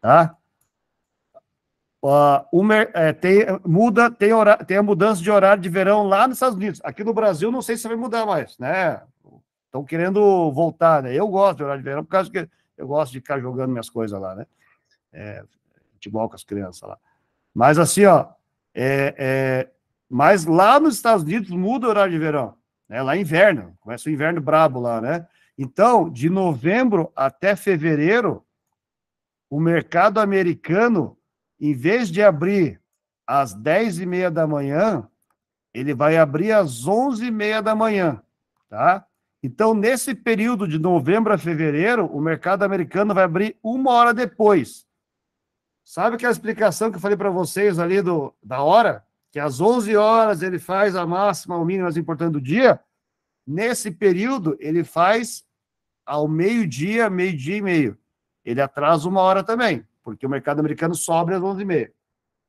tá? Uh, ah, uma, é, tem, muda, tem, hora, tem a mudança de horário de verão lá nos Estados Unidos. Aqui no Brasil, não sei se vai mudar mais, né? Estão querendo voltar, né? Eu gosto de horário de verão por causa que eu gosto de ficar jogando minhas coisas lá, né? É, futebol com as crianças lá. Mas assim, ó, é, é, mas lá nos Estados Unidos muda o horário de verão, né? Lá é inverno, começa o inverno brabo lá, né? Então, de novembro até fevereiro, o mercado americano, em vez de abrir às 10 e meia da manhã, ele vai abrir às 11 e meia da manhã, tá? Então, nesse período de novembro a fevereiro, o mercado americano vai abrir uma hora depois. Sabe aquela explicação que eu falei para vocês ali do, da hora? Que às 11 horas ele faz a máxima, o mínimo mais importante do dia. Nesse período, ele faz ao meio-dia, meio-dia e meio. Ele atrasa uma hora também, porque o mercado americano sobe às 11 e meia.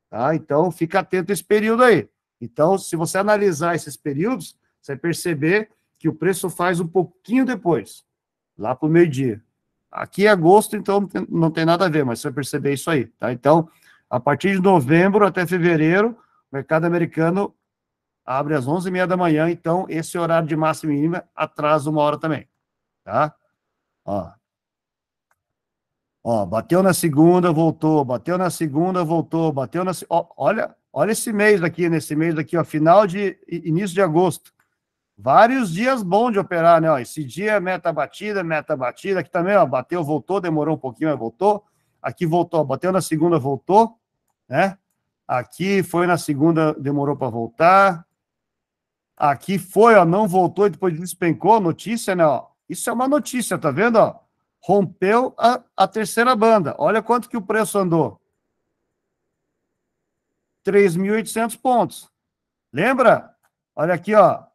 Tá? Então, fica atento a esse período aí. Então, se você analisar esses períodos, você vai perceber que o preço faz um pouquinho depois, lá para o meio-dia. Aqui é agosto, então não tem nada a ver, mas você vai perceber isso aí, tá? Então, a partir de novembro até fevereiro, o mercado americano abre às 11h30 da manhã, então esse horário de máxima e mínima atrasa uma hora também, tá? Ó. Ó, bateu na segunda, voltou, bateu na segunda, voltou, bateu na... Ó, olha, olha esse mês aqui, nesse mês aqui, ó, final de... início de agosto vários dias bom de operar, né? Ó, esse dia meta batida, meta batida, aqui também, ó, bateu, voltou, demorou um pouquinho, mas voltou. Aqui voltou, bateu na segunda, voltou, né? Aqui foi na segunda, demorou para voltar. Aqui foi, ó, não voltou e depois despencou, notícia, né, ó. Isso é uma notícia, tá vendo, ó? Rompeu a, a terceira banda. Olha quanto que o preço andou. 3.800 pontos. Lembra? Olha aqui, ó.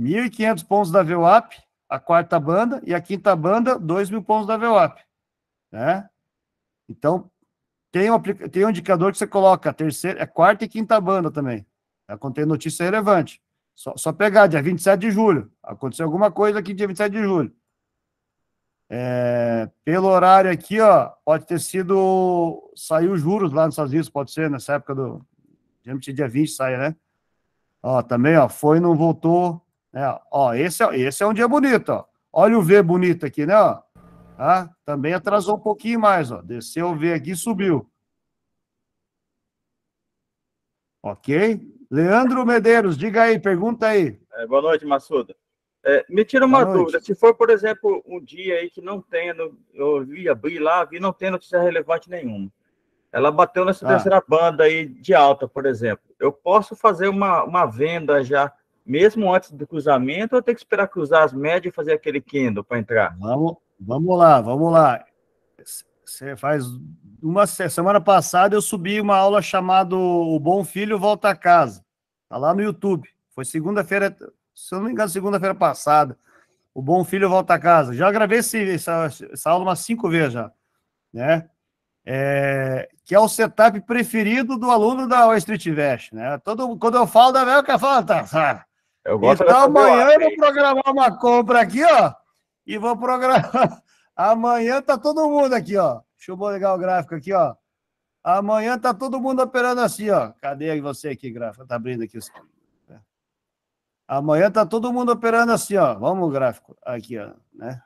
1.500 pontos da VWAP, a quarta banda, e a quinta banda, 2.000 pontos da VWAP. Né? Então, tem um, tem um indicador que você coloca, a terceira, a é quarta e quinta banda também. Tá? Quando tem notícia relevante. Só, só pegar, dia 27 de julho. Aconteceu alguma coisa aqui dia 27 de julho. É, pelo horário aqui, ó, pode ter sido. Saiu juros lá nos Estados Unidos, pode ser, nessa época do. Dia 20 sai, né? Ó, também, ó, foi, não voltou. É, ó, esse, é, esse é um dia bonito, ó. Olha o V bonito aqui, né? Ó. Ah, também atrasou um pouquinho mais, ó. Desceu o V aqui e subiu. Ok? Leandro Medeiros, diga aí, pergunta aí. É, boa noite, Massuda. É, me tira uma dúvida. Se for, por exemplo, um dia aí que não tenha, eu vi, abri lá, vi, não tem notícia relevante nenhuma. Ela bateu nessa ah. terceira banda aí de alta, por exemplo. Eu posso fazer uma, uma venda já mesmo antes do cruzamento, ou tem que esperar cruzar as médias e fazer aquele Kindle para entrar? Vamos, vamos lá, vamos lá. Você faz uma semana passada eu subi uma aula chamada O Bom Filho Volta a Casa. Tá lá no YouTube. Foi segunda-feira, se eu não me engano, segunda-feira passada. O Bom Filho Volta a Casa. Já gravei esse, essa, essa aula umas cinco vezes já, né? É, que é o setup preferido do aluno da Street Invest, né? Todo, quando eu falo da eu falo, tá, tá. Eu então, gosto então amanhã eu vou programar uma compra aqui, ó. E vou programar. Amanhã tá todo mundo aqui, ó. Deixa eu ligar o gráfico aqui, ó. Amanhã tá todo mundo operando assim, ó. Cadê você aqui, gráfico? Tá abrindo aqui os. Amanhã tá todo mundo operando assim, ó. Vamos, gráfico. Aqui, ó. Né?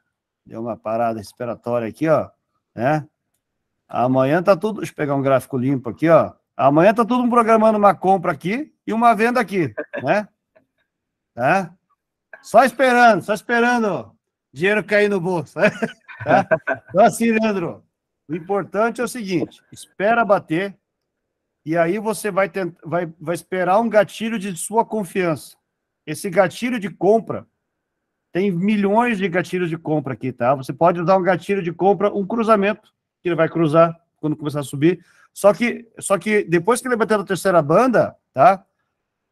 Deu uma parada respiratória aqui, ó. Né? Amanhã tá tudo. Deixa eu pegar um gráfico limpo aqui, ó. Amanhã tá todo mundo programando uma compra aqui e uma venda aqui, né? Tá? Só esperando, só esperando dinheiro cair no bolso. Né? Tá? Então, assim, Leandro, o importante é o seguinte: espera bater, e aí você vai, tentar, vai, vai esperar um gatilho de sua confiança. Esse gatilho de compra tem milhões de gatilhos de compra aqui, tá? Você pode usar um gatilho de compra, um cruzamento, que ele vai cruzar quando começar a subir. Só que, só que depois que ele bater na terceira banda, tá?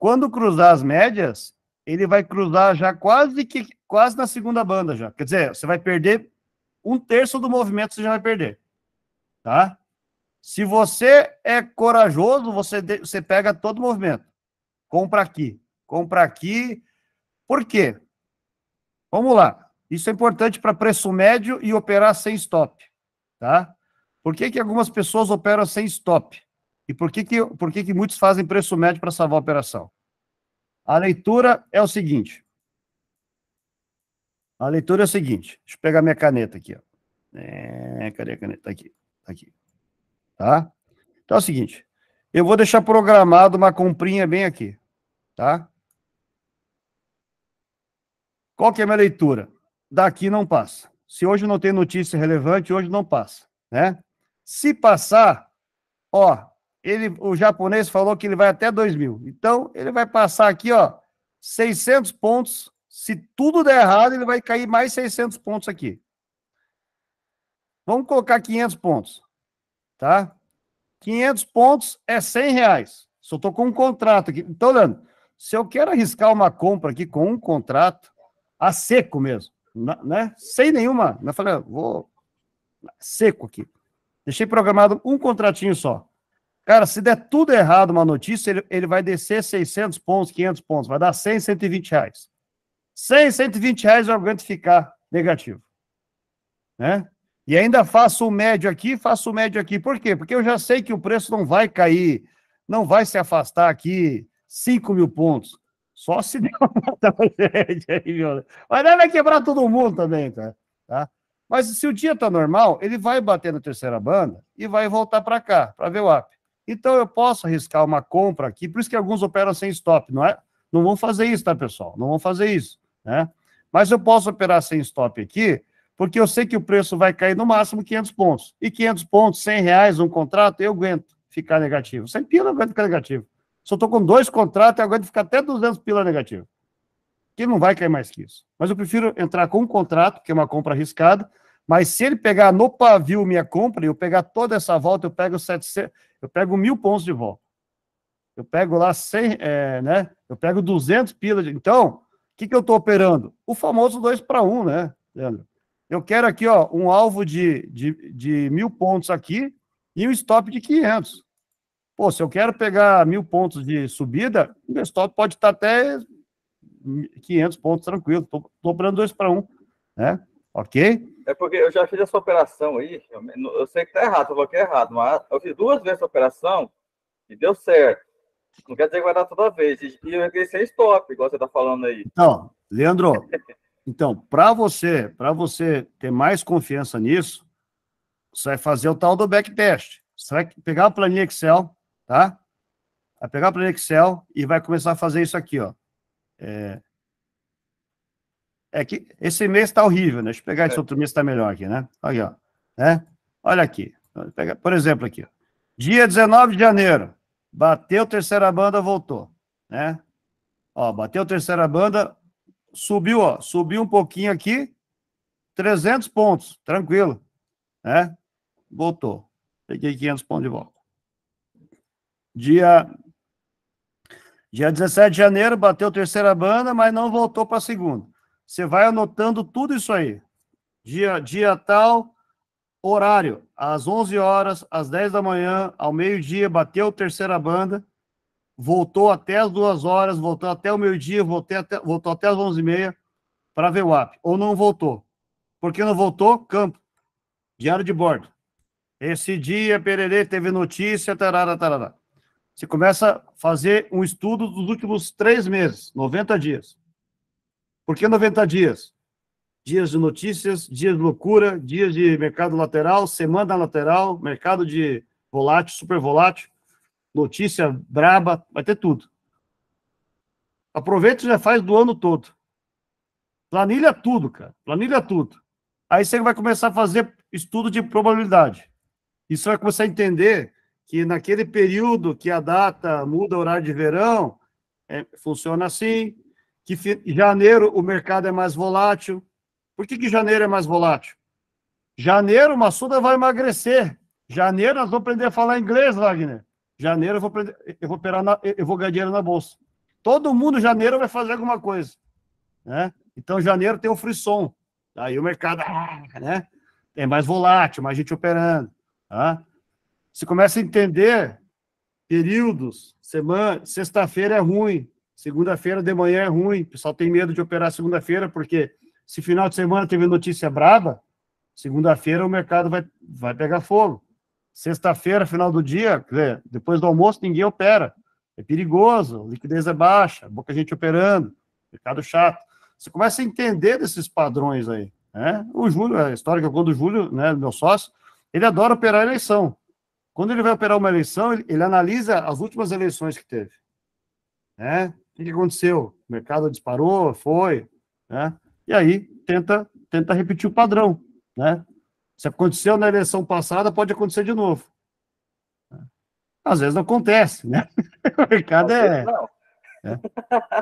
Quando cruzar as médias, ele vai cruzar já quase que quase na segunda banda já. Quer dizer, você vai perder um terço do movimento, você já vai perder. Tá? Se você é corajoso, você, você pega todo o movimento. Compra aqui, compra aqui. Por quê? Vamos lá. Isso é importante para preço médio e operar sem stop, tá? Por que, que algumas pessoas operam sem stop? E por que, que, por que, que muitos fazem preço médio para salvar a operação? A leitura é o seguinte. A leitura é o seguinte. Deixa eu pegar minha caneta aqui. Ó. É, cadê a caneta? Tá aqui. Tá aqui. Tá? Então é o seguinte. Eu vou deixar programado uma comprinha bem aqui. Tá? Qual que é a minha leitura? Daqui não passa. Se hoje não tem notícia relevante, hoje não passa, né? Se passar, ó, ele, o japonês falou que ele vai até 2 mil. Então, ele vai passar aqui, ó, 600 pontos. Se tudo der errado, ele vai cair mais 600 pontos aqui. Vamos colocar 500 pontos, tá? 500 pontos é 100 reais. Só estou com um contrato aqui. Então, Leandro, se eu quero arriscar uma compra aqui com um contrato, a seco mesmo, né? Sem nenhuma. Né? Eu falei, ah, vou seco aqui. Deixei programado um contratinho só. Cara, se der tudo errado uma notícia, ele, ele vai descer 600 pontos, 500 pontos, vai dar 100, 120 reais. 100, 120 reais eu aguento ficar negativo. Né? E ainda faço o médio aqui, faço o médio aqui. Por quê? Porque eu já sei que o preço não vai cair, não vai se afastar aqui 5 mil pontos. Só se der uma tragédia aí, viu? Mas vai quebrar todo mundo também, tá? tá? Mas se o dia tá normal, ele vai bater na terceira banda e vai voltar para cá, para ver o app. Então eu posso arriscar uma compra aqui, por isso que alguns operam sem stop, não é? Não vão fazer isso, tá, pessoal? Não vão fazer isso, né? Mas eu posso operar sem stop aqui, porque eu sei que o preço vai cair no máximo 500 pontos. E 500 pontos, 100 reais um contrato, eu aguento ficar negativo. 100 pila eu aguento ficar negativo. Se eu estou com dois contratos, eu aguento ficar até 200 pila negativo. Que não vai cair mais que isso. Mas eu prefiro entrar com um contrato, que é uma compra arriscada, mas se ele pegar no pavio minha compra, e eu pegar toda essa volta, eu pego 700, eu pego mil pontos de volta. Eu pego lá 100, é, né? Eu pego 200 pilas. De... Então, o que, que eu estou operando? O famoso 2 para 1, né, Leandro? Eu quero aqui, ó, um alvo de, de, de mil pontos aqui e um stop de 500. Pô, se eu quero pegar mil pontos de subida, o meu stop pode estar tá até 500 pontos tranquilo. Estou operando 2 para 1, né? Ok? É porque eu já fiz essa operação aí, eu sei que tá errado, eu vou que é errado, mas eu fiz duas vezes essa operação e deu certo. Não quer dizer que vai dar toda vez. E eu entrei sem stop, igual você tá falando aí. Então, Leandro, então, para você, para você ter mais confiança nisso, você vai fazer o tal do backtest. Você vai pegar a planilha Excel, tá? Vai pegar a planilha Excel e vai começar a fazer isso aqui, ó. É, é que esse mês está horrível, né? Deixa eu pegar esse é. outro mês está melhor aqui, né? Olha, ó, né? Olha aqui. por exemplo, aqui. Dia 19 de janeiro. Bateu terceira banda, voltou. Né? Ó, bateu terceira banda, subiu, ó, subiu um pouquinho aqui, 300 pontos, tranquilo, né? Voltou. Peguei 500 pontos de volta. Dia dia 17 de janeiro bateu terceira banda, mas não voltou para segunda. Você vai anotando tudo isso aí. Dia, dia tal, horário, às 11 horas, às 10 da manhã, ao meio-dia, bateu terceira banda, voltou até as duas horas, voltou até o meio-dia, voltou até, voltou até as 11 e meia para ver o app. Ou não voltou. Por que não voltou? Campo. Diário de bordo. Esse dia, pererê, teve notícia, tarará, tarará. Você começa a fazer um estudo dos últimos três meses, 90 dias. Por que 90 dias? Dias de notícias, dias de loucura, dias de mercado lateral, semana lateral, mercado de volátil, super volátil, notícia braba, vai ter tudo. Aproveita e já faz do ano todo. Planilha tudo, cara. Planilha tudo. Aí você vai começar a fazer estudo de probabilidade. E você vai começar a entender que naquele período que a data muda o horário de verão, é, funciona assim, que janeiro o mercado é mais volátil. Por que, que janeiro é mais volátil? Janeiro, Massuda vai emagrecer. Janeiro, nós vamos aprender a falar inglês, Wagner. Janeiro, eu vou, aprender, eu vou, operar na, eu vou ganhar dinheiro na bolsa. Todo mundo, janeiro, vai fazer alguma coisa. Né? Então, janeiro tem o frisson. Aí o mercado ah, né? é mais volátil, mais gente operando. Tá? Você começa a entender períodos, semana, sexta-feira é ruim, Segunda-feira de manhã é ruim, o pessoal tem medo de operar segunda-feira, porque se final de semana teve notícia braba, segunda-feira o mercado vai, vai pegar fogo. Sexta-feira, final do dia, depois do almoço, ninguém opera. É perigoso, liquidez é baixa, pouca gente operando, mercado chato. Você começa a entender desses padrões aí. Né? O Júlio, a história que eu conto do Júlio, né, meu sócio, ele adora operar eleição. Quando ele vai operar uma eleição, ele, ele analisa as últimas eleições que teve. Né? O que aconteceu? O mercado disparou, foi, né? E aí tenta, tenta repetir o padrão, né? Se aconteceu na eleição passada, pode acontecer de novo. Às vezes não acontece, né? O mercado é, é.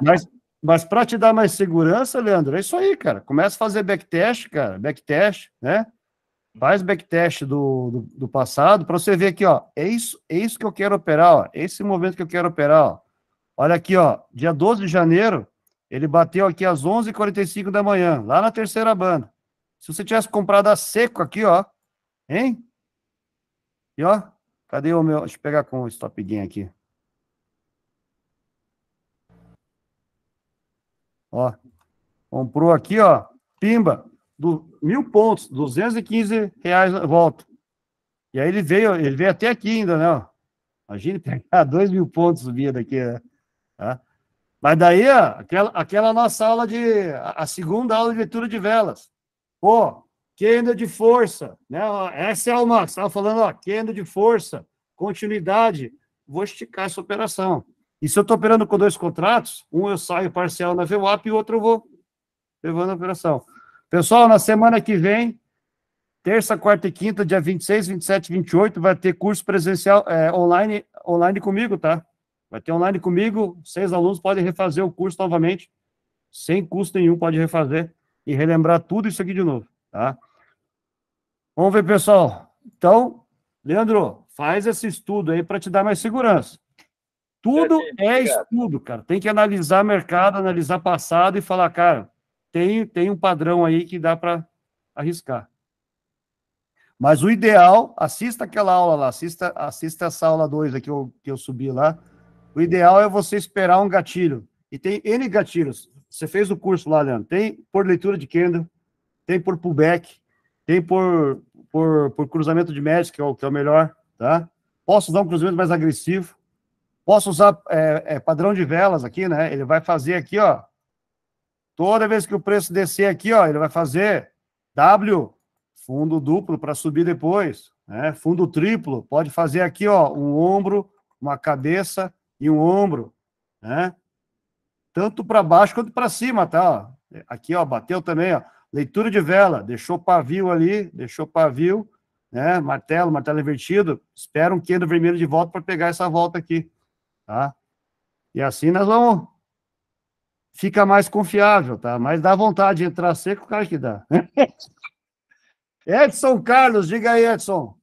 Mas, mas para te dar mais segurança, Leandro, é isso aí, cara. Começa a fazer backtest, cara. Backtest, né? Faz backtest do, do, do passado para você ver aqui, ó. É isso, é isso que eu quero operar, ó. É esse movimento que eu quero operar, ó. Olha aqui, ó, dia 12 de janeiro, ele bateu aqui às 11h45 da manhã, lá na terceira banda. Se você tivesse comprado a seco aqui, ó, hein? E ó, cadê o meu? Deixa eu pegar com o stop gain aqui. Ó, comprou aqui, ó, pimba, do, mil pontos, 215 reais volta. E aí ele veio, ele veio até aqui ainda, né? Ó. Imagina pegar dois mil pontos subir daqui, né? Mas daí, aquela, aquela nossa aula de. A segunda aula de leitura de velas. Pô, quenda de força. Né? Essa é uma. Você estava falando, ó, quenda de força, continuidade. Vou esticar essa operação. E se eu estou operando com dois contratos, um eu saio parcial na VWAP e o outro eu vou levando a operação. Pessoal, na semana que vem, terça, quarta e quinta, dia 26, 27 e 28, vai ter curso presencial é, online, online comigo, tá? Vai ter online comigo, seis alunos podem refazer o curso novamente, sem custo nenhum, pode refazer e relembrar tudo isso aqui de novo, tá? Vamos ver, pessoal. Então, Leandro, faz esse estudo aí para te dar mais segurança. Tudo é estudo, cara. Tem que analisar mercado, analisar passado e falar, cara, tem, tem um padrão aí que dá para arriscar. Mas o ideal, assista aquela aula lá, assista, assista essa aula 2 que eu, que eu subi lá, o ideal é você esperar um gatilho. E tem N gatilhos. Você fez o curso lá, Leandro. Tem por leitura de candle, tem por pullback, tem por, por, por cruzamento de médios, que é o, que é o melhor, tá? Posso usar um cruzamento mais agressivo. Posso usar é, é, padrão de velas aqui, né? Ele vai fazer aqui, ó. Toda vez que o preço descer aqui, ó, ele vai fazer W, fundo duplo para subir depois, né? Fundo triplo, pode fazer aqui, ó, um ombro, uma cabeça, e um ombro, né? Tanto para baixo quanto para cima, tá? Aqui, ó, bateu também, ó. Leitura de vela, deixou pavio ali, deixou pavio, né? Martelo, martelo invertido. Espera um quendo vermelho de volta para pegar essa volta aqui, tá? E assim nós vamos fica mais confiável, tá? Mas dá vontade de entrar seco, cara que dá. Edson Carlos, diga aí, Edson.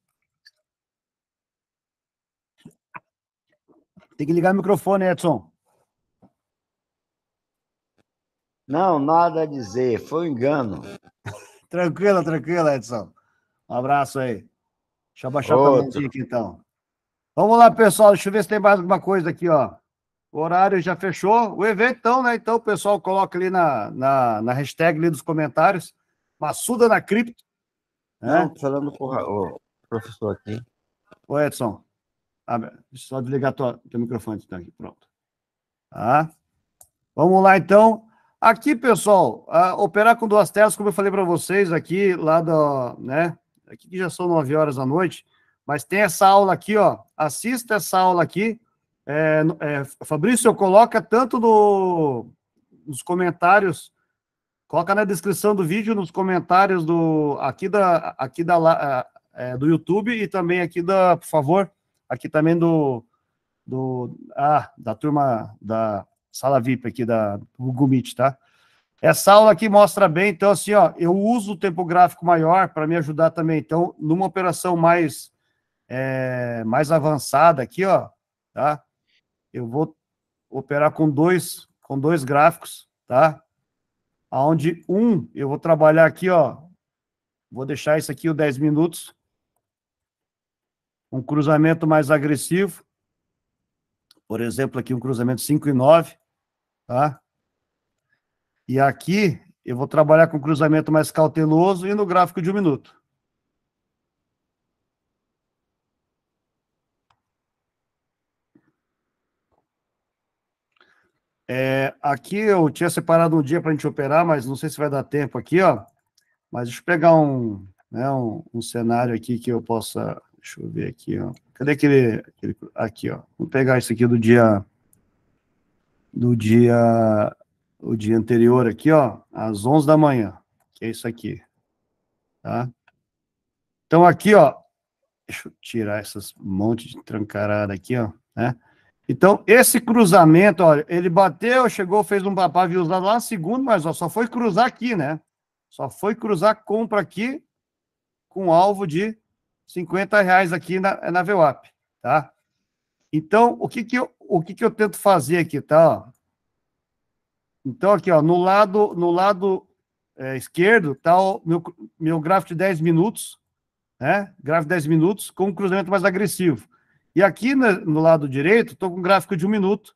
Tem que ligar o microfone, Edson. Não, nada a dizer, foi um engano. tranquila, tranquila, Edson. Um abraço aí. Deixa eu baixar o pra aqui, então. Vamos lá, pessoal, deixa eu ver se tem mais alguma coisa aqui, ó. O horário já fechou. O evento, então, né? Então, o pessoal coloca ali na, na, na hashtag ali dos comentários. Massuda na cripto. Né? Não, falando com o professor aqui. O Edson. Abre, só desligar tua, teu microfone, então, aqui, pronto. Tá? Vamos lá, então. Aqui, pessoal, operar com duas telas, como eu falei para vocês aqui, lá da né, aqui que já são 9 horas da noite, mas tem essa aula aqui, ó, assista essa aula aqui. É, é, Fabrício, coloca tanto no, nos comentários, coloca na descrição do vídeo, nos comentários do, aqui da, aqui da, é, do YouTube e também aqui da, por favor, aqui também do, do ah, da turma da sala VIP aqui da do Gumit, tá? Essa aula aqui mostra bem, então assim, ó, eu uso o tempo gráfico maior para me ajudar também. Então, numa operação mais é, mais avançada aqui, ó, tá? Eu vou operar com dois com dois gráficos, tá? Aonde um eu vou trabalhar aqui, ó, vou deixar isso aqui o 10 minutos um cruzamento mais agressivo, por exemplo, aqui um cruzamento 5 e 9, tá? E aqui eu vou trabalhar com cruzamento mais cauteloso e no gráfico de um minuto. É, aqui eu tinha separado um dia para a gente operar, mas não sei se vai dar tempo aqui, ó. Mas deixa eu pegar um, né, um, um cenário aqui que eu possa Deixa eu ver aqui, ó. Cadê aquele, aquele, Aqui, ó. Vou pegar isso aqui do dia. Do dia. O dia anterior aqui, ó. Às 11 da manhã. Que é isso aqui. Tá? Então aqui, ó. Deixa eu tirar essas monte de trancarada aqui, ó. Né? Então, esse cruzamento, olha, ele bateu, chegou, fez um papá viusado lá, segundo, mas ó, só foi cruzar aqui, né? Só foi cruzar compra aqui com alvo de 50 reais aqui na, na VWAP, tá? Então, o que que eu, o que que eu tento fazer aqui, tá? Então, aqui, ó, no lado, no lado é, esquerdo, tá o meu, meu gráfico de 10 minutos, né? Gráfico de 10 minutos com um cruzamento mais agressivo. E aqui no, no lado direito, estou com um gráfico de um minuto,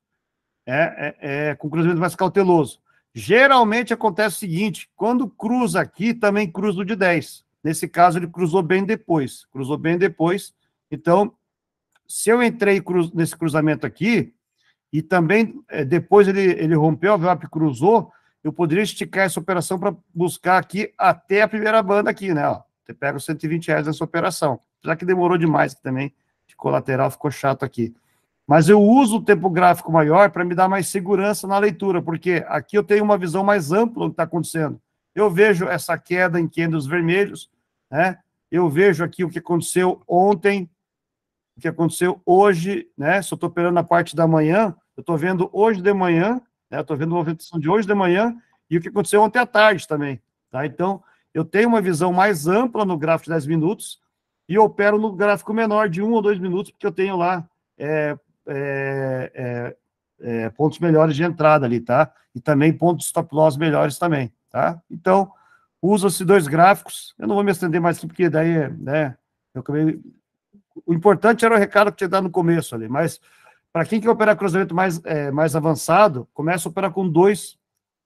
é, é, é, com cruzamento mais cauteloso. Geralmente acontece o seguinte: quando cruza aqui, também cruza o de 10. Nesse caso, ele cruzou bem depois. Cruzou bem depois. Então, se eu entrei cruz, nesse cruzamento aqui, e também é, depois ele, ele rompeu a VWAP cruzou, eu poderia esticar essa operação para buscar aqui até a primeira banda aqui, né? Ó, você pega os 120 reais nessa operação. Já que demorou demais que também, de colateral ficou chato aqui. Mas eu uso o tempo gráfico maior para me dar mais segurança na leitura, porque aqui eu tenho uma visão mais ampla do que está acontecendo. Eu vejo essa queda em candles vermelhos, né? Eu vejo aqui o que aconteceu ontem, o que aconteceu hoje, né? Se eu estou operando a parte da manhã, eu estou vendo hoje de manhã, né? Estou vendo a movimentação de hoje de manhã e o que aconteceu ontem à tarde também, tá? Então, eu tenho uma visão mais ampla no gráfico de 10 minutos e opero no gráfico menor de um ou dois minutos, porque eu tenho lá é, é, é, é pontos melhores de entrada ali, tá? E também pontos stop loss melhores também. Tá? Então, usam-se dois gráficos. Eu não vou me estender mais aqui, porque daí, né, eu acabei... O importante era o recado que tinha dado no começo ali, mas para quem quer operar cruzamento mais, é, mais avançado, começa a operar com dois,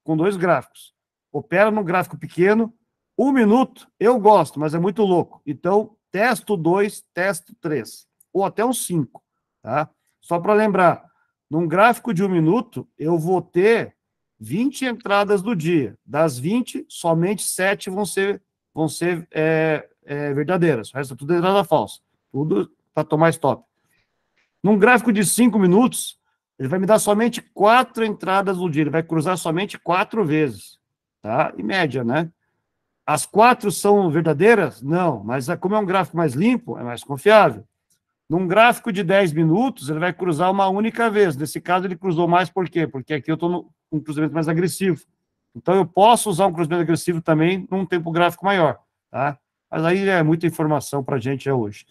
com dois gráficos. Opera num gráfico pequeno, um minuto, eu gosto, mas é muito louco. Então, testo dois, testo três, ou até um cinco, tá? Só para lembrar, num gráfico de um minuto, eu vou ter 20 entradas do dia. Das 20, somente 7 vão ser, vão ser é, é, verdadeiras. O resto é tudo entrada falsa. Tudo para tomar stop. Num gráfico de 5 minutos, ele vai me dar somente 4 entradas do dia. Ele vai cruzar somente 4 vezes. Tá? Em média, né? As quatro são verdadeiras? Não, mas é, como é um gráfico mais limpo, é mais confiável. Num gráfico de 10 minutos, ele vai cruzar uma única vez. Nesse caso, ele cruzou mais por quê? Porque aqui eu estou um cruzamento mais agressivo. Então eu posso usar um cruzamento agressivo também num tempo gráfico maior, tá? Mas aí é muita informação para a gente é hoje.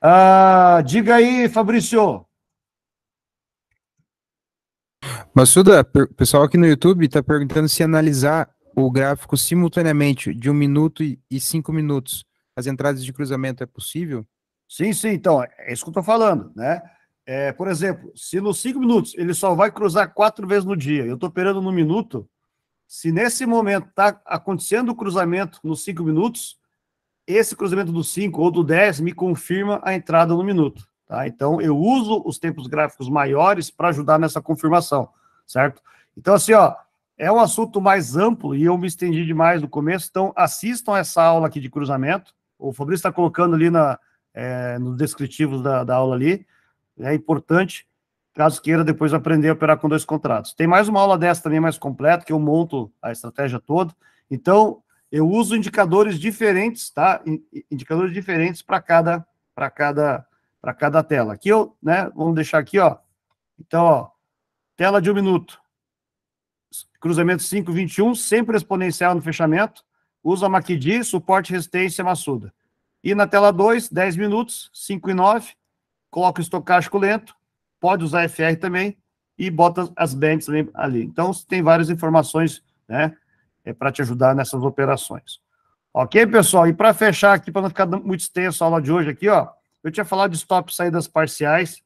Ah, diga aí, Fabrício. Massuda, o pessoal aqui no YouTube está perguntando se analisar o gráfico simultaneamente de um minuto e cinco minutos, as entradas de cruzamento é possível? Sim, sim, então, é isso que eu estou falando, né? É, por exemplo, se nos cinco minutos ele só vai cruzar quatro vezes no dia, eu estou operando no minuto, se nesse momento está acontecendo o cruzamento nos cinco minutos, esse cruzamento do 5 ou do 10 me confirma a entrada no minuto. Tá? Então, eu uso os tempos gráficos maiores para ajudar nessa confirmação, certo? Então, assim, ó, é um assunto mais amplo e eu me estendi demais no começo, então assistam essa aula aqui de cruzamento. O Fabrício está colocando ali na, é, no descritivo da, da aula ali é importante caso queira depois aprender a operar com dois contratos. Tem mais uma aula dessa também mais completa, que eu monto a estratégia toda. Então, eu uso indicadores diferentes, tá? Indicadores diferentes para cada para cada para cada tela. Aqui eu, né, vamos deixar aqui, ó. Então, ó, tela de um minuto. Cruzamento 521, sempre exponencial no fechamento. Usa Maquidi, suporte, resistência, maçuda. E na tela 2, 10 minutos, 5 e 9, coloca o estocástico lento, pode usar FR também e bota as bands ali. Então, tem várias informações né, é, para te ajudar nessas operações. Ok, pessoal? E para fechar aqui, para não ficar muito extenso a aula de hoje aqui, ó, eu tinha falado de stop saídas parciais.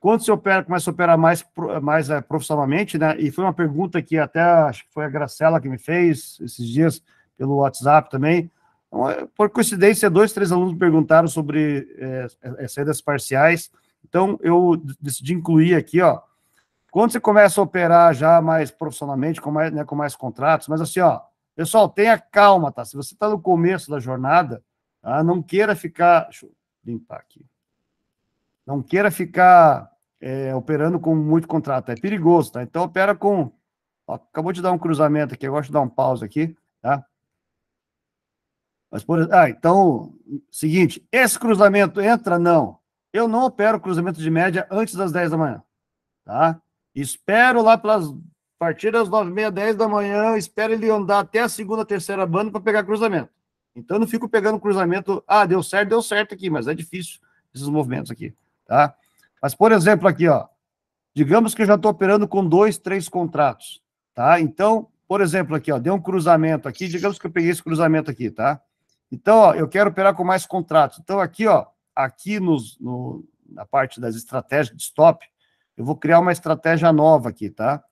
Quando você opera, começa a operar mais, mais é, profissionalmente, né? E foi uma pergunta que até acho que foi a Gracela que me fez esses dias pelo WhatsApp também então, é, por coincidência, dois, três alunos perguntaram sobre é, é saídas parciais. Então, eu decidi incluir aqui, ó. Quando você começa a operar já mais profissionalmente, com mais, né, com mais contratos, mas assim, ó, pessoal, tenha calma, tá? Se você está no começo da jornada, tá? não queira ficar. Deixa eu limpar aqui. Não queira ficar é, operando com muito contrato, é perigoso, tá? Então, opera com. Ó, acabou de dar um cruzamento aqui, eu gosto de dar um pause aqui, tá? Mas, por, ah, então, seguinte, esse cruzamento entra? Não. Eu não opero cruzamento de média antes das 10 da manhã, tá? Espero lá pelas a partir das 9 h 10 da manhã, espero ele andar até a segunda, terceira banda para pegar cruzamento. Então, eu não fico pegando cruzamento, ah, deu certo, deu certo aqui, mas é difícil esses movimentos aqui, tá? Mas, por exemplo, aqui, ó, digamos que eu já estou operando com dois, três contratos, tá? Então, por exemplo, aqui, ó, deu um cruzamento aqui, digamos que eu peguei esse cruzamento aqui, tá? Então, ó, eu quero operar com mais contratos. Então, aqui, ó, aqui nos, no, na parte das estratégias de stop, eu vou criar uma estratégia nova aqui, tá?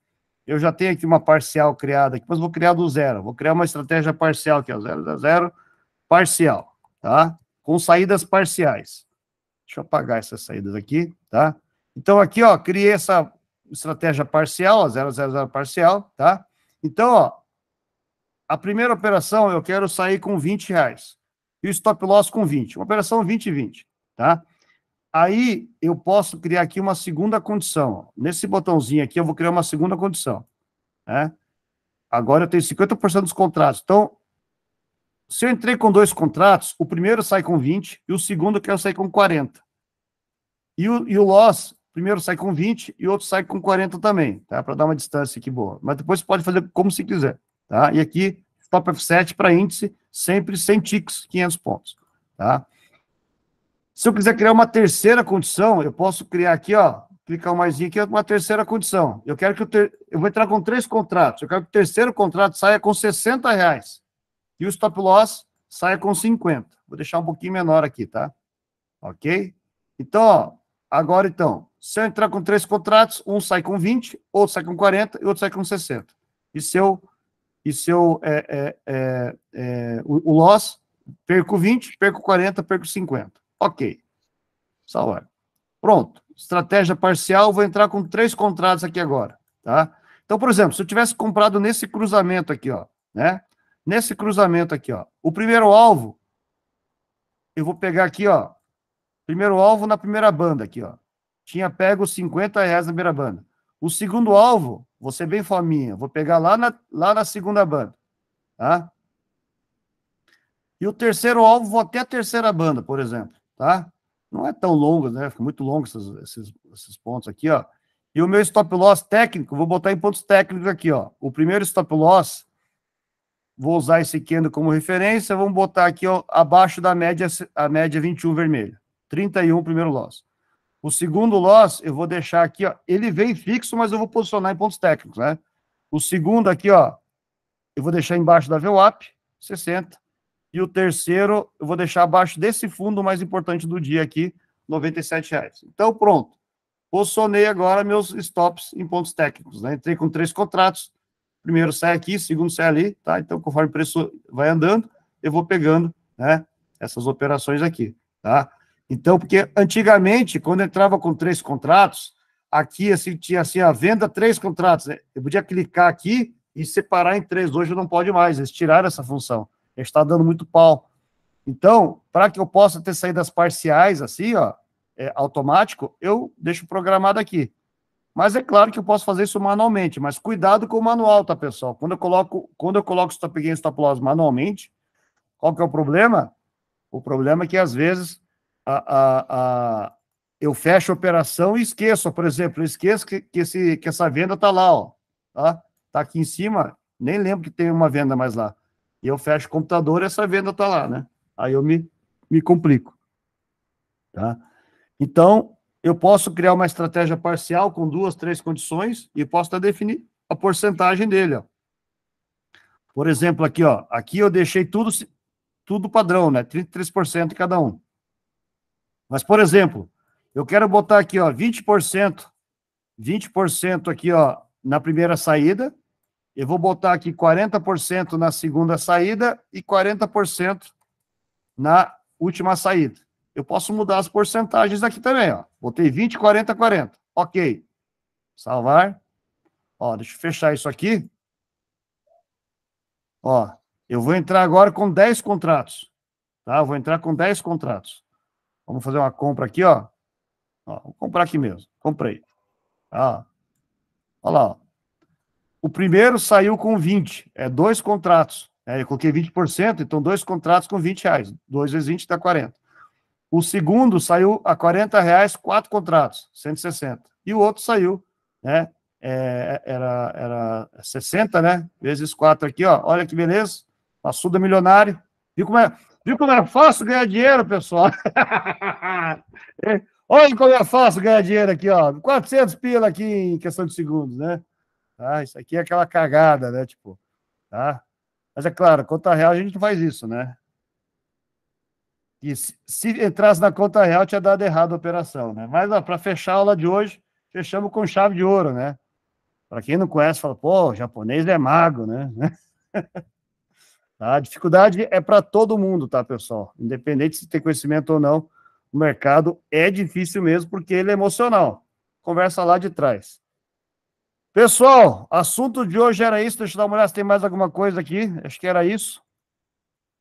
Eu já tenho aqui uma parcial criada aqui, mas vou criar do zero. Vou criar uma estratégia parcial aqui, ó, zero zero, parcial, tá? Com saídas parciais. Deixa eu apagar essas saídas aqui, tá? Então, aqui, ó, criei essa estratégia parcial, ó, zero, zero, zero parcial, tá? Então, ó, a primeira operação eu quero sair com 20 reais e o stop loss com 20. Uma operação 20 e 20, tá? Aí eu posso criar aqui uma segunda condição. Nesse botãozinho aqui eu vou criar uma segunda condição, né? Agora eu tenho 50% dos contratos. Então, se eu entrei com dois contratos, o primeiro sai com 20 e o segundo eu quero sair com 40. E o, e o loss, primeiro sai com 20 e o outro sai com 40 também, tá? Para dar uma distância aqui boa. Mas depois você pode fazer como se quiser. Tá? E aqui, top F7 para índice, sempre 100 ticks, 500 pontos. Tá? Se eu quiser criar uma terceira condição, eu posso criar aqui, ó, clicar o maisinho aqui, uma terceira condição. Eu quero que eu, ter... eu vou entrar com três contratos. Eu quero que o terceiro contrato saia com 60 reais e o stop loss saia com 50. Vou deixar um pouquinho menor aqui, tá? Ok? Então, ó, agora então, se eu entrar com três contratos, um sai com 20, outro sai com 40 e outro sai com 60. E se eu e seu é, é, é, é, o, o loss, perco 20, perco 40, perco 50. Ok. Salvar. Pronto. Estratégia parcial, vou entrar com três contratos aqui agora, tá? Então, por exemplo, se eu tivesse comprado nesse cruzamento aqui, ó, né? Nesse cruzamento aqui, ó. O primeiro alvo, eu vou pegar aqui, ó. Primeiro alvo na primeira banda aqui, ó. Tinha pego 50 reais na primeira banda. O segundo alvo, você bem fominha, vou pegar lá na, lá na segunda banda, tá? E o terceiro alvo, vou até a terceira banda, por exemplo, tá? Não é tão longo, né? Fica muito longo esses, esses, esses pontos aqui, ó. E o meu stop loss técnico, vou botar em pontos técnicos aqui, ó. O primeiro stop loss, vou usar esse candle como referência, vamos botar aqui ó, abaixo da média, a média 21 vermelha. 31 primeiro loss. O segundo loss, eu vou deixar aqui, ó. Ele vem fixo, mas eu vou posicionar em pontos técnicos, né? O segundo aqui, ó, eu vou deixar embaixo da VWAP, 60. E o terceiro, eu vou deixar abaixo desse fundo mais importante do dia aqui, R$ reais. Então, pronto. Posicionei agora meus stops em pontos técnicos, né? Entrei com três contratos. Primeiro sai aqui, segundo sai ali, tá? Então, conforme o preço vai andando, eu vou pegando, né? Essas operações aqui, tá? Então, porque antigamente, quando entrava com três contratos, aqui assim, tinha assim, a venda, três contratos. Né? Eu podia clicar aqui e separar em três. Hoje não pode mais, eles tiraram essa função. Está dando muito pau. Então, para que eu possa ter saídas parciais assim, ó, é, automático, eu deixo programado aqui. Mas é claro que eu posso fazer isso manualmente, mas cuidado com o manual, tá, pessoal? Quando eu coloco, quando eu coloco stop gain e stop loss manualmente, qual que é o problema? O problema é que às vezes a, a, a, eu fecho a operação e esqueço, por exemplo, esqueço que, que, esse, que essa venda está lá, ó, tá? tá aqui em cima, nem lembro que tem uma venda mais lá. E eu fecho o computador e essa venda está lá, né? Aí eu me, me complico. Tá? Então, eu posso criar uma estratégia parcial com duas, três condições e posso até definir a porcentagem dele. Ó. Por exemplo, aqui, ó, aqui eu deixei tudo, tudo padrão, né? 33% cada um. Mas, por exemplo, eu quero botar aqui, ó, 20%, 20% aqui, ó, na primeira saída, eu vou botar aqui 40% na segunda saída e 40% na última saída. Eu posso mudar as porcentagens aqui também, ó. Botei 20, 40, 40. Ok. Salvar. Ó, deixa eu fechar isso aqui. Ó, eu vou entrar agora com 10 contratos. Tá? Eu vou entrar com 10 contratos. Vamos fazer uma compra aqui, ó. ó vou comprar aqui mesmo. Comprei. Ah, olha lá. Ó. O primeiro saiu com 20. É dois contratos. É, eu coloquei 20%, então dois contratos com 20 reais. 2 vezes 20 dá 40. O segundo saiu a 40 reais, quatro contratos, 160. E o outro saiu, né? É, era, era 60, né? Vezes 4 aqui, ó. Olha que beleza. Passuda milionário. Viu como é? Viu como é fácil ganhar dinheiro, pessoal? Olha como é fácil ganhar dinheiro aqui, ó. 400 pila aqui em questão de segundos, né? Ah, isso aqui é aquela cagada, né? Tipo, tá? Mas é claro, conta real a gente não faz isso, né? E se, se entrasse na conta real, tinha dado errado a operação, né? Mas, para fechar a aula de hoje, fechamos com chave de ouro, né? Para quem não conhece, fala, pô, o japonês é mago, né? Tá? A dificuldade é para todo mundo, tá, pessoal? Independente se tem conhecimento ou não, o mercado é difícil mesmo porque ele é emocional. Conversa lá de trás. Pessoal, assunto de hoje era isso. Deixa eu dar uma olhada se tem mais alguma coisa aqui. Acho que era isso.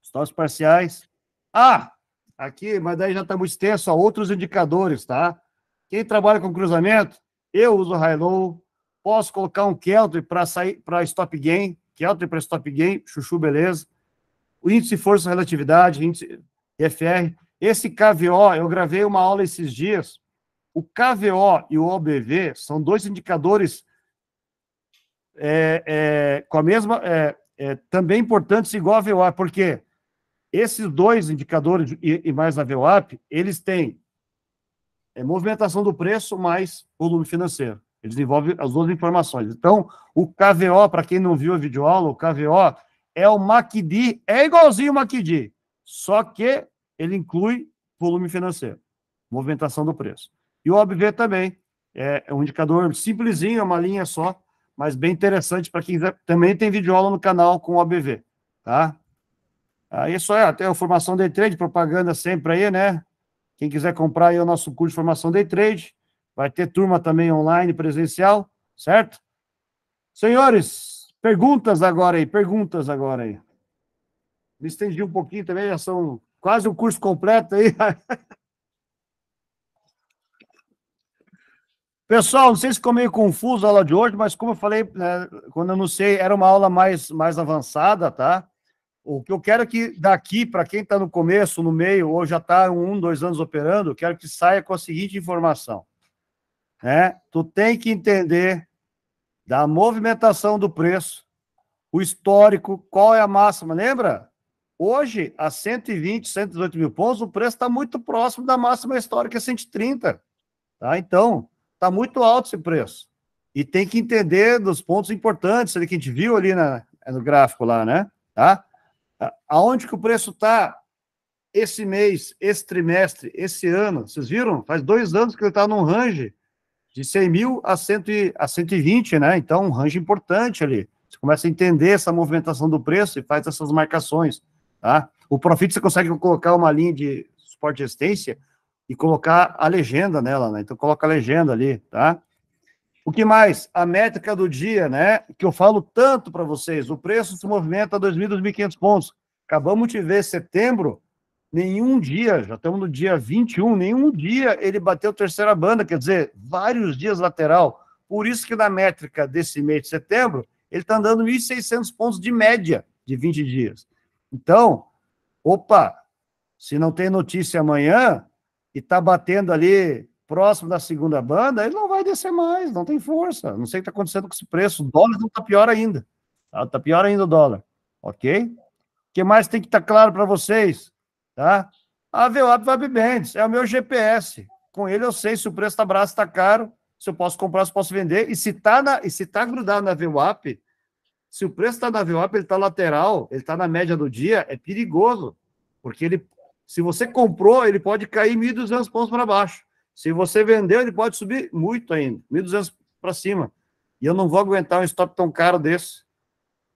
Histórias parciais. Ah, aqui, mas daí já está muito extenso. Ó, outros indicadores, tá? Quem trabalha com cruzamento, eu uso high-low. Posso colocar um Keltry para sair para stop gain. Keltner preço top gain, chuchu, beleza. O índice de força relatividade, índice IFR. Esse KVO, eu gravei uma aula esses dias. O KVO e o OBV são dois indicadores é, é, com a mesma, é, é também importantes igual a VWAP, porque esses dois indicadores e, e mais a VWAP, eles têm é, movimentação do preço mais volume financeiro. Ele desenvolve as duas informações. Então, o KVO, para quem não viu a videoaula, o KVO é o MACD, é igualzinho o MACD, só que ele inclui volume financeiro, movimentação do preço. E o OBV também é um indicador simplesinho, é uma linha só, mas bem interessante para quem Também tem videoaula no canal com o OBV, tá? Aí é só é até a formação day trade, propaganda sempre aí, né? Quem quiser comprar aí é o nosso curso de formação day trade, Vai ter turma também online, presencial, certo? Senhores, perguntas agora aí, perguntas agora aí. Me estendi um pouquinho também, já são quase o um curso completo aí. Pessoal, não sei se ficou meio confuso a aula de hoje, mas como eu falei, né, quando eu anunciei, era uma aula mais, mais avançada, tá? O que eu quero é que daqui, para quem está no começo, no meio, ou já está um, dois anos operando, eu quero que saia com a seguinte informação né? Tu tem que entender da movimentação do preço, o histórico, qual é a máxima, lembra? Hoje, a 120, 118 mil pontos, o preço está muito próximo da máxima histórica, 130. É tá? Então, está muito alto esse preço. E tem que entender dos pontos importantes, ali que a gente viu ali na, no gráfico lá, né? Tá? Aonde que o preço está esse mês, esse trimestre, esse ano? Vocês viram? Faz dois anos que ele está num range de 100 mil a, 100 a 120, né? Então, um range importante ali. Você começa a entender essa movimentação do preço e faz essas marcações, tá? O Profit, você consegue colocar uma linha de suporte e resistência e colocar a legenda nela, né? Então, coloca a legenda ali, tá? O que mais? A métrica do dia, né? Que eu falo tanto para vocês. O preço se movimenta a 2.000, 2.500 pontos. Acabamos de ver setembro, nenhum dia, já estamos no dia 21, nenhum dia ele bateu terceira banda, quer dizer, vários dias lateral. Por isso que na métrica desse mês de setembro, ele está andando 1.600 pontos de média de 20 dias. Então, opa, se não tem notícia amanhã e está batendo ali próximo da segunda banda, ele não vai descer mais, não tem força. Não sei o que está acontecendo com esse preço. O dólar não está pior ainda. Está tá pior ainda o dólar. Ok? O que mais tem que estar tá claro para vocês? Tá? A VWAP Vibe Bands é o meu GPS. Com ele eu sei se o preço da Brasa está caro, se eu posso comprar, se eu posso vender. E se está tá grudado na VWAP, se o preço está na VWAP, ele está lateral, ele está na média do dia, é perigoso. Porque ele, se você comprou, ele pode cair 1.200 pontos para baixo. Se você vendeu, ele pode subir muito ainda, 1.200 para cima. E eu não vou aguentar um stop tão caro desse.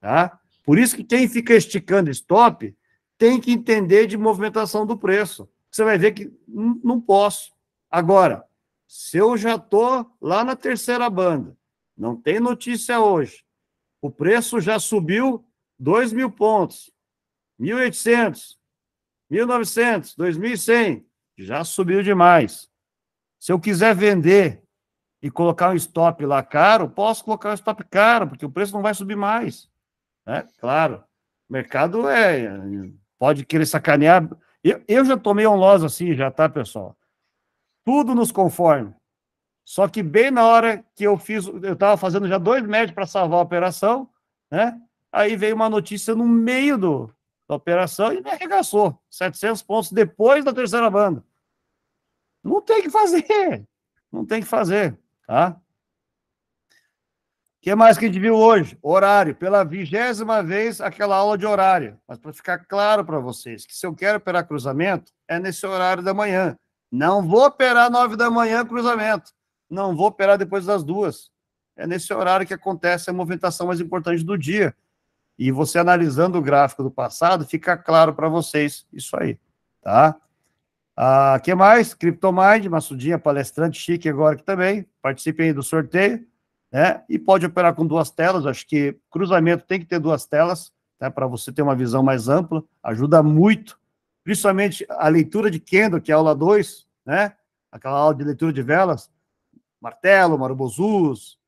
Tá? Por isso que quem fica esticando stop tem que entender de movimentação do preço. Você vai ver que não posso. Agora, se eu já estou lá na terceira banda, não tem notícia hoje, o preço já subiu 2 mil pontos, 1.800, 1.900, 2.100, já subiu demais. Se eu quiser vender e colocar um stop lá caro, posso colocar um stop caro, porque o preço não vai subir mais. Né? Claro, o mercado é Pode querer sacanear. Eu, eu já tomei um loss assim, já, tá, pessoal? Tudo nos conforme. Só que bem na hora que eu fiz, eu estava fazendo já dois médicos para salvar a operação, né? Aí veio uma notícia no meio do, da operação e me arregaçou. 700 pontos depois da terceira banda. Não tem que fazer. Não tem que fazer, tá? que mais que a gente viu hoje? Horário. Pela vigésima vez, aquela aula de horário. Mas para ficar claro para vocês que se eu quero operar cruzamento, é nesse horário da manhã. Não vou operar nove da manhã cruzamento. Não vou operar depois das duas. É nesse horário que acontece a movimentação mais importante do dia. E você analisando o gráfico do passado, fica claro para vocês isso aí, tá? Ah, que mais? Criptomind, Massudinha, palestrante chique agora aqui também. Participem aí do sorteio né? E pode operar com duas telas, acho que cruzamento tem que ter duas telas, né? para você ter uma visão mais ampla, ajuda muito, principalmente a leitura de Kendo, que é a aula 2, né? Aquela aula de leitura de velas, martelo, marubozus,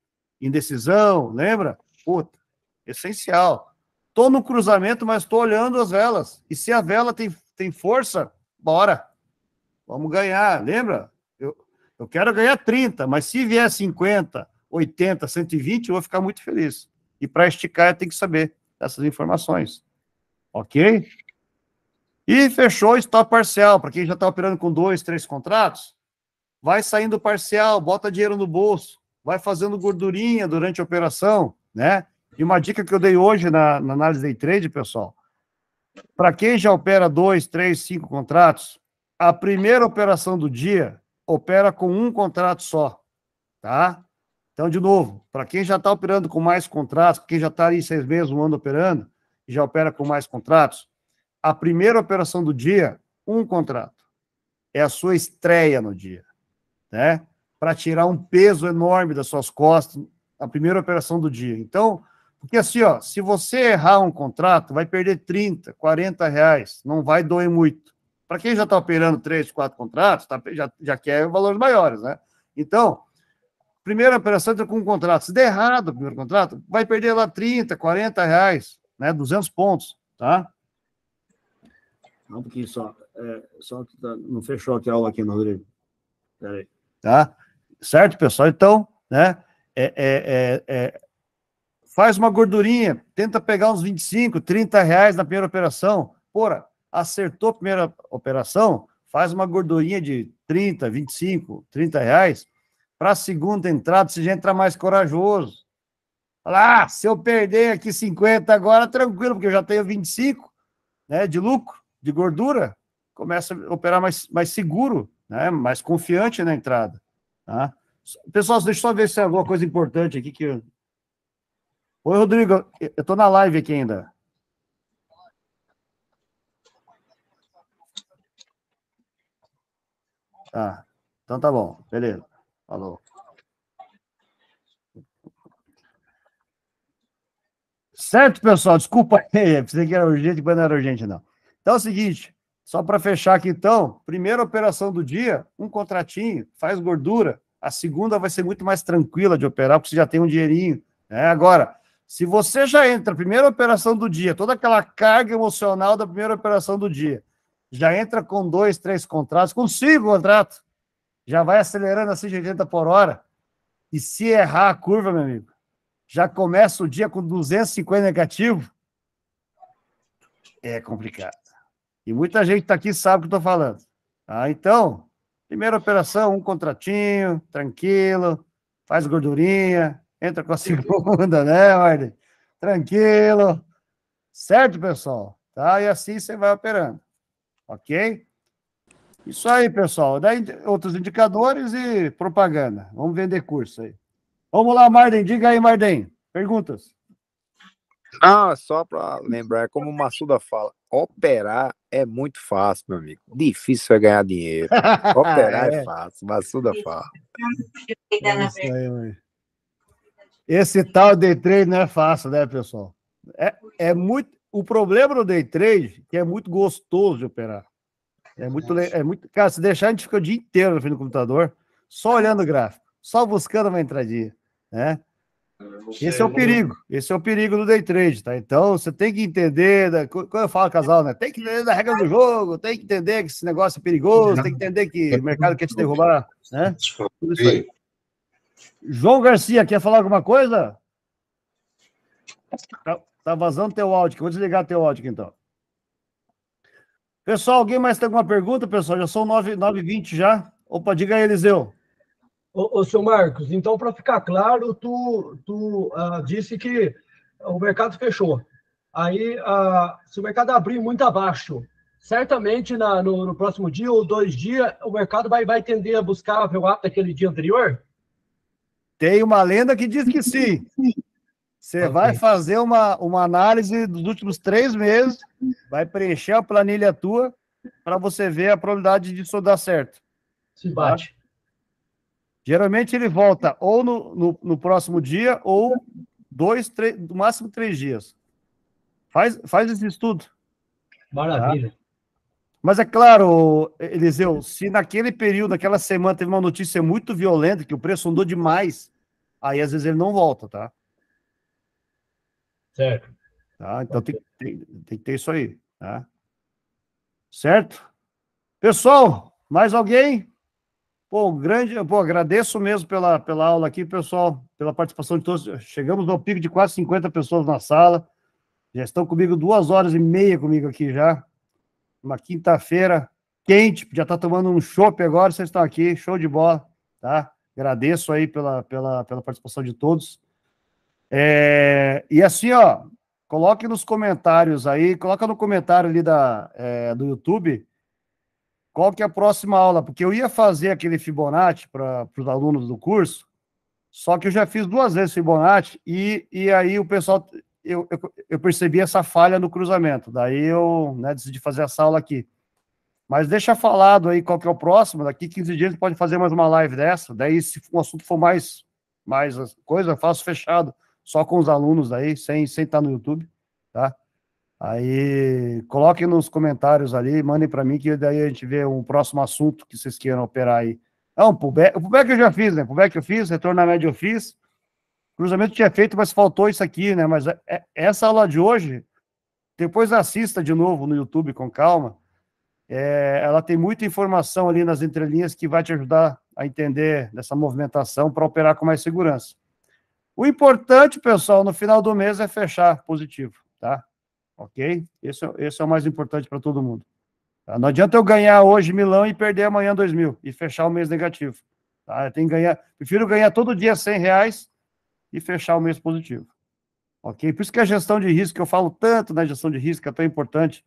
indecisão, lembra? Puta, essencial. Tô no cruzamento, mas tô olhando as velas. E se a vela tem, tem força, bora. Vamos ganhar, lembra? Eu, eu quero ganhar 30, mas se vier 50 80, 120, eu vou ficar muito feliz. E para esticar, eu tenho que saber essas informações. Ok? E fechou o stop parcial. Para quem já está operando com dois, três contratos, vai saindo parcial, bota dinheiro no bolso, vai fazendo gordurinha durante a operação, né? E uma dica que eu dei hoje na, na análise de trade, pessoal, para quem já opera dois, três, cinco contratos, a primeira operação do dia opera com um contrato só, tá? Então, de novo, para quem já está operando com mais contratos, quem já está ali seis meses, um ano operando, e já opera com mais contratos, a primeira operação do dia, um contrato. É a sua estreia no dia, né? Para tirar um peso enorme das suas costas, a primeira operação do dia. Então, porque assim, ó, se você errar um contrato, vai perder 30, 40 reais, não vai doer muito. Para quem já está operando três, quatro contratos, tá, já, já quer valores maiores, né? Então, Primeira operação entra com um contrato. Se der errado o primeiro contrato, vai perder lá 30, 40 reais, né? 200 pontos, tá? Não, porque só. É, só que tá, não fechou aqui a aula aqui, não, Rodrigo. Peraí. Tá? Certo, pessoal? Então, né? É, é, é, é faz uma gordurinha, tenta pegar uns 25, 30 reais na primeira operação. Porra, acertou a primeira operação, faz uma gordurinha de 30, 25, 30 reais para a segunda entrada, você já entra mais corajoso. Fala, ah, se eu perder aqui 50 agora, tranquilo, porque eu já tenho 25 né, de lucro, de gordura. Começa a operar mais, mais seguro, né, mais confiante na entrada. Tá? Pessoal, deixa eu só ver se é alguma coisa importante aqui que. Oi, Rodrigo, eu estou na live aqui ainda. Tá, então tá bom, beleza. Alô. Certo, pessoal? Desculpa aí, pensei que era urgente, mas não era urgente, não. Então é o seguinte, só para fechar aqui, então, primeira operação do dia, um contratinho, faz gordura. A segunda vai ser muito mais tranquila de operar, porque você já tem um dinheirinho. Né? Agora, se você já entra, primeira operação do dia, toda aquela carga emocional da primeira operação do dia, já entra com dois, três contratos, com cinco contratos, já vai acelerando assim, a 180 por hora. E se errar a curva, meu amigo, já começa o dia com 250 negativo. É complicado. E muita gente está aqui sabe o que estou falando. Ah, então, primeira operação, um contratinho, tranquilo, faz gordurinha, entra com a segunda, né, Ordem? Tranquilo. Certo, pessoal? Tá? E assim você vai operando. Ok? Isso aí, pessoal. Daí outros indicadores e propaganda. Vamos vender curso aí. Vamos lá, Marden. Diga aí, Marden. Perguntas. Ah, só para lembrar, como o Massuda fala, operar é muito fácil, meu amigo. Difícil é ganhar dinheiro. operar é. é fácil, Massuda fala. É aí, Esse tal day trade não é fácil, né, pessoal? É, é muito. O problema do day trade é que é muito gostoso de operar. É muito, é muito. Cara, se deixar, a gente fica o dia inteiro no fim do computador, só olhando o gráfico, só buscando uma entradinha, né? Esse é o perigo, esse é o perigo do day trade, tá? Então você tem que entender, da, quando eu falo casal, né? Tem que entender da regra do jogo, tem que entender que esse negócio é perigoso, tem que entender que o mercado quer te derrubar, né? Tudo isso aí. João Garcia, quer falar alguma coisa? Tá, tá vazando teu áudio, vou desligar teu áudio então. Pessoal, alguém mais tem alguma pergunta, pessoal? Já são 9, h 20 já. Opa, diga aí, Eliseu. Ô, ô seu Marcos, então, para ficar claro, tu, tu ah, disse que o mercado fechou. Aí, ah, se o mercado abrir muito abaixo, certamente na, no, no, próximo dia ou dois dias, o mercado vai, vai tender a buscar a VWAP daquele dia anterior? Tem uma lenda que diz que sim. Você okay. vai fazer uma, uma análise dos últimos três meses, vai preencher a planilha tua para você ver a probabilidade de isso dar certo. Se bate. Tá? Geralmente ele volta ou no, no, no, próximo dia ou dois, três, no máximo três dias. Faz, faz esse estudo. Maravilha. Tá? Mas é claro, Eliseu, se naquele período, naquela semana, teve uma notícia muito violenta, que o preço andou demais, aí às vezes ele não volta, tá? certo? Tá? Então tem, tem, tem que ter isso aí, tá? Certo? Pessoal, mais alguém? Pô, grande, pô, agradeço mesmo pela, pela aula aqui, pessoal, pela participação de todos. Chegamos ao pico de quase 50 pessoas na sala. Já estão comigo duas horas e meia comigo aqui já. Uma quinta-feira quente, já está tomando um chopp agora, vocês estão aqui, show de bola, tá? Agradeço aí pela, pela, pela participação de todos. É, e assim, ó, coloque nos comentários aí, coloca no comentário ali da, é, do YouTube qual que é a próxima aula, porque eu ia fazer aquele Fibonacci para os alunos do curso, só que eu já fiz duas vezes Fibonacci e, e aí o pessoal, eu, eu, eu percebi essa falha no cruzamento, daí eu né, decidi fazer essa aula aqui. Mas deixa falado aí qual que é o próximo, daqui 15 dias a gente pode fazer mais uma live dessa, daí se o assunto for mais, mais coisa, eu faço fechado só com os alunos aí, sem, sem estar tá no YouTube, tá? Aí, coloquem nos comentários ali, mandem para mim, que daí a gente vê um próximo assunto que vocês queiram operar aí. Não, ah, pullback, o pullback eu já fiz, né? Pullback eu fiz, retorno na média eu fiz. Cruzamento tinha feito, mas faltou isso aqui, né? Mas é, é, essa aula de hoje, depois assista de novo no YouTube com calma. É, ela tem muita informação ali nas entrelinhas que vai te ajudar a entender dessa movimentação para operar com mais segurança. O importante, pessoal, no final do mês é fechar positivo, tá? Ok? Esse, é esse é o mais importante para todo mundo. Tá? Não adianta eu ganhar hoje milão e perder amanhã dois mil e fechar o mês negativo. Tá? Tem que ganhar, prefiro ganhar todo dia cem reais e fechar o mês positivo. Ok? Por isso que a gestão de risco, eu falo tanto na gestão de risco, é tão importante.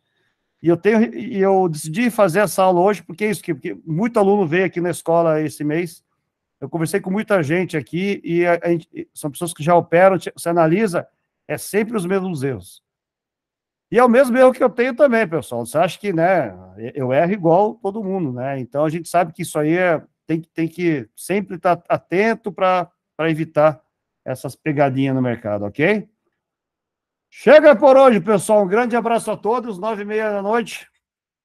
E eu, tenho, eu decidi fazer essa aula hoje, porque é isso que porque muito aluno veio aqui na escola esse mês eu conversei com muita gente aqui e a, a gente, são pessoas que já operam, você analisa, é sempre os mesmos erros. E é o mesmo erro que eu tenho também, pessoal. Você acha que, né, eu erro igual todo mundo, né? Então a gente sabe que isso aí é, tem, tem que sempre estar tá atento para evitar essas pegadinhas no mercado, ok? Chega por hoje, pessoal. Um grande abraço a todos, nove e meia da noite.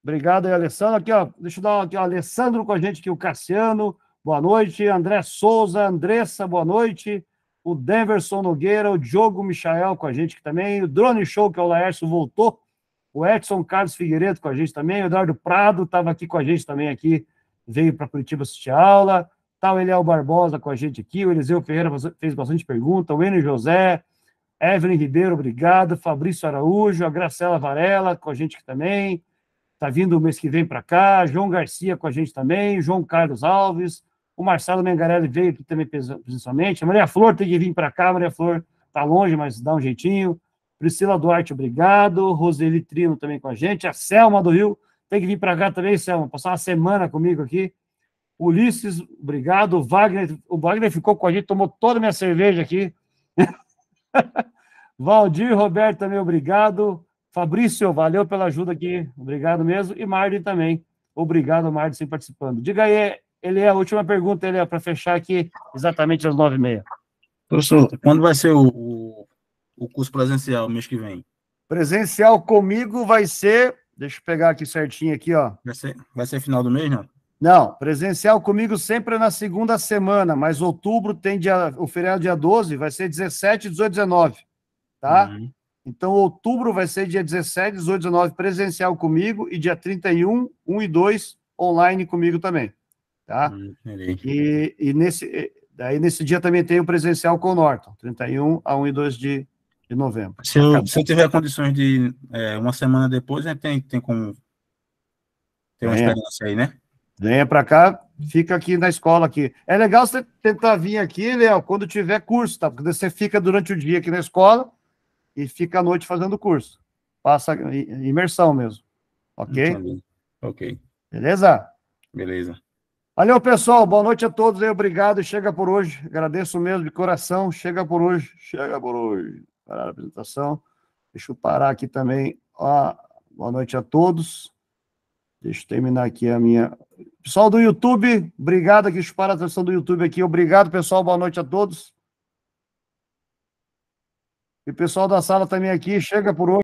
Obrigado aí, Alessandro. Aqui, ó, deixa eu dar aqui, ó, Alessandro com a gente aqui, o Cassiano, boa noite. André Souza, Andressa, boa noite. O Denverson Nogueira, o Diogo Michael com a gente aqui também. O Drone Show, que é o Laércio, voltou. O Edson Carlos Figueiredo com a gente também. O Eduardo Prado estava aqui com a gente também aqui. Veio para Curitiba assistir a aula. Tá o Eliel Barbosa com a gente aqui. O Eliseu Ferreira fez bastante pergunta. O Enio José, Evelyn Ribeiro, obrigado. Fabrício Araújo, a Gracela Varela com a gente aqui também. Está vindo o mês que vem para cá. João Garcia com a gente também. João Carlos Alves. O Marcelo Mengarelli veio aqui também presencialmente. A Maria Flor tem que vir para cá. A Maria Flor está longe, mas dá um jeitinho. Priscila Duarte, obrigado. Roseli Trino também com a gente. A Selma do Rio tem que vir para cá também, Selma. Passar uma semana comigo aqui. Ulisses, obrigado. O Wagner, o Wagner ficou com a gente, tomou toda a minha cerveja aqui. Valdir Roberto também, obrigado. Fabrício, valeu pela ajuda aqui. Obrigado mesmo. E Mardi também. Obrigado, Mardi, sempre participando. Diga aí, ele é a última pergunta, ele é para fechar aqui exatamente às nove e meia. Professor, quando vai ser o, o, curso presencial mês que vem? Presencial comigo vai ser, deixa eu pegar aqui certinho aqui, ó. Vai ser, vai ser final do mês, não? Não, presencial comigo sempre é na segunda semana, mas outubro tem dia, o feriado dia 12, vai ser 17, 18, 19, tá? Uhum. Então, outubro vai ser dia 17, 18, 19 presencial comigo e dia 31, 1 e 2 online comigo também. Tá? Hum, e, e nesse, daí nesse dia também tem o presencial com o Norton, 31 a 1 e 2 de, de novembro. Se eu, se eu tiver condições de é, uma semana depois, né, tem, tem como. Tem uma experiência aí, né? Venha para cá, fica aqui na escola aqui. É legal você tentar vir aqui, Léo, quando tiver curso, tá? Porque você fica durante o dia aqui na escola e fica à noite fazendo curso. Passa imersão mesmo. Ok? Entendi. Ok. Beleza? Beleza. Valeu, pessoal. Boa noite a todos aí. Obrigado. Chega por hoje. Agradeço mesmo de coração. Chega por hoje. Chega por hoje. Parar a apresentação. Deixa eu parar aqui também. Ó, boa noite a todos. Deixa eu terminar aqui a minha. Pessoal do YouTube, obrigado aqui para a atenção do YouTube aqui. Obrigado, pessoal. Boa noite a todos. E o pessoal da sala também aqui. Chega por hoje.